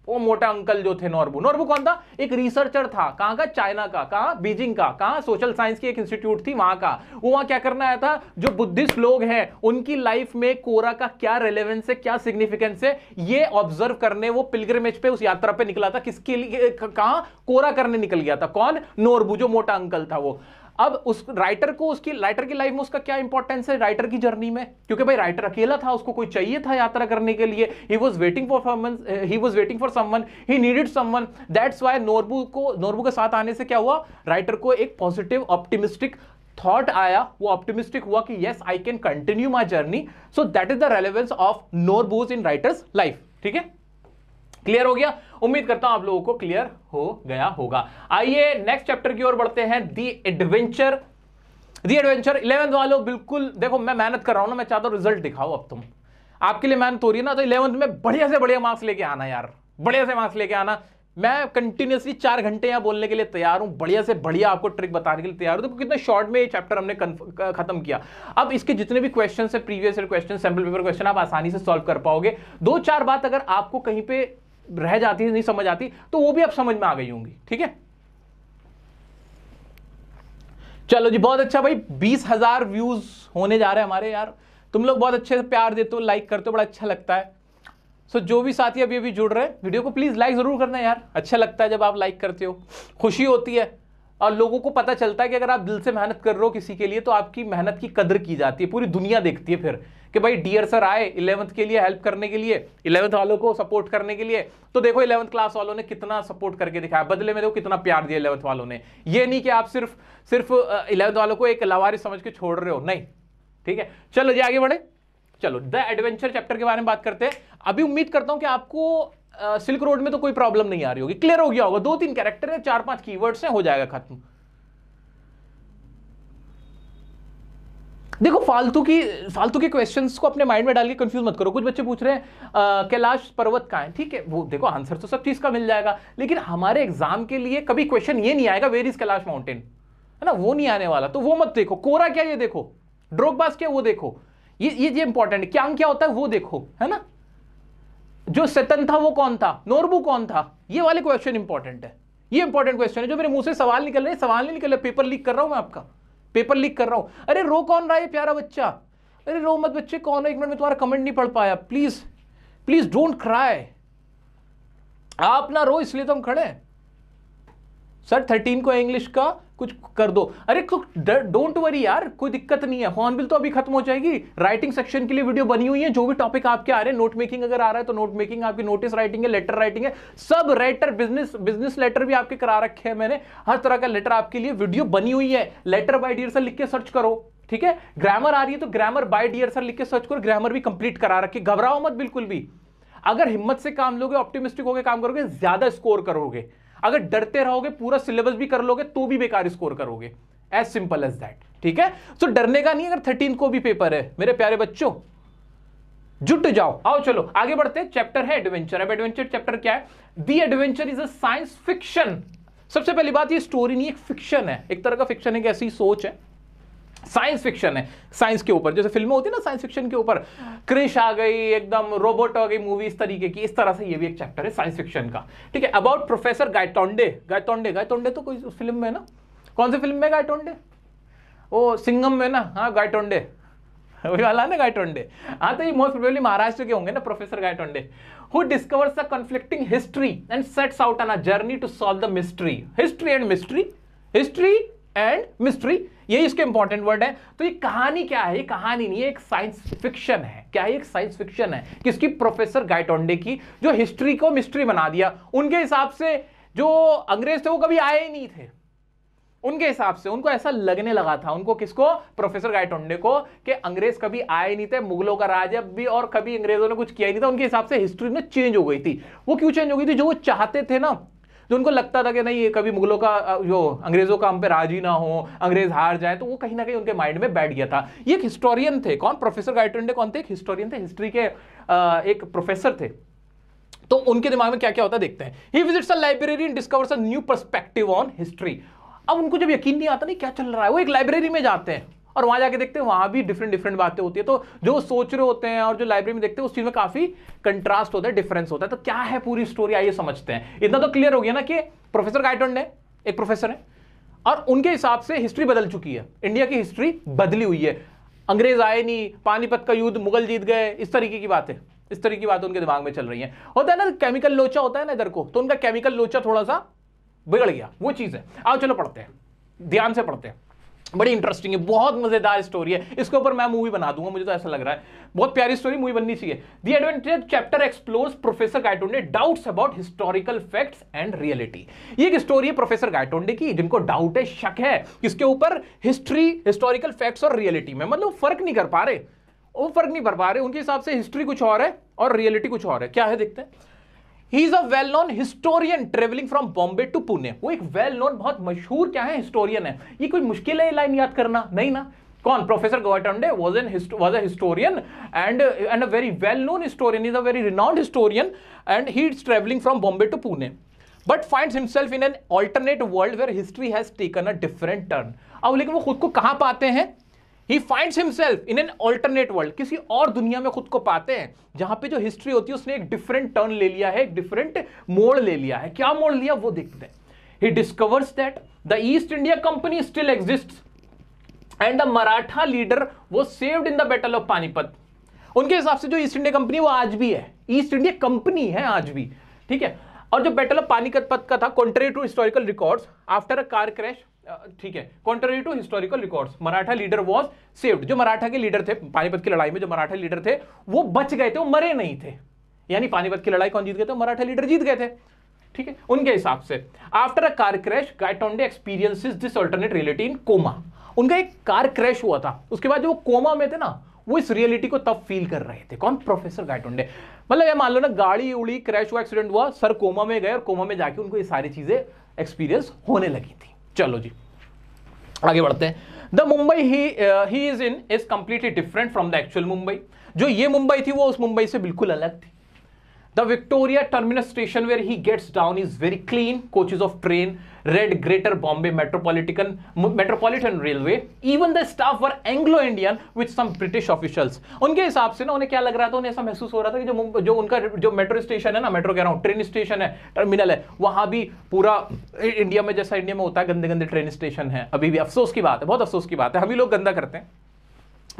वो मोटा अंकल जो थे नॉर्बू नॉर्बू कौन था एक रिसर्चर था कहां का चाइना का कहाँ बीजिंग का कहाँ सोशल साइंस की एक इंस्टीट्यूट थी वहां का वो वहां क्या करना आया था जो बुद्धिस्ट लोग हैं उनकी लाइफ में कोरा का क्या रेलेवेंस है क्या सिग्निफिकेंस है ये ऑब्जर्व करने वो पिलग्रमेज पे उस यात्रा पे निकला था किसके लिए कहा कोरा करने निकल गया था कौन नोरबू जो मोटा अंकल था वो अब उस राइटर को उसकी राइटर की लाइफ में उसका क्या इंपॉर्टेंस है राइटर की जर्नी में क्योंकि भाई राइटर अकेला था उसको कोई चाहिए था यात्रा करने के लिए he was waiting for someone he was waiting for someone he needed someone that's why Norbu को नोरबू के साथ आने से क्या हुआ राइटर को एक पॉजिटिव ऑप्टिमिस्टिक थॉट आया वो ऑप्टिमिस्टिक हुआ कि yes I can continue my journey so that is the relevance of Norbu's in writer's life ठीक है क्लियर हो गया उम्मीद करता हूं आप लोगों को क्लियर हो गया होगा आइए नेक्स्ट चैप्टर की ओर बढ़ते हैं the adventure the adventure eleventh वालों बिल्कुल देखो मैं मेहनत कर रहा हूं ना मैं चाहता हूं रिजल्ट दिखाओ अब तुम आपके लिए मेहनत हो रही है ना तो इलेवंथ में बढ़िया से बढ़िया मार्क्स लेके आना यार बढ़िया से मार्क्स लेके आना मैं कंटिन्यूसली चार घंटे यहाँ बोलने के लिए तैयार हूँ बढ़िया से बढ़िया आपको ट्रिक बताने के लिए तैयार हूँ तो कितने शॉर्ट में ये चैप्टर हमने खत्म किया अब इसके जितने भी क्वेश्चन है previous year question sample paper question आप आसानी से सॉल्व कर पाओगे दो चार बात अगर आपको कहीं पे रह जाती है नहीं समझ आती तो वो भी अब समझ में आ गई होंगी ठीक है चलो जी बहुत अच्छा भाई बीस हजार व्यूज होने जा रहे हैं हमारे यार तुम लोग बहुत अच्छे से प्यार देते हो लाइक करते हो बड़ा अच्छा लगता है सो जो भी साथी अभी अभी जुड़ रहे हैं वीडियो को प्लीज़ लाइक ज़रूर करना यार अच्छा लगता है जब आप लाइक करते हो खुशी होती है और लोगों को पता चलता है कि अगर आप दिल से मेहनत कर रहे हो किसी के लिए तो आपकी मेहनत की कदर की जाती है पूरी दुनिया देखती है फिर कि भाई डियर सर आए इलेवंथ के लिए हेल्प करने के लिए इलेवंथ वालों को सपोर्ट करने के लिए तो देखो इलेवंथ क्लास वालों ने कितना सपोर्ट करके दिखाया बदले में देखो कितना प्यार दिया इलेवंथ वालों ने ये नहीं कि आप सिर्फ सिर्फ इलेवंथ वालों को एक लवारी समझ के छोड़ रहे हो नहीं ठीक है चलो जी आगे बढ़े चलो द एडवेंचर चैप्टर के बारे में बात करते हैं अभी उम्मीद करता हूं कि आपको सिल्क रोड में तो कोई प्रॉब्लम नहीं आ रही होगी क्लियर हो गया होगा दो तीन कैरेक्टर है चार पांच कीवर्ड्स हैं हो जाएगा खत्म देखो फालतू की फालतू के क्वेश्चंस को अपने माइंड में डाल के कंफ्यूज मत करो कुछ बच्चे पूछ रहे हैं कैलाश पर्वत कहाँ है ठीक है वो देखो आंसर तो सब चीज़ का मिल जाएगा लेकिन हमारे एग्जाम के लिए कभी क्वेश्चन ये नहीं आएगा वेर इज कैलाश माउंटेन है ना वो नहीं आने वाला तो वो मत देखो कोरा क्या ये देखो ड्रोक क्या वो देखो ये ये ये इंपॉर्टेंट क्या क्या होता है वो देखो है ना जो सतन था वो कौन था नोरबू कौन था ये वाले क्वेश्चन इंपॉर्टेंट है ये इंपॉर्टेंट क्वेश्चन है जो मेरे मुंह से सवाल निकल रहे सवाल नहीं निकल रहे पेपर लीक कर रहा हूं मैं आपका पेपर लीक कर रहा हूं अरे रो कौन रहा है प्यारा बच्चा अरे रो मत बच्चे कौन है एक मिनट में तुम्हारा कमेंट नहीं पढ़ पाया प्लीज प्लीज डोंट क्राई आप ना रो इसलिए तो हम खड़े हैं सर थर्टीन को इंग्लिश का कुछ कर दो अरे डोंट वरी यार कोई दिक्कत नहीं है हॉर्नबिल तो अभी खत्म हो जाएगी राइटिंग सेक्शन के लिए वीडियो बनी हुई है जो भी टॉपिक आपके आ रहे हैं नोट मेकिंग अगर आ रहा है तो नोट मेकिंग आपकी नोटिस राइटिंग है लेटर राइटिंग है सब राइटर बिजनेस बिजनेस लेटर भी आपके करा रखे हैं मैंने हर तरह का लेटर आपके लिए वीडियो बनी हुई है लेटर बाई डियर सर लिख के सर्च करो ठीक है ग्रामर आ रही है तो ग्रामर बाय डियर सर लिख के सर्च करो ग्रामर भी कंप्लीट करा रखी घबराओ मत बिल्कुल भी अगर हिम्मत से काम लोगे ऑप्टिमिस्टिक होकर काम करोगे ज्यादा स्कोर करोगे अगर डरते रहोगे पूरा सिलेबस भी कर लोगे तो भी बेकार स्कोर करोगे एज सिंपल एज दैट ठीक है so, डरने का नहीं अगर थर्टीन को भी पेपर है मेरे प्यारे बच्चों जुट जाओ आओ चलो आगे बढ़ते हैं चैप्टर है एडवेंचर अब एडवेंचर चैप्टर क्या है the adventure is a science fiction सबसे पहली बात ये स्टोरी नहीं एक फिक्शन है एक तरह का फिक्शन है कि ऐसी सोच है साइंस फिक्शन है साइंस के ऊपर जैसे फिल्में होती है ना साइंस फिक्शन के ऊपर क्रिश आ गई एकदम रोबोट आ गई मूवी इस तरीके की इस तरह से ये भी एक चैप्टर है साइंस फिक्शन का ठीक है अबाउट प्रोफेसर गायटोंडे गायतोंडे गायतोंडे तो कोई फिल्म में ना कौन सी फिल्म में गायटोंडे वो सिंगम में ना हाँ गायटोंडे वही वाला ना गायटोंडे हाँ तो ये मोस्ट प्रोबेबली महाराष्ट्र के होंगे ना professor Gaitonde who discovers the conflicting history and sets out on a journey to solve the mystery history and mystery history and mystery ये इसके इंपॉर्टेंट वर्ड है तो ये कहानी क्या है ये कहानी नहीं है एक साइंस फिक्शन है क्या है एक साइंस फिक्शन है किसकी प्रोफेसर गायटोंडे की जो हिस्ट्री को मिस्ट्री बना दिया उनके हिसाब से जो अंग्रेज थे वो कभी आए ही नहीं थे उनके हिसाब से उनको ऐसा लगने लगा था उनको किसको प्रोफेसर गायटोंडे को कि अंग्रेज कभी आए नहीं थे मुगलों का राज अब भी और कभी अंग्रेजों ने कुछ किया ही नहीं था उनके हिसाब से हिस्ट्री में चेंज हो गई थी वो क्यों चेंज हो गई थी जो वो चाहते थे ना जो तो उनको लगता था कि नहीं ये कभी मुगलों का जो अंग्रेजों का हम पे राजी ना हो अंग्रेज हार जाए तो वो कहीं ना कहीं उनके माइंड में बैठ गया था ये एक हिस्टोरियन थे कौन प्रोफेसर गाइटोंडे कौन थे एक हिस्टोरियन थे हिस्ट्री के एक प्रोफेसर थे तो उनके दिमाग में क्या क्या होता है देखते हैं he visits a library and discovers a new perspective on history अब उनको जब यकीन नहीं आता नहीं क्या चल रहा है वो एक लाइब्रेरी में जाते हैं और वहां जाके देखते हैं वहां भी डिफरेंट डिफरेंट बातें होती है तो जो सोच रहे होते हैं और जो लाइब्रेरी में देखते हैं उस चीज में काफी कंट्रास्ट होता है डिफरेंस होता है तो क्या है पूरी स्टोरी आइए समझते हैं इतना तो क्लियर हो गया ना कि प्रोफेसर गाइटन ने एक प्रोफेसर है और उनके हिसाब से हिस्ट्री बदल चुकी है इंडिया की हिस्ट्री बदली हुई है अंग्रेज आए नहीं पानीपत का युद्ध मुगल जीत गए इस तरीके की बातें इस तरीके की बातें उनके दिमाग में चल रही हैं होता है ना केमिकल लोचा होता है ना इधर को तो उनका केमिकल लोचा थोड़ा सा बिगड़ गया वो चीज़ है आओ चलो पढ़ते हैं ध्यान से पढ़ते हैं बड़ी इंटरेस्टिंग है बहुत मजेदार स्टोरी है इसके ऊपर मैं मूवी बना दूंगा मुझे तो ऐसा लग रहा है बहुत प्यारी स्टोरी मूवी बननी चाहिए the adventure chapter explores professor Gaitonde doubts about historical facts and reality ये एक स्टोरी है प्रोफेसर गायटोंडे की जिनको डाउट है शक है किसके ऊपर हिस्ट्री हिस्टोरिकल फैक्ट्स और रियलिटी में मतलब फर्क नहीं कर पा रहे वो फर्क नहीं कर पा रहे उनके हिसाब से हिस्ट्री कुछ और है और रियलिटी कुछ और है क्या है देखते हैं he is a well known historian travelling from Bombay to Pune वो एक वेल नोन बहुत मशहूर क्या है हिस्टोरियन है ये कोई मुश्किल है लाइन याद करना नहीं ना कौन professor Gaitonde was an was a historian and and a very well known historian is a very renowned historian and he is travelling from Bombay to Pune but find himself in an alternate world where history has taken a different turn अब लेकिन वो खुद को कहाँ पाते हैं he find himself in an alternate world किसी और दुनिया में खुद को पाते हैं जहां पे जो हिस्ट्री होती है उसने एक डिफरेंट टर्न ले लिया है एक डिफरेंट मोड़ ले लिया है क्या मोड़ लिया वो देखते हैं he discovers that the East India Company still exist and the Maratha leader was saved in the battle of Panipat उनके हिसाब से जो ईस्ट इंडिया कंपनी वो आज भी है ईस्ट इंडिया कंपनी है आज भी ठीक है और जो बैटल ऑफ पानीपत का था contrary to historical records after a car crash ठीक है contrary to historical records Maratha leader was saved जो मराठा के लीडर थे पानीपत की लड़ाई में जो मराठा लीडर थे वो बच गए थे वो मरे नहीं थे यानी पानीपत की लड़ाई कौन जीत गए थे मराठा लीडर जीत गए थे ठीक है उनके हिसाब से after a car crash Gaitonde experiences this alternate reality in coma उनका एक कार क्रैश हुआ था उसके बाद जो वो कोमा में थे ना वो इस रियलिटी को तब फील कर रहे थे कौन प्रोफेसर गायटोंडे मतलब ये मान लो ना गाड़ी उड़ी क्रैश हुआ एक्सीडेंट हुआ सर कोमा में गए और कोमा में जाके उनको ये सारी चीजें एक्सपीरियंस होने लगी थी चलो जी आगे बढ़ते हैं the Mumbai he he is in is completely different from the actual Mumbai जो ये मुंबई थी वो उस मुंबई से बिल्कुल अलग थी The Victoria Terminus station where he gets down is very clean. Coaches of train, Red Greater Bombay Metropolitan, Metropolitan Railway. Even the staff were Anglo-Indian with some British officials. उनके हिसाब से ना उन्हें क्या लग रहा था उन्हें ऐसा महसूस हो रहा था कि जो जो उनका जो मेट्रो स्टेशन है ना मेट्रो कह रहा हूँ ट्रेन स्टेशन है टर्मिनल है वहाँ भी पूरा इंडिया में जैसा इंडिया में होता है गंदे गंदे ट्रेन स्टेशन है अभी भी अफसोस की बात है बहुत अफसोस की बात है हम ही लोग गंदा करते हैं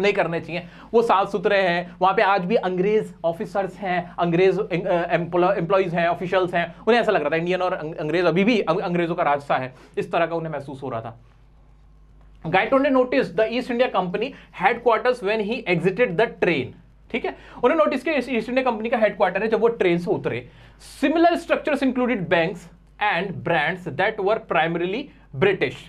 नहीं करने चाहिए वो साफ सुथरे हैं वहाँ पे आज भी अंग्रेज ऑफिसर्स हैं अंग्रेज एम्प्लॉयज़ हैं ऑफिशियल्स हैं उन्हें ऐसा लग रहा था इंडियन और अंग्रेज अभी भी अं-, अंग्रेजों का राजसा है इस तरह का उन्हें महसूस हो रहा था Guyton ने notice the East India Company headquarters when he exited the train ठीक है उन्हें नोटिस किया ईस्ट इंडिया कंपनी का हेडक्वार्टर है जब वो ट्रेन से उतरे similar structure included bank and brands that were primarily British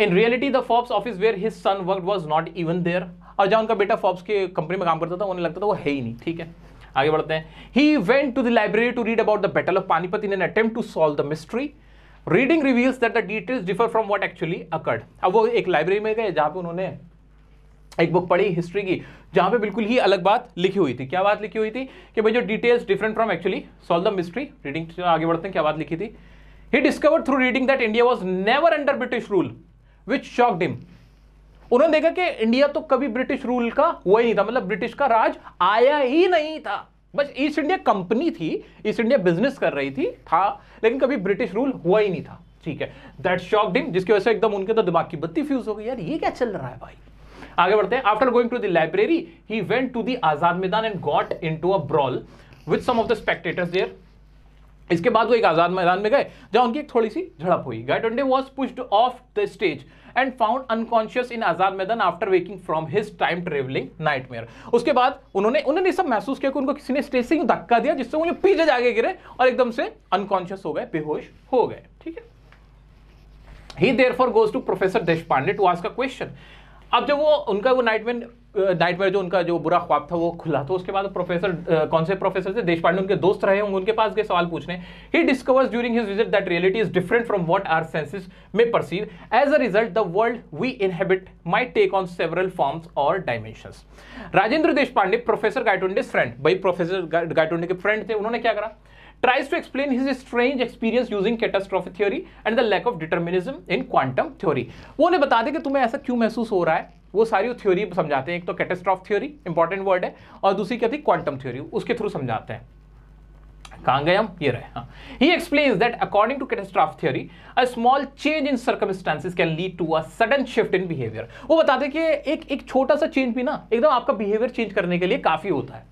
in reality the Forbes office where his son work was not even there और जहाँ उनका बेटा फॉब्स के कंपनी में काम करता था उन्हें लगता था वो है ही नहीं ठीक है आगे बढ़ते हैं he went to the library to read about the battle of Panipat in an attempt to solve the mystery reading reveals that the details differ from what actually occurred अब वो एक लाइब्रेरी में गए जहाँ पे उन्होंने एक बुक पढ़ी हिस्ट्री की जहाँ पे बिल्कुल ही अलग बात लिखी हुई थी क्या बात लिखी हुई थी कि भाई जो details different from actually solve the mystery reading आगे बढ़ते हैं क्या बात लिखी थी he discover through reading that India was never under British rule which shocked him उन्होंने देखा कि इंडिया तो कभी ब्रिटिश रूल का हुआ ही नहीं था मतलब ब्रिटिश का राज आया ही नहीं था बस ईस्ट इंडिया कंपनी थी ईस्ट इंडिया बिजनेस कर रही थी था लेकिन कभी ब्रिटिश रूल हुआ ही नहीं था ठीक है दैट शॉक डिम जिसकी वजह से एकदम उनके तो दिमाग की बत्ती फ्यूज हो गई यार ये क्या चल रहा है भाई आगे बढ़ते हैं after going to the library he went to the Azad Maidan and got in to a brawl with some of the spectators there इसके बाद वो एक आजाद मैदान में गए जहां उनकी एक थोड़ी सी झड़प हुई गाइड was pushed off the stage and found unconscious in Azad Maidan after waking from his time travelling nightmare उसके बाद उन्होंने उन्होंने सब महसूस किया कि उनको किसी ने स्टेज से धक्का दिया जिससे वो पीछे जाके गिरे और एकदम से अनकॉन्शियस हो गए बेहोश हो गए ठीक है he therefore goes to professor Deshpande to ask a question अब जब वो उनका वो नाइटमेन नाइट में जो उनका जो बुरा ख्वाब था वो खुला तो उसके बाद प्रोफेसर कौन से प्रोफेसर थे देशपांडे उनके दोस्त रहे होंगे उनके पास गए सवाल पूछने he discovers during his visit that reality is different from what our senses में perceive as a result the world we inhabit may take on several forms और dimension Rajendra Deshpande professor Gaitonde friend भाई प्रोफेसर गायटोंडे के फ्रेंड थे उन्होंने क्या करा tries to explain his strange experience using catastrophe theory and the lack of determinism in quantum theory वो उन्हें बता दे कि तुम्हें ऐसा क्यों महसूस हो रहा है वो सारी थ्योरी समझाते हैं एक तो कैटेस्ट्रॉफ थ्योरी इंपॉर्टेंट वर्ड है और दूसरी क्या थी क्वांटम थ्योरी उसके थ्रू समझाते हैं ये रहे हाँ he explain that according to catastrophe a small change in circumstances can lead to a sudden shift in behaviour वो बताते कि एक एक छोटा सा चेंज भी ना एकदम आपका बिहेवियर चेंज करने के लिए काफ़ी होता है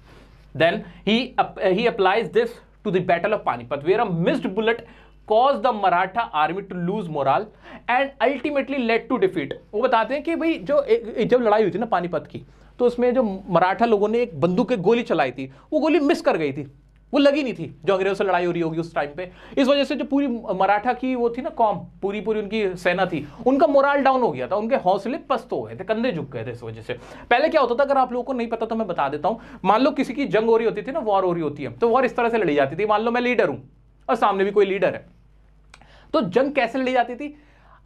then he applies this to the battle of Panipat where a missed bullet caused the Maratha army to lose morale and ultimately led to defeat वो बताते हैं कि भाई जो ए, जब लड़ाई हुई थी ना पानीपत की तो उसमें जो मराठा लोगों ने एक बंदूक की गोली चलाई थी वो गोली मिस कर गई थी वो लगी नहीं थी जो अंग्रेजों से लड़ाई हो रही होगी उस टाइम पे इस वजह से जो पूरी मराठा की वो थी ना कॉम पूरी पूरी उनकी सेना थी उनका मोराल डाउन हो गया था उनके हौसले पस्त हो गए थे कंधे झुक गए थे इस वजह से पहले क्या होता था अगर आप लोगों को नहीं पता तो मैं बता देता हूं मान लो किसी की जंग हो रही होती थी ना वॉर हो रही होती है तो वॉर इस तरह से लड़ी जाती थी मान लो मैं लीडर हूँ और सामने भी कोई लीडर है तो जंग कैसे लड़ी जाती थी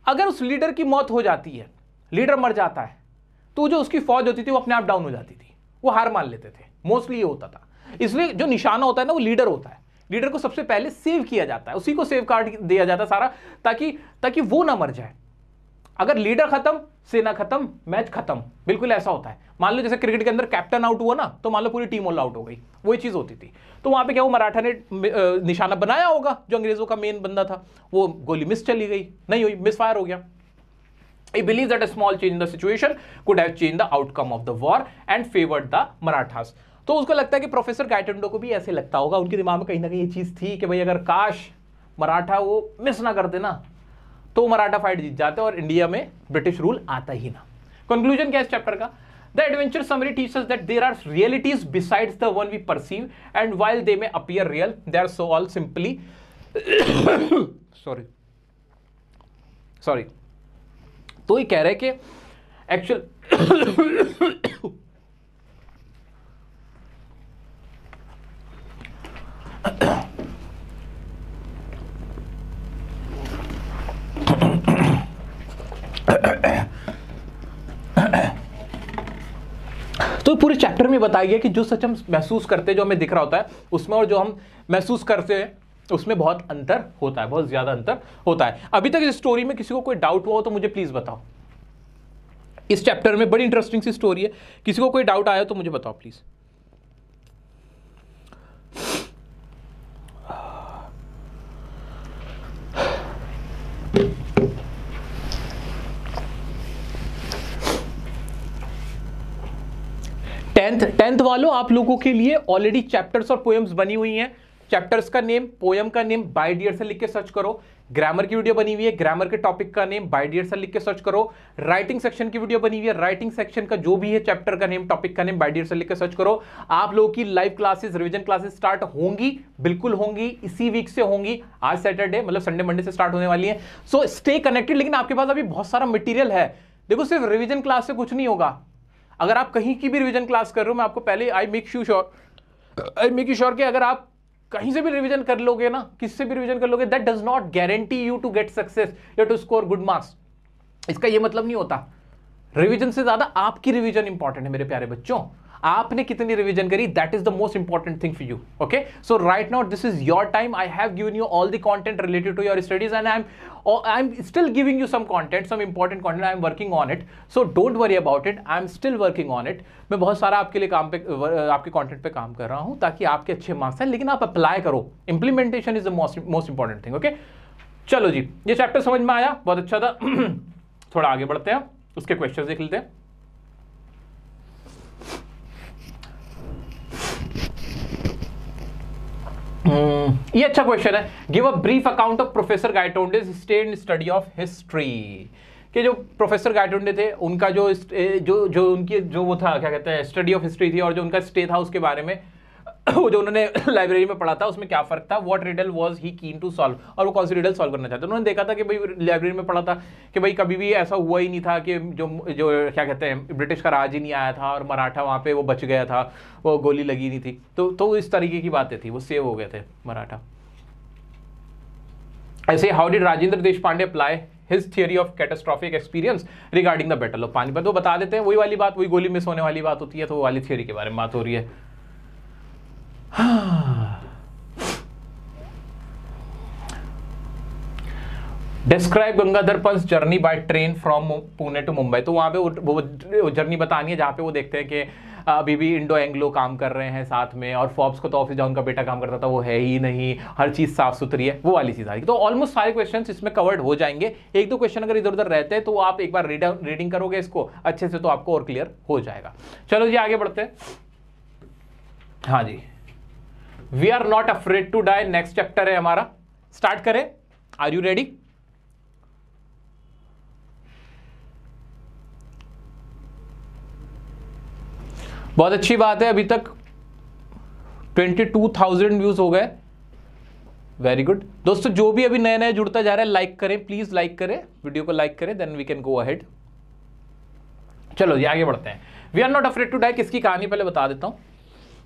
अगर उस लीडर की मौत हो जाती है लीडर मर जाता है तो जो उसकी फौज होती थी वो अपने आप डाउन हो जाती थी वो हार मान लेते थे मोस्टली ये होता था इसलिए जो निशाना होता है ना वो लीडर होता है लीडर को सबसे पहले सेव किया जाता है उसी को सेव कार्ड दिया जाता है सारा ताकि ताकि वो ना मर जाए अगर लीडर खत्म सेना खत्म मैच खत्म बिल्कुल ऐसा होता है मान लो जैसे क्रिकेट के अंदर कैप्टन आउट हुआ ना तो मान लो पूरी टीम ऑल आउट हो गई वही चीज़ होती थी तो वहां पे क्या वो मराठा ने निशाना बनाया होगा जो अंग्रेजों का मेन बंदा था वो गोली मिस चली गई नहीं हुई मिस फायर हो गया He believes that a small change in the situation could have changed the outcome of the war and favored the Marathas. तो उसको लगता है कि प्रोफेसर गाइटेंडो को भी ऐसे लगता होगा उनके दिमाग में कहीं ना कहीं ये चीज़ थी कि भाई अगर काश मराठा वो मिस ना कर देना तो मराठा फाइट जीत जाते और इंडिया में ब्रिटिश रूल आता ही ना कंक्लूजन क्या इस चैप्टर का the adventure summary teaches that there are realities besides the one we perceive and while they may appear real they are so all simply sorry sorry तो ये कह रहे कि एक्चुअल Actual, तो पूरे चैप्टर में बताया गया कि जो सच हम महसूस करते हैं जो हमें दिख रहा होता है उसमें और जो हम महसूस करते हैं उसमें बहुत अंतर होता है बहुत ज़्यादा अंतर होता है अभी तक इस स्टोरी में किसी को कोई डाउट हुआ हो तो मुझे प्लीज़ बताओ इस चैप्टर में बड़ी इंटरेस्टिंग सी स्टोरी है किसी को कोई डाउट आया तो मुझे बताओ प्लीज़ टेंथ टेंथ वालों आप लोगों के लिए ऑलरेडी चैप्टर्स और पोएम्स बनी हुई हैं चैप्टर्स का नेम पोएम का नेम बाय डियर से लिख के सर्च करो ग्रामर की वीडियो बनी हुई है ग्रामर के टॉपिक का नेम बाय डियर से लिख के सर्च करो राइटिंग सेक्शन की वीडियो बनी हुई है राइटिंग सेक्शन का जो भी है चैप्टर का नेम टॉपिक का नेम बाय डियर से लिख के सर्च करो आप लोगों की live classes revision classes start होंगी बिल्कुल होंगी इसी वीक से होंगी आज सैटरडे मतलब संडे मंडे से स्टार्ट होने वाली है सो स्टे कनेक्टेड लेकिन आपके पास अभी बहुत सारा मटीरियल है देखो सिर्फ रिविजन क्लास से कुछ नहीं होगा अगर आप कहीं की भी रिविजन क्लास कर रहे हो मैं आपको पहले I make you sure I make you sure कि अगर आप कहीं से भी रिविजन कर लोगे ना किससे भी रिविजन कर लोगे that does not guarantee you to get success या टू स्कोर गुड मार्क्स इसका यह मतलब नहीं होता रिविजन से ज्यादा आपकी रिविजन इंपॉर्टेंट है मेरे प्यारे बच्चों आपने कितनी रिविजन करी that is the most important thing for you okay so right now this is your time I have given you all the content related to your studies and I am I am still giving you some content some important content I am working on it so don't worry about it I am still working on it मैं बहुत सारा आपके लिए काम पे आपके content पे काम कर रहा हूँ ताकि आपके अच्छे मार्क्स आए लेकिन आप अप्लाई करो implementation is the most important thing okay चलो जी ये चैप्टर समझ में आया बहुत अच्छा था थोड़ा आगे बढ़ते हैं उसके क्वेश्चन देख लेते हैं हम्म। ये अच्छा क्वेश्चन है give a brief account of professor Gaitonde's stead study of history के जो प्रोफेसर गाइटोंडे थे उनका जो जो जो उनकी जो वो था क्या कहते हैं स्टडी ऑफ हिस्ट्री थी और जो उनका स्टे था उसके बारे में वो जो उन्होंने लाइब्रेरी में पढ़ा था उसमें क्या फर्क था what riddle was he keen to solve और वो कौन सी रिडल सॉल्व करना चाहते उन्होंने देखा था कि भाई लाइब्रेरी में पढ़ा था कि भाई कभी भी ऐसा हुआ ही नहीं था कि जो जो क्या कहते हैं ब्रिटिश का राज ही नहीं आया था और मराठा वहाँ पे वो बच गया था वो गोली लगी नहीं थी तो तो इस तरीके की बातें थी वो सेव हो गए थे मराठा ऐसे how did Rajendra Deshpande apply his theory of catastrophic experience regarding the battle of Panipat वो बता देते हैं वही वाली बात वही गोली मिस होने वाली बात होती है तो वो वाली थियरी के बारे में बात हो रही है describe Gangadhar Pant's journey by train from Pune to Mumbai तो वहां पे वो, वो जर्नी बतानी है जहां पे वो देखते हैं कि अभी भी इंडो एंग्लो काम कर रहे हैं साथ में और फॉब्स को तो ऑफिस जहाँ उनका बेटा काम करता था वो है ही नहीं हर चीज़ साफ सुथरी है वो वाली चीज़ आ रही तो ऑलमोस्ट सारे क्वेश्चन इसमें कवर्ड हो जाएंगे एक दो क्वेश्चन अगर इधर उधर रहते हैं तो आप एक बार रीडिंग करोगे इसको अच्छे से तो आपको और क्लियर हो जाएगा चलो जी आगे बढ़ते हैं हाँ जी we are not afraid to die next chapter है हमारा स्टार्ट करें आर यू रेडी बहुत अच्छी बात है अभी तक 22,000 व्यूज हो गए वेरी गुड दोस्तों जो भी अभी नए नए जुड़ता जा रहा है लाइक करें प्लीज लाइक करें वीडियो को लाइक करें then we can go ahead चलो ये आगे बढ़ते हैं we are not afraid to die किसकी कहानी पहले बता देता हूं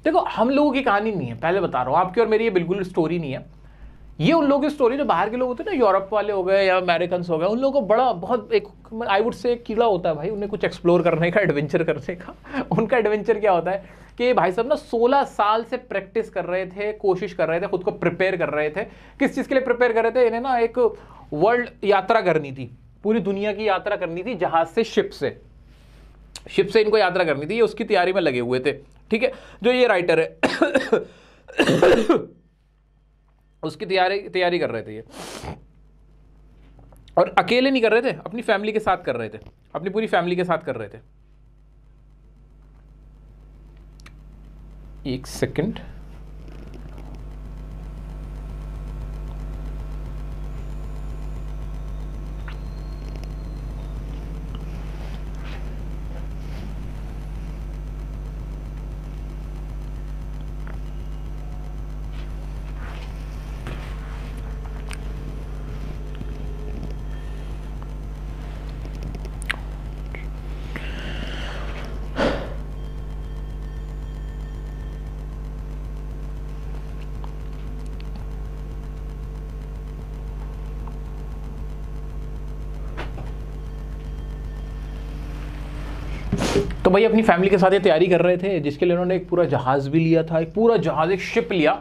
देखो हम लोगों की कहानी नहीं है पहले बता रहा हूँ आपकी और मेरी ये बिल्कुल स्टोरी नहीं है ये उन लोगों की स्टोरी जो बाहर के लोग होते हैं ना यूरोप वाले हो गए या अमेरिकन हो गए उन लोगों को बड़ा बहुत एक आई वुड से कीड़ा होता है भाई उन्हें कुछ एक्सप्लोर करने का एडवेंचर करने का उनका एडवेंचर क्या होता है कि भाई साहब ना सोलह साल से प्रैक्टिस कर रहे थे कोशिश कर रहे थे खुद को प्रिपेयर कर रहे थे किस चीज़ के लिए प्रिपेयर कर रहे थे इन्हें ना एक वर्ल्ड यात्रा करनी थी पूरी दुनिया की यात्रा करनी थी जहाज से शिप से शिप से इनको यात्रा करनी थी ये उसकी तैयारी में लगे हुए थे ठीक है जो ये राइटर है उसकी तैयारी तैयारी कर रहे थे ये और अकेले नहीं कर रहे थे अपनी फैमिली के साथ कर रहे थे अपनी पूरी फैमिली के साथ कर रहे थे एक सेकंड तो भाई अपनी फैमिली के साथ ये तैयारी कर रहे थे जिसके लिए उन्होंने एक पूरा जहाज़ भी लिया था एक पूरा जहाज़ एक शिप लिया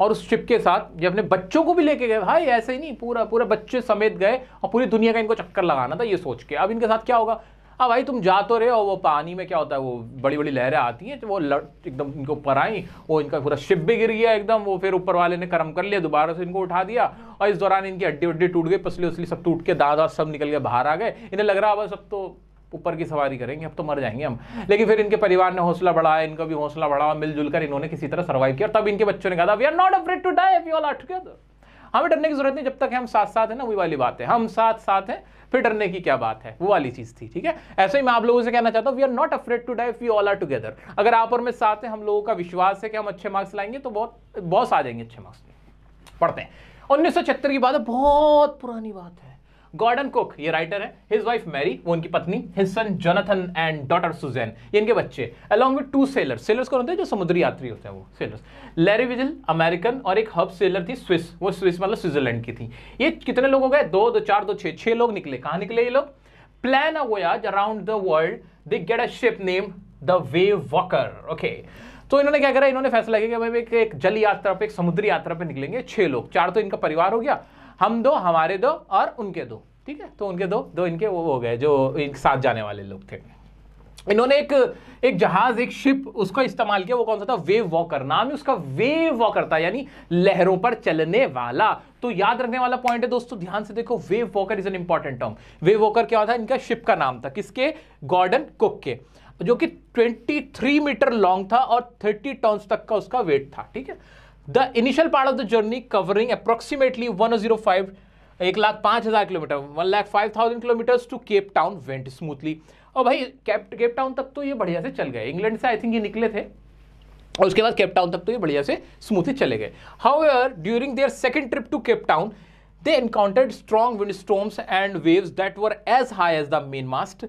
और उस शिप के साथ ये अपने बच्चों को भी लेके गए भाई ऐसे ही नहीं पूरा पूरा बच्चे समेत गए और पूरी दुनिया का इनको चक्कर लगाना था ये सोच के अब इनके साथ क्या होगा अब भाई तुम जा तो रहे हो वो पानी में क्या होता है वो बड़ी बड़ी लहरें आती हैं तो वो लड़ एकदम इनके ऊपर आई वो इनका पूरा शिप भी गिर गया एकदम वो फिर ऊपर वाले ने कर्म कर लिया दोबारा से इनको उठा दिया और इस दौरान इनकी हड्डी वड्डी टूट गई पसली उसली सब टूट के दादा सब निकल गए बाहर आ गए इन्हें लग रहा अब सब तो ऊपर की सवारी करेंगे अब तो मर जाएंगे हम लेकिन फिर इनके परिवार ने हौसला बढ़ाया इनका भी हौसला बढ़ाया मिलजुल कर इन्होंने किसी तरह सर्वाइव किया तब इनके बच्चों ने कहा था we are not afraid to die we all are together हमें डरने की जरूरत नहीं जब तक हम साथ साथ हैं ना वही वाली बात है हम साथ साथ हैं फिर डरने की क्या बात है वो वाली चीज़ थी ठीक है ऐसे ही मैं आप लोगों से कहना चाहता हूँ we are not afraid to die we all are together अगर आप और मैं साथ हैं हम लोगों का विश्वास है कि हम अच्छे मार्क्स लाएंगे तो बहुत बहुत आ जाएंगे अच्छे मार्क्स पढ़ते हैं उन्नीस की बात है बहुत पुरानी बात है गॉर्डन कुक ये राइटर है हिज वाइफ मैरी वो उनकी पत्नी his son Jonathan and daughter Suzanne ये इनके बच्चे along with two sailor sailors कौन होते हैं जो समुद्री यात्री होते हैं वो सेलर्स लैरी विजिल अमेरिकन और एक हब सेलर थी स्विस वो स्विस मतलब स्विट्जरलैंड की थी ये कितने लोग हो गए दो दो चार दो छः छः लोग निकले कहाँ निकले ये लोग plan a voyage around the world they get a ship named the Wavewalker okay तो इन्होंने क्या करा इन्होंने फैसला किया कि भाई एक, एक जल यात्रा पे एक समुद्री यात्रा पे निकलेंगे छह लोग चार तो इनका परिवार हो गया हम दो हमारे दो और उनके दो ठीक है तो उनके दो दो इनके वो हो गए जो एक साथ जाने वाले लोग थे इन्होंने एक एक जहाज एक शिप उसका इस्तेमाल किया वो कौन सा था वेव वॉकर नाम ही उसका वेव वॉकर था यानी लहरों पर चलने वाला तो याद रखने वाला पॉइंट है दोस्तों ध्यान से देखो Wavewalker is an important term Wavewalker क्या था इनका शिप का नाम था किसके गॉर्डन कुक के जो कि 23 मीटर लॉन्ग था और 30 टन तक का उसका वेट था ठीक है the initial part of the journey covering approximately one zero five एक लाख पाँच हज़ार kilometre one lakh five thousand kilometres to Cape Town went smoothly और भाई केप केप टाउन तक तो ये बढ़िया से चल गए इंग्लैंड से आई थिंक ये निकले थे और उसके बाद केप टाउन तक तो ये बढ़िया से स्मूथली चले गए however during their second trip to Cape Town they encountered strong wind storms and waves that were as high as the main mast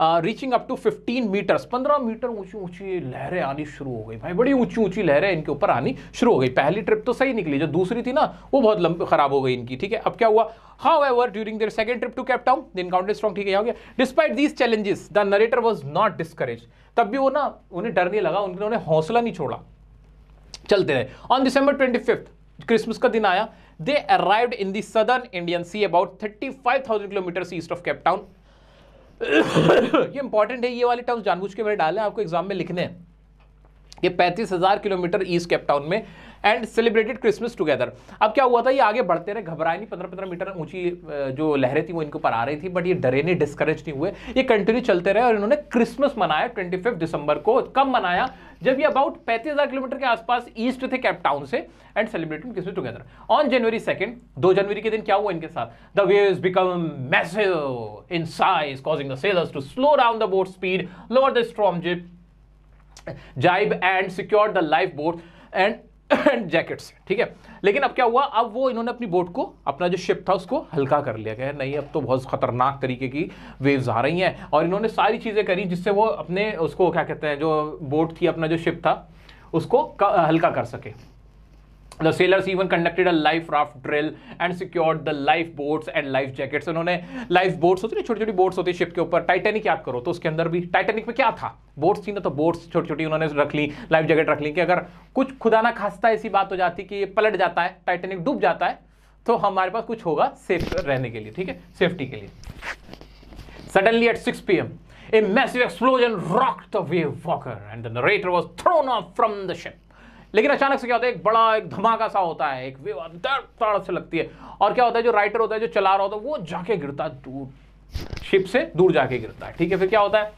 reaching up to 15 metres 15 metre ऊंची ऊंची लहरें आनी शुरू हो गई भाई बड़ी ऊंची ऊंची लहरें इनके ऊपर आनी शुरू हो गई पहली ट्रिप तो सही निकली जो दूसरी थी ना वो बहुत लंबी खराब हो गई इनकी ठीक है अब क्या हुआ however during their second trip to Cape Town encountered strong ठीक है हो गया despite these challenges the narrator was not discouraged तब भी वो ना उन्हें डर नहीं लगा उन्होंने हौसला नहीं छोड़ा चलते रहे on December twenty fifth Christmas का दिन आया they arrive in the southern Indian sea about thirty five thousand kilometre east of Cape Town ये इंपॉर्टेंट है ये वाले टर्म्स जानबूझ के मैंने डाले आपको एग्जाम में लिखने हैं ये पैंतीस हज़ार किलोमीटर ईस्ट केपटाउन में एंड सेलिब्रेटेड क्रिसमस टुगेदर अब क्या हुआ था ये आगे बढ़ते रहे घबराए नहीं पंद्रह पंद्रह मीटर ऊंची जो लहरें थी वो इनके ऊपर आ रही थी बट ये डरे नहीं डिस्करेज नहीं हुए ये कंटिन्यू चलते रहे और इन्होंने क्रिसमस मनाया ट्वेंटी दिसंबर को कब मनाया जब ये अबाउट 35,000 किलोमीटर के आसपास ईस्ट थे कैप टाउन से and celebrating Christmas together on January second दो जनवरी के दिन क्या हुआ इनके साथ the waves become massive in size causing the sailors to slow down the boat speed lower the storm jib jib and secure the lifeboat and and jackets ठीक है लेकिन अब क्या हुआ अब वो इन्होंने अपनी बोट को अपना जो शिप था उसको हल्का कर लिया गया नहीं अब तो बहुत खतरनाक तरीके की वेव्स आ रही हैं और इन्होंने सारी चीज़ें करी जिससे वो अपने उसको क्या कहते हैं जो बोट थी अपना जो शिप था उसको हल्का कर सके the sailors even conducted a life raft drill and secured the lifeboats and life jackets उन्होंने लाइफ बोट्स होती है छोटी छोटी बोट्स होती है शिप के ऊपर टाइटेनिक याद करो तो उसके अंदर भी टाइटेनिक में क्या था बोट्स थी ना तो बोट्स छोटी छोटी उन्होंने रख ली लाइफ जैकेट रख ली कि अगर कुछ खुदा ना खास्ता ऐसी बात हो जाती कि ये पलट जाता है टाइटेनिक डूब जाता है तो हमारे पास कुछ होगा सेफ रहने के लिए ठीक है सेफ्टी के लिए suddenly at six p m a massive explosion rock the Wavewalker and the narrator was thrown off from the ship लेकिन अचानक से क्या होता है एक बड़ा एक धमाका सा होता है एक से लगती है और क्या होता है जो राइटर होता है जो चला रहा होता है वो जाके गिरता है दूर शिप से दूर जाके गिरता है ठीक है फिर क्या होता है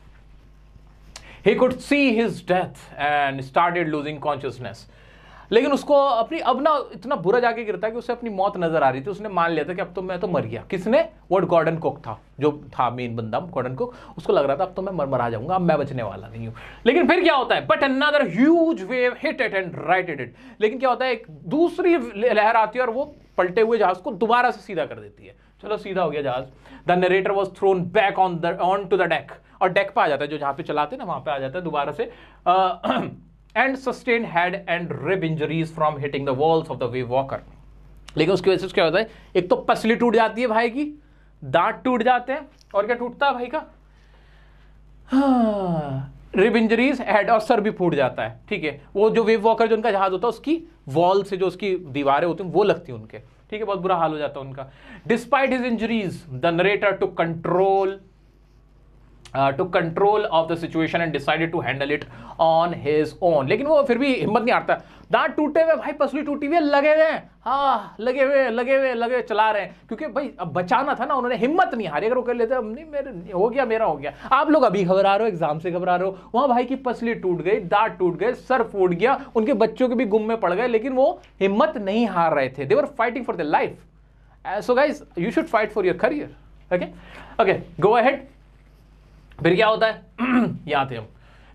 he could see his death and started losing consciousness लेकिन उसको अपनी अब ना इतना बुरा जाके गिरता है कि उसे अपनी मौत नजर आ रही थी उसने मान लिया था कि अब तो मैं तो मर गया किसने वर्ड गॉर्डन कोक था जो था मेन बंदा गॉर्डन कोक उसको लग रहा था अब तो मैं मर मरा जाऊंगा अब मैं बचने वाला नहीं हूं लेकिन फिर क्या होता है but another huge wave hit it and right it it लेकिन क्या होता है एक दूसरी लहर आती है और वो पलटे हुए जहाज को दोबारा से सीधा कर देती है चलो सीधा हो गया जहाज the narrator was thrown back on the on to the deck और डेक पे आ जाता है जो जहाँ पे चलाते ना वहां पे आ जाता है दोबारा से and sustain head and rib injuries from hitting the walls of the Wavewalker लेकिन उसकी वजह से क्या होता है एक तो पसली टूट जाती है भाई की दांत टूट जाते हैं और क्या टूटता है भाई का रिब इंजरीज हेड और सर भी फूट जाता है ठीक है वो जो वेव वॉकर जो उनका जहाज होता है उसकी वॉल से जो उसकी दीवारें होती हैं वो लगती हैं उनके ठीक है बहुत बुरा हाल हो जाता है उनका despite his injuries the narrator to control Uh, to control of the situation and decided to handle it on his own लेकिन वो फिर भी हिम्मत नहीं हारता दांत टूटे हुए भाई पसली टूटी हुई लगे हुए हैं हाँ लगे हुए लगे हुए लगे हुए चला रहे हैं क्योंकि भाई अब बचाना था ना उन्होंने हिम्मत नहीं हारी अगर वो कर लेते नहीं मेरे हो गया मेरा हो गया आप लोग अभी घबरा रहे हो एग्जाम से घबरा रहे हो वहाँ भाई की पसली टूट गई दांत टूट गए सर फूट गया उनके बच्चों के भी गुम में पड़ गए लेकिन वो हिम्मत नहीं हार रहे थे they were fighting for the life so guys you should fight for your career okay okay go ahead फिर क्या होता है यहां थे हम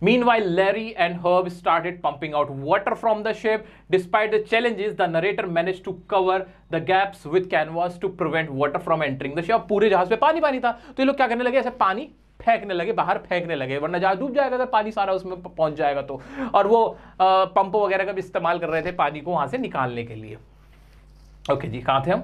Meanwhile, Larry and Herb started pumping out water from the ship. Despite the challenges, the narrator managed to cover the gaps with canvas to prevent water from entering the ship. पूरे जहाज पे पानी पानी था तो ये लोग क्या करने लगे ऐसे पानी फेंकने लगे बाहर फेंकने लगे वरना जहाज डूब जाएगा अगर पानी सारा उसमें पहुंच जाएगा तो और वो पंप वगैरह का भी इस्तेमाल कर रहे थे पानी को वहां से निकालने के लिए ओके okay, जी कहाँ थे हम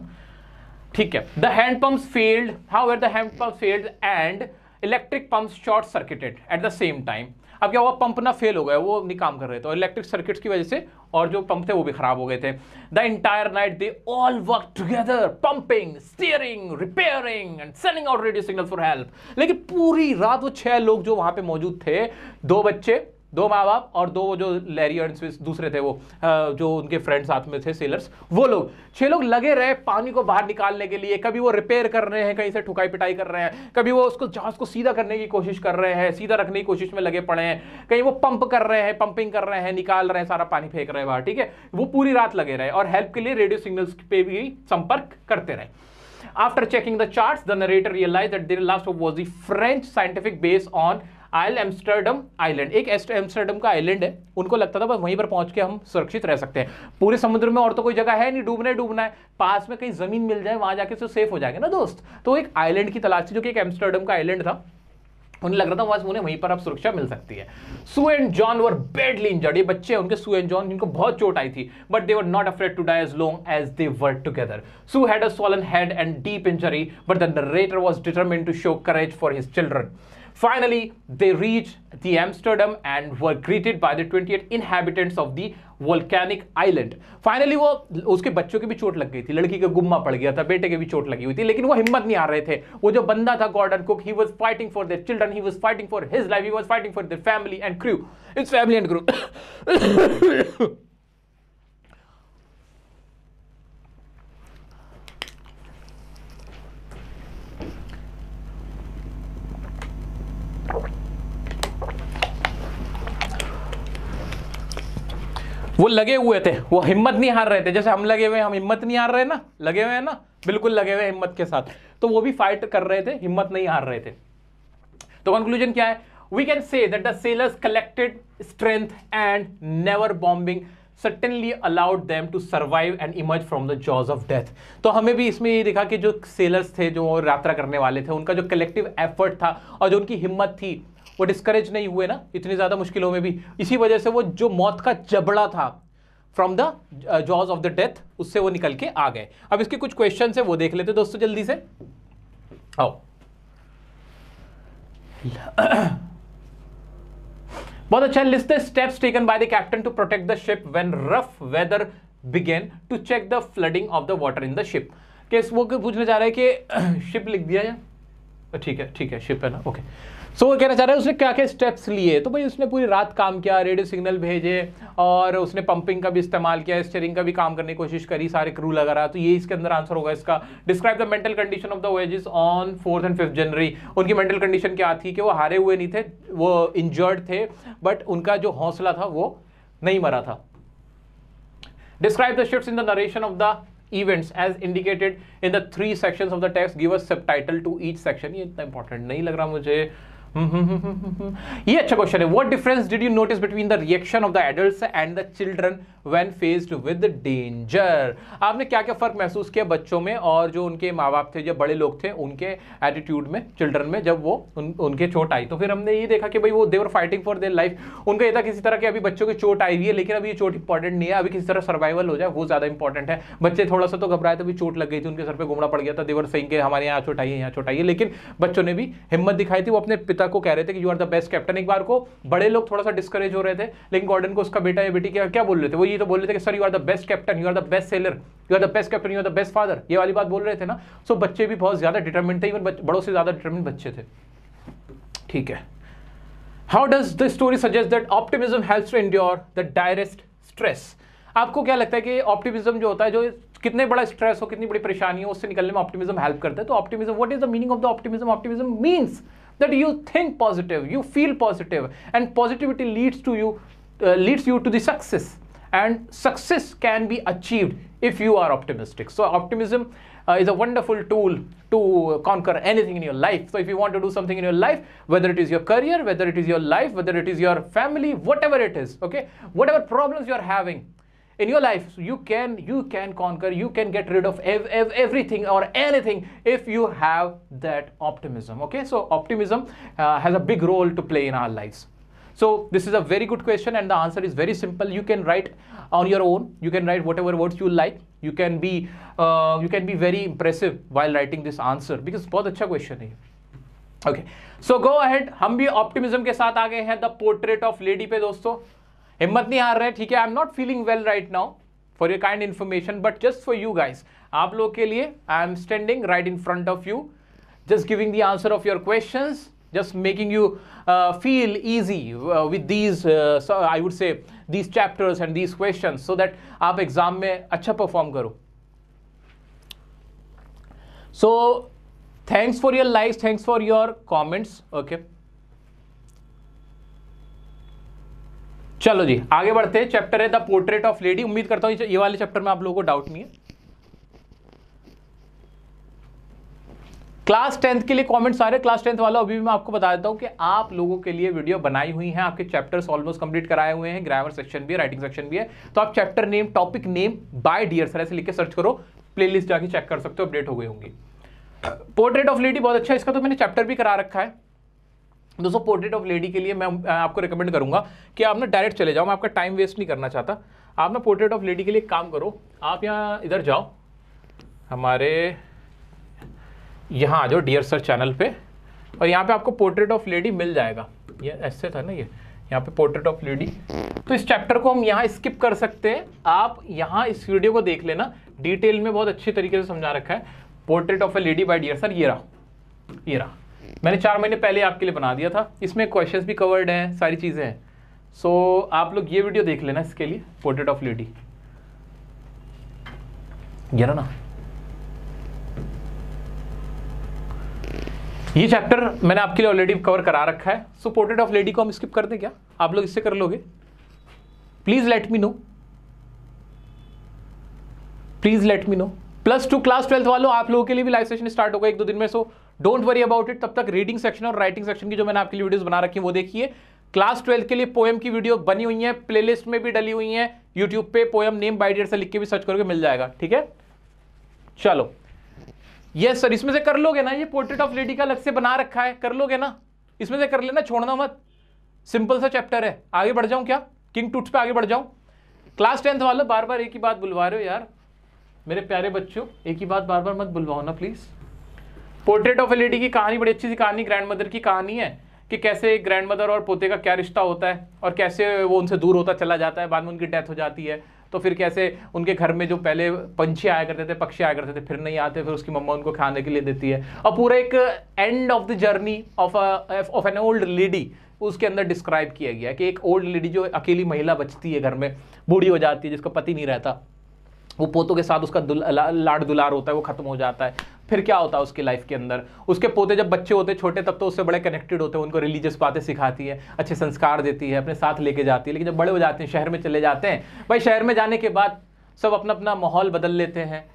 ठीक है the hand pump failed however the hand pump failed and electric pump short circuited at the same time अब क्या हुआ पंप ना फेल हो गया वो नहीं काम कर रहे थे इलेक्ट्रिक सर्किट्स की वजह से और जो पंप थे वो भी खराब हो गए थे the entire night they all work together pumping steering repairing and sending out radio signal for help लेकिन पूरी रात वो छह लोग जो वहां पे मौजूद थे दो बच्चे दो माँ बाप और दो जो लैरी एंड दूसरे थे वो जो उनके फ्रेंड साथ में थे सेलर्स वो लोग छह लोग लगे रहे पानी को बाहर निकालने के लिए कभी वो रिपेयर कर रहे हैं कहीं से ठुकाई पिटाई कर रहे हैं कभी वो उसको जहाज को सीधा करने की कोशिश कर रहे हैं सीधा रखने की कोशिश में लगे पड़े हैं कहीं वो पंप कर रहे हैं पंपिंग कर रहे हैं निकाल रहे हैं सारा पानी फेंक रहे हैं बाहर ठीक है वो पूरी रात लगे रहे और हेल्प के लिए रेडियो सिग्नल्स पे भी संपर्क करते रहे After checking the charts, the narrator realized that their last hope was the French scientific base on isle Amsterdam island एक एम्स्टर्डम का आइलैंड है उनको लगता था बस वहीं पर पहुंच के हम सुरक्षित रह सकते हैं पूरे समुद्र में और तो कोई जगह है नहीं डूबना है डूबना है पास में कहीं ज़मीन मिल जाए वहां जाके तो सेफ हो जाएगा ना दोस्त तो एक आइलैंड की तलाश थी जो कि एक एम्स्टर्डम का आइलैंड था उन्हें लग रहा था बस उन्हें वहीं पर अब सुरक्षा मिल सकती है Sue and John were badly injured ये बच्चे हैं उनके सू एंड जॉन जिनको बहुत चोट आई थी but they were not afraid to die as long as they work together Sue had a swollen head and deep injury but the narrator was determined to show courage for his children Finally, they reached the Amsterdam and were greeted by the 28 inhabitants of the volcanic island finally वो उसके बच्चों की भी चोट लग गई थी लड़की का गुम्मा पड़ गया था बेटे के भी चोट लगी हुई थी लेकिन वो हिम्मत नहीं आ रहे थे वो जो बंदा था Gordon Cook he was fighting for their children he was fighting for his life he was fighting for their family and crew its family and crew वो लगे हुए थे वो हिम्मत नहीं हार रहे थे जैसे हम लगे हुए हम हिम्मत नहीं हार रहे ना लगे हुए हैं ना बिल्कुल लगे हुए हिम्मत के साथ तो वो भी फाइट कर रहे थे हिम्मत नहीं हार रहे थे तो कंक्लूजन क्या है we can say that the sailors collected strength and never bombing suddenly allowed them to survive and emerge from the jaws of death तो हमें भी इसमें ये दिखा कि जो सेलर्स थे जो यात्रा करने वाले थे उनका जो कलेक्टिव एफर्ट था और जो उनकी हिम्मत थी वो डिस्करेज नहीं हुए ना इतनी ज़्यादा मुश्किलों में भी इसी वजह से वो जो मौत का जबड़ा था from the jaws of the death उससे वो निकल के आ गए अब इसके कुछ क्वेश्चन है वो देख लेते दोस्तों जल्दी से आओ बहुत अच्छा list the steps taken by the captain to protect the ship when rough weather began to check the flooding of the water in the ship केस वो पूछने जा रहा है कि शिप लिख दिया या ठीक है ठीक है शिप है ना ओके okay. सो so, वो कहना चाह रहा है उसने क्या क्या स्टेप्स लिए तो भाई उसने पूरी रात काम किया रेडियो सिग्नल भेजे और उसने पंपिंग का भी इस्तेमाल किया स्टेरिंग का भी काम करने की कोशिश करी सारे क्रू लगा रहा तो ये इसके अंदर आंसर होगा इसका describe the mental condition of the वेजिस on fourth and fifth January उनकी मेंटल कंडीशन क्या थी कि वो हारे हुए नहीं थे वो इंजर्ड थे बट उनका जो हौसला था वो नहीं मरा था describe the shift in the narration of the events as indicated in the three section of the text give a subtitle to each section ये इतना इंपॉर्टेंट नहीं लग रहा मुझे ये अच्छा क्वेश्चन है what difference did you notice between the reaction of the adult and the children when faced with danger आपने क्या क्या फर्क महसूस किया बच्चों में और जो उनके माँ बाप थे जो बड़े लोग थे उनके एटीट्यूड में चिल्ड्रन में जब वो उन, उनके चोट आई तो फिर हमने ये देखा कि भाई वो they were fighting for their life उनका ये था किसी तरह के अभी बच्चों की चोट आई हुई है लेकिन अभी ये चोट इंपॉर्टेंट नहीं है अभी किसी तरह सर्वाइवल हो जाए वो ज्यादा इंपॉर्टेंट है बच्चे थोड़ा सा तो घबराए थे चोट लग गई थी उनके सर पर घूमना पड़ गया था देवर सिंह के हमारे यहाँ चोट आई है यहाँ चोट आई है लेकिन बच्चों ने भी हिम्मत दिखाई थी वो अपने पिता सर को कह रहे थे कि you are the best captain एक बार को बड़े लोग थोड़ा सा डिस्करेज हो रहे थे लेकिन गॉर्डन को उसका बेटा या बेटी क्या क्या बोल रहे थे वो ये तो बोल रहे थे कि sir you are the best captain you are the best sailor you are the best captain you are the best father ये वाली बात बोल रहे थे ना सो so, बच्चे भी बहुत ज़्यादा डिटर्मेंट थे इवन बड़ों से ज़्यादा डिटर्मेंट बच्चे थे ठीक है how does the story suggest that optimism helps to endure the direst stress आपको क्या लगता है कि ऑप्टिमिज्म जो होता है जो कितने बड़ा स्ट्रेस हो कितनी बड़ी परेशानी हो उससे निकलने में ऑप्टिमिज्म हेल्प करता है तो optimism what is the meaning of the optimism optimism means that you think positive, you feel positive, and positivity leads to you uh, leads you to the success. And success can be achieved if you are optimistic. So optimism uh, is a wonderful tool to conquer anything in your life. So if you want to do something in your life, whether it is your career, whether it is your life, whether it is your family, whatever it is, okay, whatever problems you are having, in your life you can you can conquer you can get rid of ev ev everything or anything if you have that optimism okay so optimism uh, has a big role to play in our lives so this is a very good question and the answer is very simple you can write on your own you can write whatever words you like you can be uh, you can be very impressive while writing this answer because बहुत अच्छा question है Okay, so go ahead. हम भी optimism के साथ आ गए the portrait of lady पे दोस्तों हिम्मत नहीं हार रहे ठीक है I am not feeling well right now for your kind information but just for you guys आप लोग के लिए I am standing right in front of you just giving the answer of your question just making you feel easy with these I would say these chapters and these question so that आप exam में अच्छा perform करो so thanks for your likes thanks for your comments okay चलो जी आगे बढ़ते हैं chapter है द पोर्ट्रेट ऑफ लेडी उम्मीद करता हूं ये वाले चैप्टर में आप लोगों को डाउट नहीं है क्लास टेंथ के लिए कमेंट्स आ रहे क्लास टेंथ वाला अभी भी मैं आपको बता देता हूँ कि आप लोगों के लिए वीडियो बनाई हुई है आपके चैप्टर्स ऑलमोस्ट कंप्लीट कराए हुए हैं ग्रामर सेक्शन भी है राइटिंग सेक्शन भी है तो आप chapter name topic name by dear sir ऐसे लिख के सर्च करो प्लेलिस्ट जाके चेक कर सकते हो अपडेट हो गई होंगी पोर्ट्रेट ऑफ लेडी बहुत अच्छा है इसका तो मैंने चैप्टर भी करा रखा है दोस्तों पोर्ट्रेट ऑफ लेडी के लिए मैं आपको रिकमेंड करूंगा कि आप ना डायरेक्ट चले जाओ मैं आपका टाइम वेस्ट नहीं करना चाहता आप ना पोर्ट्रेट ऑफ लेडी के लिए काम करो आप यहाँ इधर जाओ हमारे यहाँ आ जाओ डियर सर चैनल पे और यहाँ पे आपको पोर्ट्रेट ऑफ लेडी मिल जाएगा ये ऐसे था ना ये यहाँ पे पोर्ट्रेट ऑफ लेडी तो इस चैप्टर को हम यहाँ स्किप कर सकते हैं आप यहाँ इस वीडियो को देख लेना डिटेल में बहुत अच्छे तरीके से समझा रखा है portrait of a lady by dear sir ये रहा ये रहा मैंने चार महीने पहले आपके लिए बना दिया था इसमें क्वेश्चन भी कवर्ड हैं सारी चीज़ें हैं सो so, आप लोग ये वीडियो देख लेना इसके लिए पोर्ट्रेट ऑफ लेडी गिरा ना ये चैप्टर मैंने आपके लिए ऑलरेडी कवर करा रखा है सो पोर्ट्रेट ऑफ लेडी को हम स्किप कर दें क्या आप लोग इससे कर लोगे please let me know please let me know plus two class twelfth वालों आप लोगों के लिए भी लाइव सेशन स्टार्ट होगा एक दो दिन में so so, don't worry about it तब तक रीडिंग सेक्शन और राइटिंग सेक्शन की जो मैंने आपके लिए वीडियोस बना रखी है वो देखिए क्लास ट्वेल्थ के लिए पोएम की वीडियो बनी हुई है प्लेलिस्ट में भी डली हुई है यूट्यूब पे पोएम नेम बाई डेट से लिख के भी सर्च करके मिल जाएगा ठीक है चलो यस सर इसमें से कर लोगे ना ये पोर्ट्रेट ऑफ लेडी का अलग से बना रखा है कर लोगे ना इसमें से कर लेना छोड़ना मत सिंपल सा चैप्टर है आगे बढ़ जाऊं क्या किंग टूट्स पे आगे बढ़ जाऊं क्लास टेंथ वाले बार बार एक ही बात बुलवा रहे हो यार मेरे प्यारे बच्चों एक ही बात बार बार मत बुलवाओ ना please portrait of a lady की कहानी बड़ी अच्छी सी कहानी ग्रैंड मदर की कहानी है कि कैसे ग्रैंड मदर और पोते का क्या रिश्ता होता है और कैसे वो उनसे दूर होता चला जाता है बाद में उनकी डेथ हो जाती है तो फिर कैसे उनके घर में जो पहले पंछी आया करते थे पक्षी आया करते थे फिर नहीं आते फिर उसकी मम्मा उनको खाने के लिए देती है और पूरा एक end of the journey of of an old lady उसके अंदर डिस्क्राइब किया गया कि एक ओल्ड लेडी जो अकेली महिला बचती है घर में बूढ़ी हो जाती है जिसका पति नहीं रहता वो पोतों के साथ उसका दुल, ला, लाड दुलार होता है वो खत्म हो जाता है फिर क्या होता है उसकी लाइफ के अंदर उसके पोते जब बच्चे होते छोटे तब तो उससे बड़े कनेक्टेड होते हैं उनको रिलीजियस बातें सिखाती है अच्छे संस्कार देती है अपने साथ लेके जाती है लेकिन जब बड़े हो जाते हैं शहर में चले जाते हैं भाई शहर में जाने के बाद सब अपना अपना माहौल बदल लेते हैं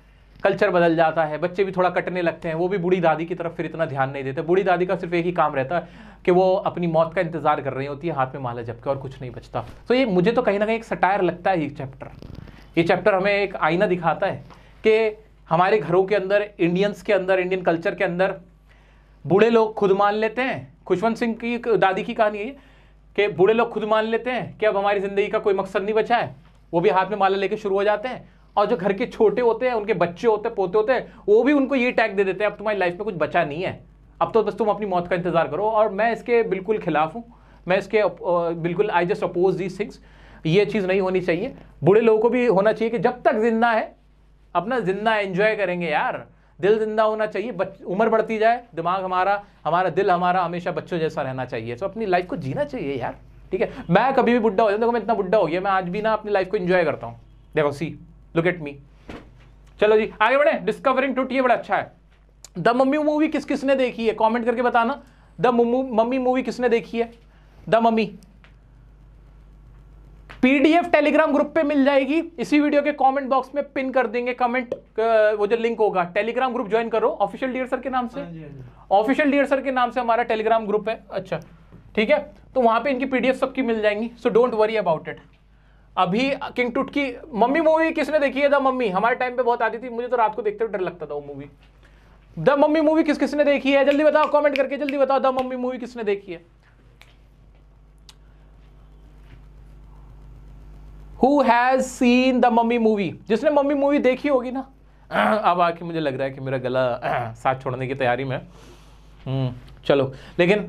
कल्चर बदल जाता है बच्चे भी थोड़ा कटने लगते हैं वो भी बूढ़ी दादी की तरफ फिर इतना ध्यान नहीं देते बूढ़ी दादी का सिर्फ एक ही काम रहता है कि वो अपनी मौत का इंतजार कर रही होती है हाथ में माला जबकि और कुछ नहीं बचता तो ये मुझे तो कहीं ना कहीं एक सटायर लगता है ये चैप्टर ये चैप्टर हमें एक आईना दिखाता है कि हमारे घरों के अंदर इंडियंस के अंदर इंडियन कल्चर के अंदर बूढ़े लोग खुद मान लेते हैं खुशवंत सिंह की दादी की कहानी है कि बूढ़े लोग खुद मान लेते हैं कि अब हमारी ज़िंदगी का कोई मकसद नहीं बचा है वो भी हाथ में माला लेके शुरू हो जाते हैं और जो घर के छोटे होते हैं उनके बच्चे होते हैं पोते होते हैं वो भी उनको ये टैग दे देते हैं अब तुम्हारी लाइफ में कुछ बचा नहीं है अब तो बस तुम अपनी मौत का इंतजार करो और मैं इसके बिल्कुल खिलाफ हूँ मैं इसके बिल्कुल I just oppose these things ये चीज़ नहीं होनी चाहिए बूढ़े लोगों को भी होना चाहिए कि जब तक जिंदा है अपना जिंदा एंजॉय करेंगे यार दिल जिंदा होना चाहिए बच उम्र बढ़ती जाए दिमाग हमारा हमारा दिल हमारा हमेशा बच्चों जैसा रहना चाहिए तो अपनी लाइफ को जीना चाहिए यार ठीक है मैं कभी भी बुढ़ा हो जाऊँ देखो मैं इतना बुढ़ा हो गया मैं आज भी ना अपनी लाइफ को इन्जॉय करता हूँ देखो सी लुक एट मी चलो जी आगे बढ़े डिस्कवरिंग टूट ये बड़ा अच्छा है द मम्मी मूवी किस किसने देखी है कमेंट करके बताना द मम्मी मूवी किसने देखी है the Mummy PDF Telegram group पे मिल जाएगी इसी वीडियो के कमेंट बॉक्स में पिन कर देंगे कमेंट वो जो लिंक होगा टेलीग्राम ग्रुप ज्वाइन करो ऑफिशियल डियर सर के नाम से ऑफिशियल डियर सर के नाम से हमारा टेलीग्राम ग्रुप है अच्छा ठीक है तो वहां पे इनकी पीडीएफ सबकी मिल जाएंगी so don't worry about it अभी किंग टूट की मम्मी मूवी किसने देखी है द मम्मी हमारे टाइम पे बहुत आती थी मुझे तो रात को देखते हुए डर लगता था वो मूवी द मम्मी मूवी किस किसने देखी है जल्दी बताओ कमेंट करके जल्दी बताओ द मम्मी मूवी किसने देखी है who has seen the Mummy movie जिसने मम्मी मूवी देखी होगी ना अब आके मुझे लग रहा है कि मेरा गला साथ छोड़ने की तैयारी में हम्म, चलो लेकिन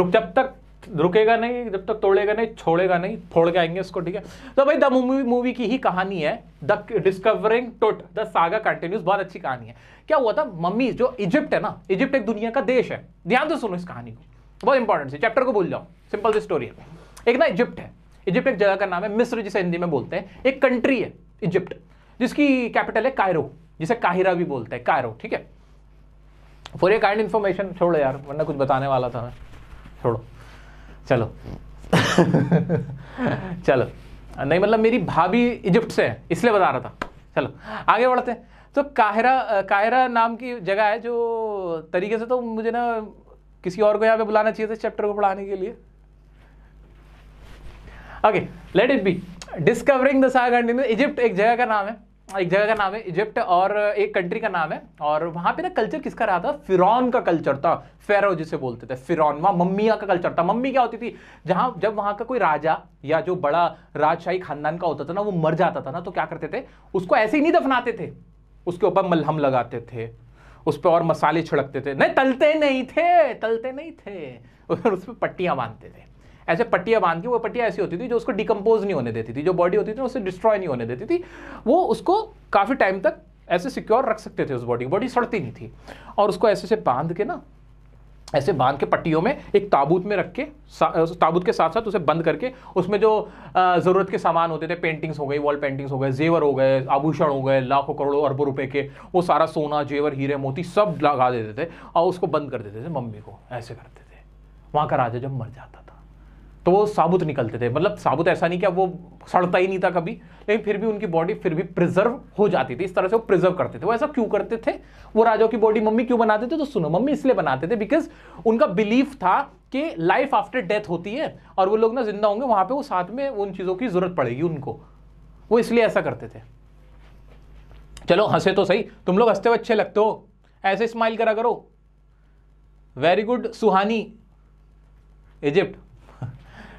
रुक जब तक रुकेगा नहीं जब तक तोड़ेगा नहीं छोड़ेगा नहीं फोड़ के आएंगे इसको ठीक है तो भाई द मूवी मूवी की ही कहानी है the discovering Tut the saga continues बहुत अच्छी कहानी है क्या हुआ था मम्मी जो इजिप्ट है ना इजिप्ट एक दुनिया का देश है ध्यान से सुनो इस कहानी को बहुत इंपॉर्टेंट है चैप्टर को भूल जाओ सिंपल सी स्टोरी है एक ना इजिप्ट है इजिप्ट एक जगह का नाम है मिस्र जिसे हिंदी में बोलते हैं एक कंट्री है इजिप्ट जिसकी कैपिटल है कायरो जिसे काहिरा भी बोलते हैं कायरो ठीक है फॉर ए काइंड इन्फॉर्मेशन छोड़ो यार वरना कुछ बताने वाला था मैं छोड़ो चलो चलो नहीं मतलब मेरी भाभी इजिप्ट से है इसलिए बता रहा था चलो आगे बढ़ते हैं तो काहिरा काहिरा नाम की जगह है जो तरीके से तो मुझे ना किसी और को यहाँ पे बुलाना चाहिए था चैप्टर को पढ़ाने के लिए okay let it be discovering the saga in Egypt एक जगह का नाम है एक जगह का नाम है इजिप्ट और एक कंट्री का नाम है और वहाँ पे ना कल्चर किसका रहा था फिर का कल्चर था फेरो जिसे बोलते थे फिर मम्मिया का कल्चर था मम्मी क्या होती थी जहाँ जब वहाँ का कोई राजा या जो बड़ा राजशाही खानदान का होता था ना वो मर जाता था ना तो क्या करते थे उसको ऐसे ही नहीं दफनाते थे उसके ऊपर मलहम लगाते थे उस पर और मसाले छिड़कते थे नहीं तलते नहीं थे तलते नहीं थे उस पर पट्टियाँ बांधते थे ऐसे पट्टियाँ बांध के वो पट्टियाँ ऐसी होती थी जो उसको डिकम्पोज नहीं होने देती थी जो बॉडी होती थी उसे डिस्ट्रॉय नहीं होने देती थी वो उसको काफ़ी टाइम तक ऐसे सिक्योर रख सकते थे उस बॉडी बॉडी सड़ती नहीं थी और उसको ऐसे से बांध के ना ऐसे बांध के पट्टियों में एक ताबूत में रख के ताबूत के साथ साथ उसे बंद करके उसमें जो ज़रूरत के सामान होते थे पेंटिंग्स हो गई वॉल पेंटिंग्स हो गए जेवर हो गए आभूषण हो गए लाखों करोड़ों अरबों रुपए के वो सारा सोना जेवर हीरे मोती सब लगा देते थे और उसको बंद कर देते थे मम्मी को ऐसे करते थे वहाँ का राजा जब मर जाता था तो वो साबुत निकलते थे मतलब साबुत ऐसा नहीं क्या वो सड़ता ही नहीं था कभी लेकिन फिर भी उनकी बॉडी फिर भी प्रिजर्व हो जाती थी इस तरह से वो प्रिजर्व करते थे वो ऐसा क्यों करते थे वो राजाओं की बॉडी मम्मी क्यों बनाते थे तो सुनो मम्मी इसलिए बनाते थे बिकॉज उनका बिलीफ था कि लाइफ आफ्टर डेथ होती है और वो लोग ना जिंदा होंगे वहां पर वो साथ में उन चीज़ों की जरूरत पड़ेगी उनको वो इसलिए ऐसा करते थे चलो हंसे तो सही तुम लोग हंसते हुए अच्छे लगते हो ऐसे स्माइल करा करो वेरी गुड सुहानी इजिप्ट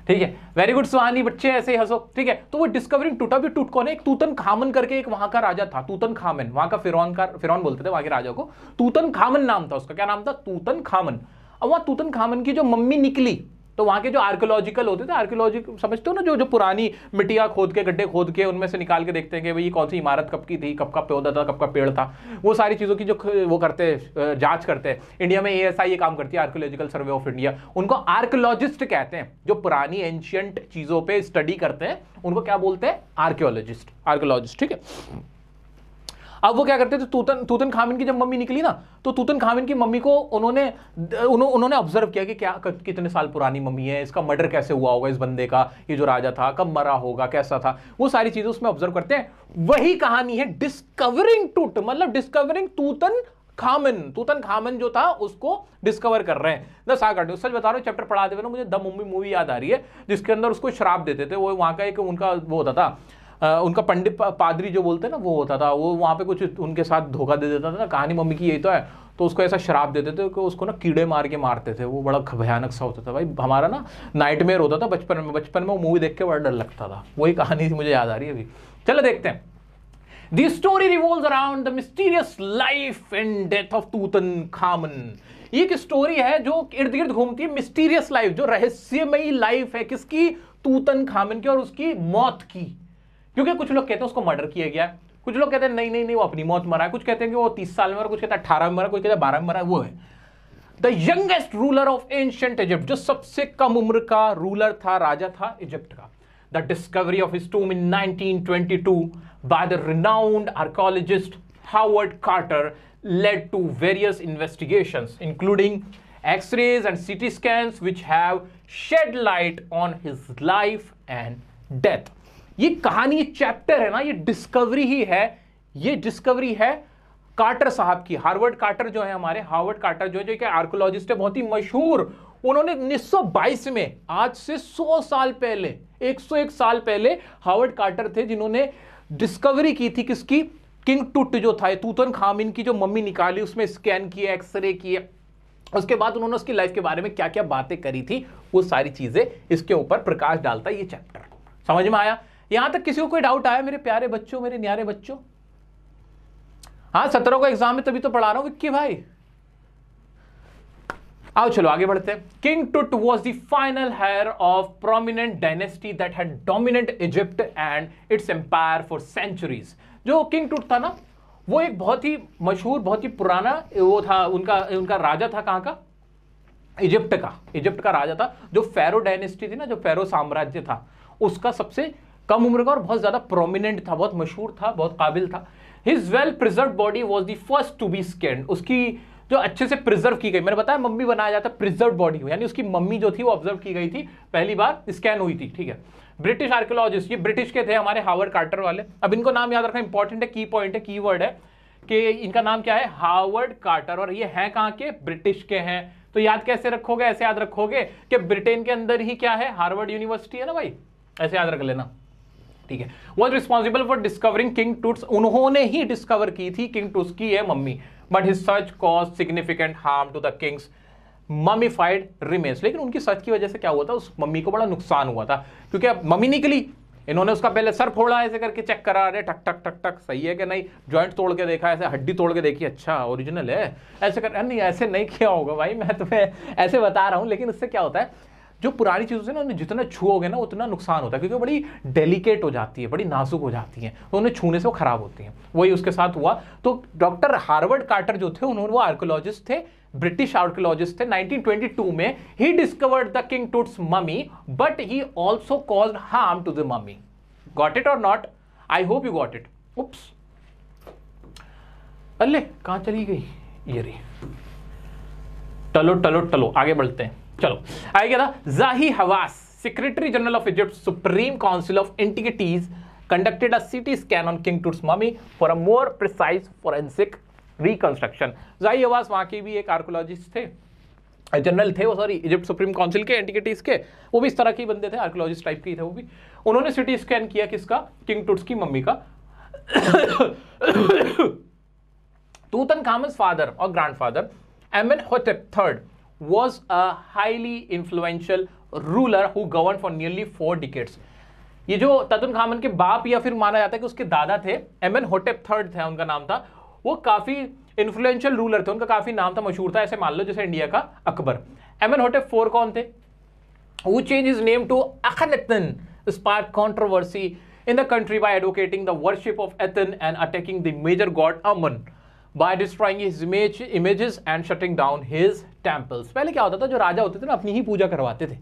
ठीक है वेरी गुड सुहानी बच्चे ऐसे ही हंसो ठीक है तो वो डिस्कवरिंग टूटा भी टूट कौन है एक तूतन खामन करके एक वहां का राजा था तूतन खामन वहां का फिरौन का फिरौन बोलते थे वहां के राजा को तूतन खामन नाम था उसका क्या नाम था तूतन खामन अब वहां तूतन खामन की जो मम्मी निकली तो वहाँ के जो आर्कोलॉजिकल होते थे आर्कोलॉजी समझते हो ना जो जो पुरानी मिट्टियाँ खोद के गड्ढे खोद के उनमें से निकाल के देखते हैं कि भाई ये कौन सी इमारत कब की थी कब का पौधा था कब का पेड़ था वो सारी चीज़ों की जो वो करते हैं जाँच करते हैं इंडिया में ए ये काम करती है आर्कोलॉजिकल सर्वे ऑफ इंडिया उनको आर्कोलॉजिस्ट कहते हैं जो पुरानी एंशियंट चीज़ों पर स्टडी करते हैं उनको क्या बोलते हैं आर्क्योलॉजिस्ट आर्कोलॉजिस्ट ठीक है अब वो क्या करते थे तूतन तूतन खामिन की जब मम्मी निकली ना तो तूतन खामिन की मम्मी को उन्होंने उन्हों, उन्होंने ऑब्जर्व किया कि क्या कितने साल पुरानी मम्मी है इसका मर्डर कैसे हुआ होगा इस बंदे का ये जो राजा था कब मरा होगा कैसा था वो सारी चीजें उसमें ऑब्जर्व करते हैं वही कहानी है डिस्कवरिंग टूट मतलब discovering Tutankhamun Tutankhamun जो था उसको डिस्कवर कर रहे हैं द सागर सच बता रहा हूँ चैप्टर पढ़ाते हुए ना मुझे द मम्मी मूवी याद आ रही है जिसके अंदर उसको शराब देते थे वो वहाँ का एक उनका वो होता था उनका पंडित पादरी जो बोलते हैं ना वो होता था वो वहाँ पे कुछ उनके साथ धोखा दे देता था ना कहानी मम्मी की यही तो है तो उसको ऐसा शराब देते थे कि उसको ना कीड़े मार के मारते थे वो बड़ा भयानक सा होता था भाई हमारा ना नाइट होता था बचपन में बचपन में वो मूवी देख के बड़ा डर लगता था वही कहानी मुझे याद आ रही है अभी चलो देखते हैं The story revolves around the mysterious life and death of Tutankhamun. ये एक स्टोरी है जो इर्द गिर्द घूमती है मिस्टीरियस लाइफ जो रहस्यमयी लाइफ है किसकी तूतन खामन की और उसकी मौत की क्योंकि कुछ लोग कहते हैं उसको मर्डर किया गया कुछ लोग कहते हैं नहीं नहीं नहीं वो अपनी मौत मरा है कुछ कहते हैं कि वो तीस साल में मरा कुछ कहते हैं अठारह में मरा कुछ कहते हैं बारह में मरा वो है the youngest ruler of ancient Egypt जो सबसे कम उम्र का रूलर था राजा था इजिप्ट का the discovery of his tomb in two by the renowned archaeologist Howard Carter led to various investigation including X-rays and C T scan which have shed light on his life and death ये कहानी ये chapter है ना ये discovery ही है ये discovery है quarter साहब की हार्वर्ड कार्टर जो है हमारे हार्वर्ड कार्टर जो है जो आर्कोलॉजिस्ट है बहुत ही मशहूर उन्होंने 1922 में आज से 100 साल पहले 101 साल पहले हार्वर्ड कार्टर थे जिन्होंने डिस्कवरी की थी किसकी किंग टुट जो था तूतन खामिन की जो मम्मी निकाली उसमें स्कैन किए एक्सरे किए उसके बाद उन्होंने उसकी लाइफ के बारे में क्या क्या बातें करी थी वो सारी चीज़ें इसके ऊपर प्रकाश डालता है ये चैप्टर समझ में आया यहां तक किसी को कोई डाउट आया मेरे प्यारे बच्चों मेरे न्यारे बच्चों हाँ सत्रह को एग्जाम में तभी तो पढ़ा रहा हूं विक्की भाई आओ चलो आगे बढ़ते हैं King Tut was the final heir of prominent dynasty that had dominant Egypt and its empire for centuries जो किंग टुट था ना वो एक बहुत ही मशहूर बहुत ही पुराना वो था उनका उनका राजा था कहां का इजिप्ट का इजिप्ट का राजा था जो फेरो डायनेस्टी थी ना जो फेरो साम्राज्य था उसका सबसे कम उम्र का और बहुत ज़्यादा प्रोमिनेंट था बहुत मशहूर था बहुत काबिल था his well preserve body was the first to be scanned उसकी जो अच्छे से प्रिजर्व की गई मैंने बताया मम्मी बनाया जाता प्रिजर्व बॉडी यानी उसकी मम्मी जो थी वो ऑब्जर्व की गई थी पहली बार स्कैन हुई थी ठीक है ब्रिटिश आर्कोलॉजिस्ट ये ब्रिटिश के थे हमारे हावर्ड कार्टर वाले अब इनको नाम याद रखना इंपॉर्टेंट है की पॉइंट है की वर्ड है कि इनका नाम क्या है हावर्ड कार्टर और ये हैं कहाँ के ब्रिटिश के हैं तो याद कैसे रखोगे ऐसे याद रखोगे कि ब्रिटेन के अंदर ही क्या है हार्वर्ड यूनिवर्सिटी है ना भाई ऐसे याद रख लेना ठीक है was responsible for discovering King Tut's उन्होंने ही डिस्कवर की थी किंग टूट्स की है mummy but his search cause significant harm to the king's mummified remains लेकिन उनकी सर्च की वजह से क्या हुआ था उस मम्मी को बड़ा नुकसान हुआ था क्योंकि अब मम्मी निकली इन्होंने उसका पहले सर फोड़ा ऐसे करके चेक करा अरे ठक ठक ठक ठक सही है कि नहीं जॉइंट तोड़ के देखा ऐसे हड्डी तोड़ के देखी अच्छा ओरिजिनल है ऐसे कर नहीं ऐसे नहीं किया होगा भाई मैं तुम्हें ऐसे बता रहा हूँ लेकिन उससे क्या होता है जो पुरानी चीज़ों से ना उन्हें जितना छुओगे ना उतना नुकसान होता है क्योंकि बड़ी डेलिकेट हो जाती है बड़ी नाजुक हो जाती है तो उन्हें छूने से वो खराब होती हैं वही उसके साथ हुआ तो डॉक्टर हार्वर्ड कार्टर जो थे उन्होंने वो आर्कोलॉजिस्ट थे ब्रिटिश आर्कोलॉजिस्ट थे 1922 में he discovered the King Tut's mummy but he also cause harm to the mummy got it or not I hope you got it oops अल्ले कहाँ चली गई ये रही टलो टलो टलो आगे बढ़ते हैं चलो आई क्या था Zahi Hawass secretary general of Egypt supreme council of antiquities conducted a CT scan on King Tut's mummy for a more precise forensic reconstruction. जाहिर आवाज के भी एक आर्कोलॉजिस्ट थे जनरल थे वो सॉरी इजिप्ट सुप्रीम काउंसिल के एंटिकिटीज के वो भी इस तरह के बंदे थे आर्कोलॉजिस्ट टाइप के थे वो भी उन्होंने सिटी स्कैन किया किसका किंग टूट्स की मम्मी का तूतन खामस फादर और grandfather Amenhotep third was a highly influential ruler who governed for nearly four decades. ये जो ततन खामन के बाप या फिर माना जाता है कि उसके दादा थे एम एन होटेप थर्ड था उनका नाम था वो काफ़ी इन्फ्लुएंशियल रूलर थे उनका काफ़ी नाम था मशहूर था ऐसे मान लो जैसे इंडिया का Akbar Amenhotep four कौन थे वो change is name to Akhenaten spark controversy in the country by advocating the worship of Aten and attacking the major god Amun by destroying image images and shutting down his temples पहले क्या होता था जो राजा होते थे ना अपनी ही पूजा करवाते थे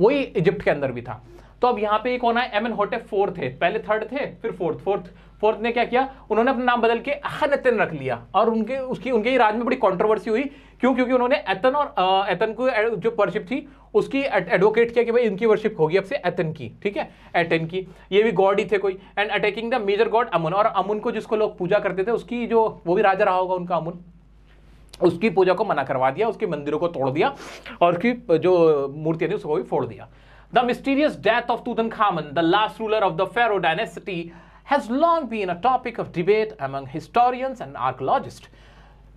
वही इजिप्ट के अंदर भी था तो अब यहाँ पे एक होना है एम एन होटे फोर्थ है पहले थर्ड थे फिर फोर्थ फोर्थ फोर्थ ने क्या किया उन्होंने अपना नाम बदल के अहनतन रख लिया और उनके उसकी उनके ही राज में बड़ी कंट्रोवर्सी हुई क्यों क्योंकि उन्होंने एतन और एतन को जो वर्शिप थी उसकी एडवोकेट किया कि भाई इनकी वर्शिप होगी अब से एथन की ठीक है एटन की ये भी गॉड ही थे कोई and attacking the major god Amun और अमुन को जिसको लोग पूजा करते थे उसकी जो वो भी राजा रहा होगा उनका अमुन उसकी पूजा को मना करवा दिया उसके मंदिरों को तोड़ दिया और उसकी जो मूर्तियां थी उसको भी फोड़ दिया the mysterious death of Tutankhamun the last ruler of the pharaoh dynasty has long been a topic of debate among historians and archaeologist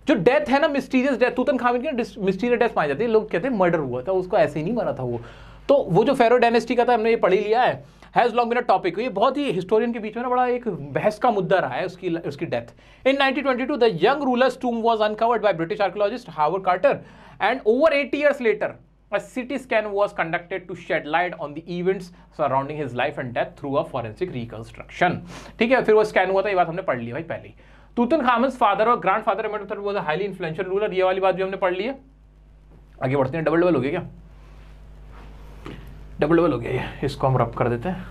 जो डेथ है ना मिस्टीरियस डेथ तूतन खामिन की मिस्टीरियस डेथ पाई जाती है लोग कहते हैं मर्डर हुआ था उसको ऐसे ही नहीं मरा था वो तो वो जो फेरो डायनेस्टी का था हमने ये पढ़ ही लिया है has long been a topic ये बहुत ही हिस्टोरियन के बीच में ना बड़ा एक बहस का मुद्दा रहा है उसकी उसकी death in 1922 the young ruler's tomb was uncovered by British archaeologist Howard Carter and over 80 years later a CT scan was conducted to shed light on the events surrounding his life and death through a forensic reconstruction ठीक है फिर वो scan हुआ था ये बात हमने पढ़ ली भाई पहले ही तूतन खामन्स फादर और grandfather Amenhotep was highly influential ruler ये वाली बात भी हमने पढ़ ली है आगे बढ़ते हैं डबल डबल हो गया क्या डबल डबल हो गया ये इसको हम रब कर देते हैं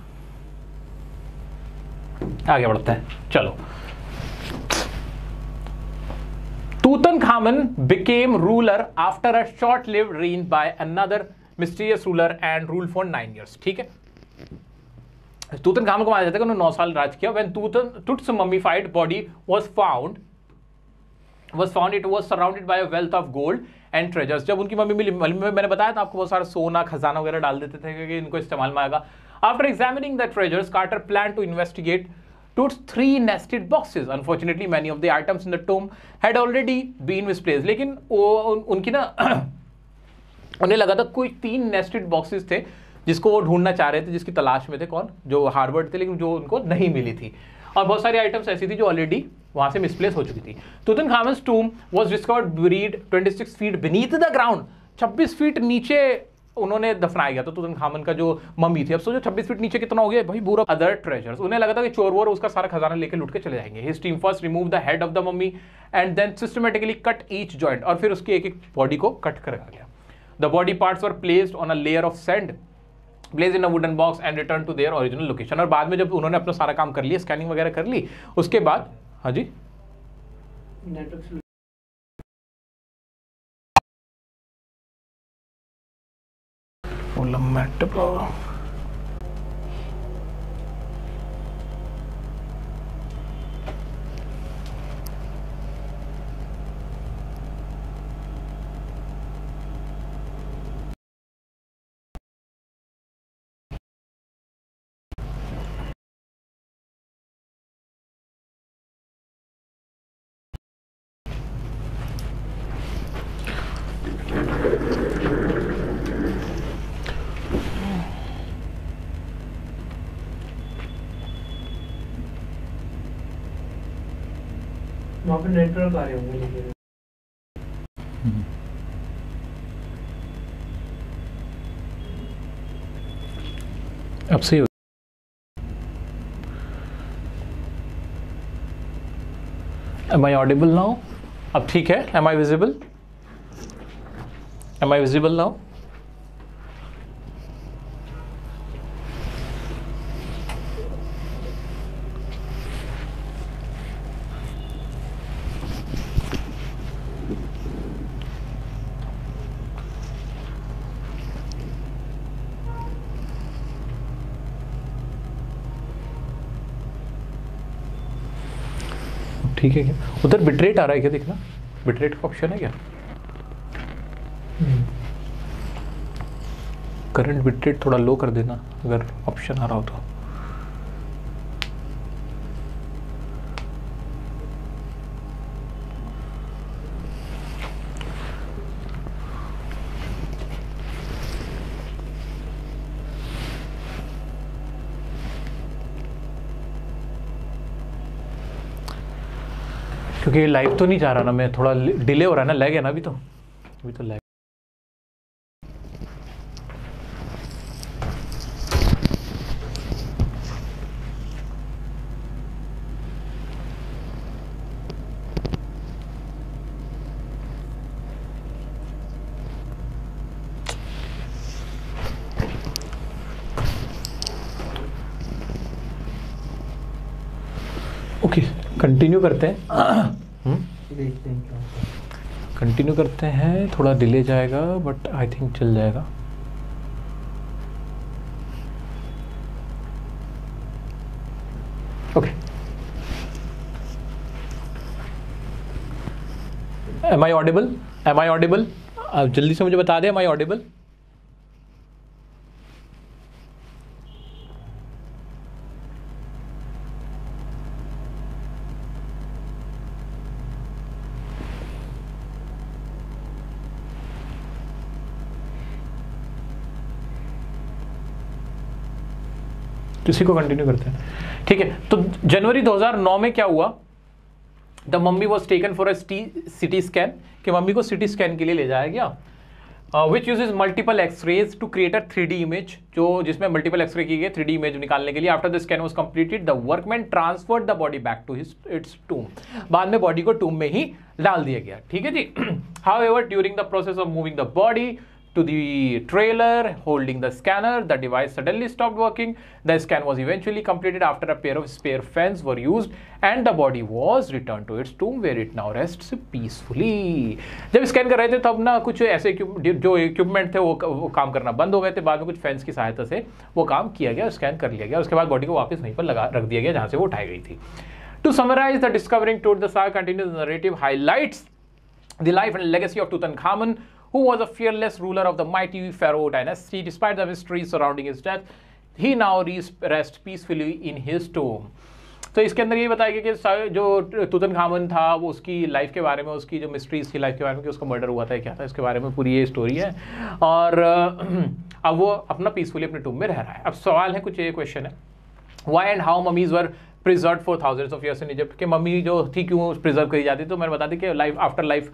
आगे बढ़ते हैं चलो Tutankhamun became ruler after a short lived reign by another mysterious ruler and rule for nine years ठीक है तूतन खाम को माना जाता है उन्होंने नौ साल राज किया when Tutankhamun's mummified body was found was found it was surrounded by wealth of gold and treasures जब उनकी मम्मी मिली मम्मी में मैंने बताया था आपको बहुत सारा सोना खजाना वगैरह डाल देते थे क्योंकि इनको इस्तेमाल में आएगा after examining the treasures Carter plan to investigate three nested boxes unfortunately many of the items in the the had already been been place लेकिन वो उनकी ना उन्हें लगा था कोई तीन नेस्टेड बॉक्सेज थे जिसको वो ढूंढना चाह रहे थे जिसकी तलाश में थे कौन जो हार्वर्ड थे लेकिन जो उनको नहीं मिली थी और बहुत सारी आइटम्स ऐसी थी जो ऑलरेडी वहां से मिसप्लेस हो चुकी थी Tutankhamun tomb was discovered buried six feet beneath the ground छब्बीस फीट नीचे उन्होंने दफनाया गया तो तुतन खामन का जो मम्मी थी अब सोचो छब्बीस फीट नीचे कितना हो गया भाई बुरा अदर ट्रेजर्स उन्हें लगा था कि चोर वोर उसका सारा खजाना लेकर लुट के चले जाएंगे his team first remove the head of the mummy and then systematically cut each joint और फिर उसकी एक एक बॉडी को कट करा गया the body parts were placed on a layer of sand place in a wooden box and return to their original location और बाद में जब उन्होंने अपना सारा काम कर लिया स्कैनिंग वगैरह कर ली उसके बाद हाँ जी नेटवर्क नेटवर्क आ रहे होंगे अब हो एम आई ऑडिबल नाउ अब ठीक है am I visible am I visible now ठीक है क्या उधर बिटरेट आ रहा है क्या देखना बिटरेट का ऑप्शन है क्या करंट हम्म। बिटरेट थोड़ा लो कर देना अगर ऑप्शन आ रहा हो तो क्योंकि लाइव तो नहीं जा रहा ना मैं थोड़ा डिले हो रहा है ना लैग है ना अभी तो अभी तो लैग कंटिन्यू करते हैं कंटिन्यू करते हैं थोड़ा डिले जाएगा बट आई थिंक चल जाएगा okay am I audible am I audible आप जल्दी से मुझे बता दें एम आई ऑडिबल इसी को कंटिन्यू करते हैं ठीक है तो जनवरी 2009 में क्या हुआ the mummy was taken for a CT scan कि मम्मी को सिटी स्कैन के लिए ले जाया गया which use is multiple x-rays to create a three D image जो जिसमें मल्टीपल एक्सरे की गई थ्री डी इमेज निकालने के लिए after the scan was completed the workman transferred the body back to his its tomb बाद में body को टूम में ही डाल दिया गया ठीक है जी however during the process of moving the body to the trailer holding the scanner. The device suddenly stopped working. The scan was eventually completed after a pair of spare fans were used and the body was returned to its tomb where it now rests peacefully. jab scan kar rahe the tab na kuch aise jo equipment the wo kaam karna band ho gaye the baad mein kuch कुछ ki sahayata se wo kaam kiya gaya scan kar liya gaya uske baad body ko wapas wahi par laga rakh diya gaya jahan se wo uthai gayi thi To summarize, the discovering tour the saga continues the narrative highlights the life and legacy of Tutankhamun, who was a fearless ruler of the mighty Pharaoh dynasty. Despite the mystery surrounding his death, he now rests peacefully in his tomb. तो इसके अंदर ये बताया गया कि जो तुतन खामन था वो उसकी लाइफ के बारे में उसकी जो मिस्ट्रीज थी लाइफ के बारे में कि उसका मर्डर हुआ था क्या था इसके बारे में पूरी ये स्टोरी है और अब वो अपना पीसफुली अपने टूम में रह रहा है अब सवाल है कुछ ये क्वेश्चन है why and how mummies were preserve for thousands of years in Egypt कि मम्मी जो थी क्यों प्रिजर्व करी जाती तो मैंने बता दी कि life after life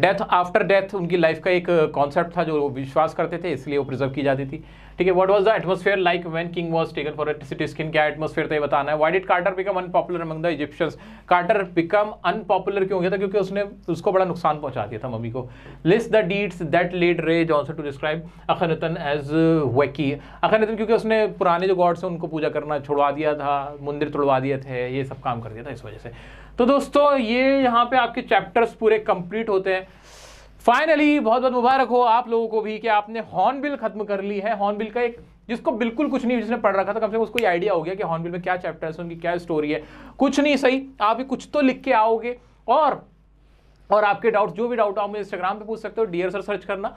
death after death उनकी लाइफ का एक कॉन्सेप्ट uh, था जो विश्वास करते थे इसलिए वो प्रिजर्व की जाती थी ठीक है what was the atmosphere like when king was taken for CT scan क्या एटमॉस्फेयर था ये बताना है why did Carter become unpopular among the Egyptians Carter become unpopular क्यों हो गया था क्योंकि उसने उसको बड़ा नुकसान पहुंचा दिया था मम्मी को list the deeds that lead Ray Johnson to describe Akhenaten as wacky Akhenaten क्योंकि उसने पुराने जो गॉड्स हैं उनको पूजा करना छुड़वा दिया था मंदिर तोड़वा दिए थे ये सब काम कर दिया था इस वजह से तो दोस्तों ये यहाँ पे आपके चैप्टर्स पूरे कंप्लीट होते हैं फाइनली बहुत बहुत मुबारक हो आप लोगों को भी कि आपने हॉर्नबिल खत्म कर ली है हॉर्नबिल का एक जिसको बिल्कुल कुछ नहीं जिसने पढ़ रखा था कम से कम उसको आइडिया हो गया कि हॉर्नबिल में क्या चैप्टर है उनकी क्या स्टोरी है कुछ नहीं सही आप भी कुछ तो लिख के आओगे और और आपके डाउट्स जो भी डाउट आप मुझे इंस्टाग्राम पे पूछ सकते हो डियर सर सर्च करना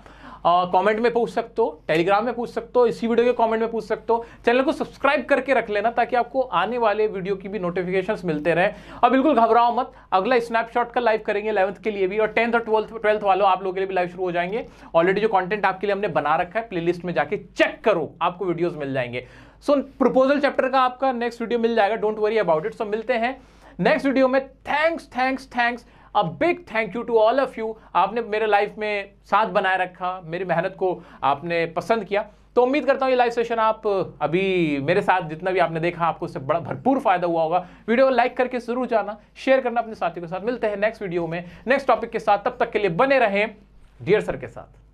कमेंट में पूछ सकते हो टेलीग्राम में पूछ सकते हो इसी वीडियो के कमेंट में पूछ सकते हो चैनल को सब्सक्राइब करके रख लेना ताकि आपको आने वाले वीडियो की भी नोटिफिकेशंस मिलते रहे और बिल्कुल घबराओ मत अगला स्नैपशॉट का लाइव करेंगे इलेवंथ के लिए भी और टेंथ और ट्वेल्थ ट्वेल्थ वालों आप लोगों के लिए भी लाइव शुरू हो जाएंगे ऑलरेडी जो कॉन्टेंट आपके लिए हमने बना रखा है प्ले में जाके चेक करो आपको वीडियोज मिल जाएंगे सो प्रपोजल चैप्टर का आपका नेक्स्ट वीडियो मिल जाएगा don't worry about it so मिलते हैं नेक्स्ट वीडियो में thanks thanks thanks a big thank you to all of you आपने मेरे लाइफ में साथ बनाए रखा मेरी मेहनत को आपने पसंद किया तो उम्मीद करता हूँ ये लाइव सेशन आप अभी मेरे साथ जितना भी आपने देखा आपको उससे बड़ा भरपूर फायदा हुआ होगा वीडियो को लाइक करके जरूर जाना शेयर करना अपने साथियों के साथ मिलते हैं नेक्स्ट वीडियो में नेक्स्ट टॉपिक के साथ तब तक के लिए बने रहें डियर सर के साथ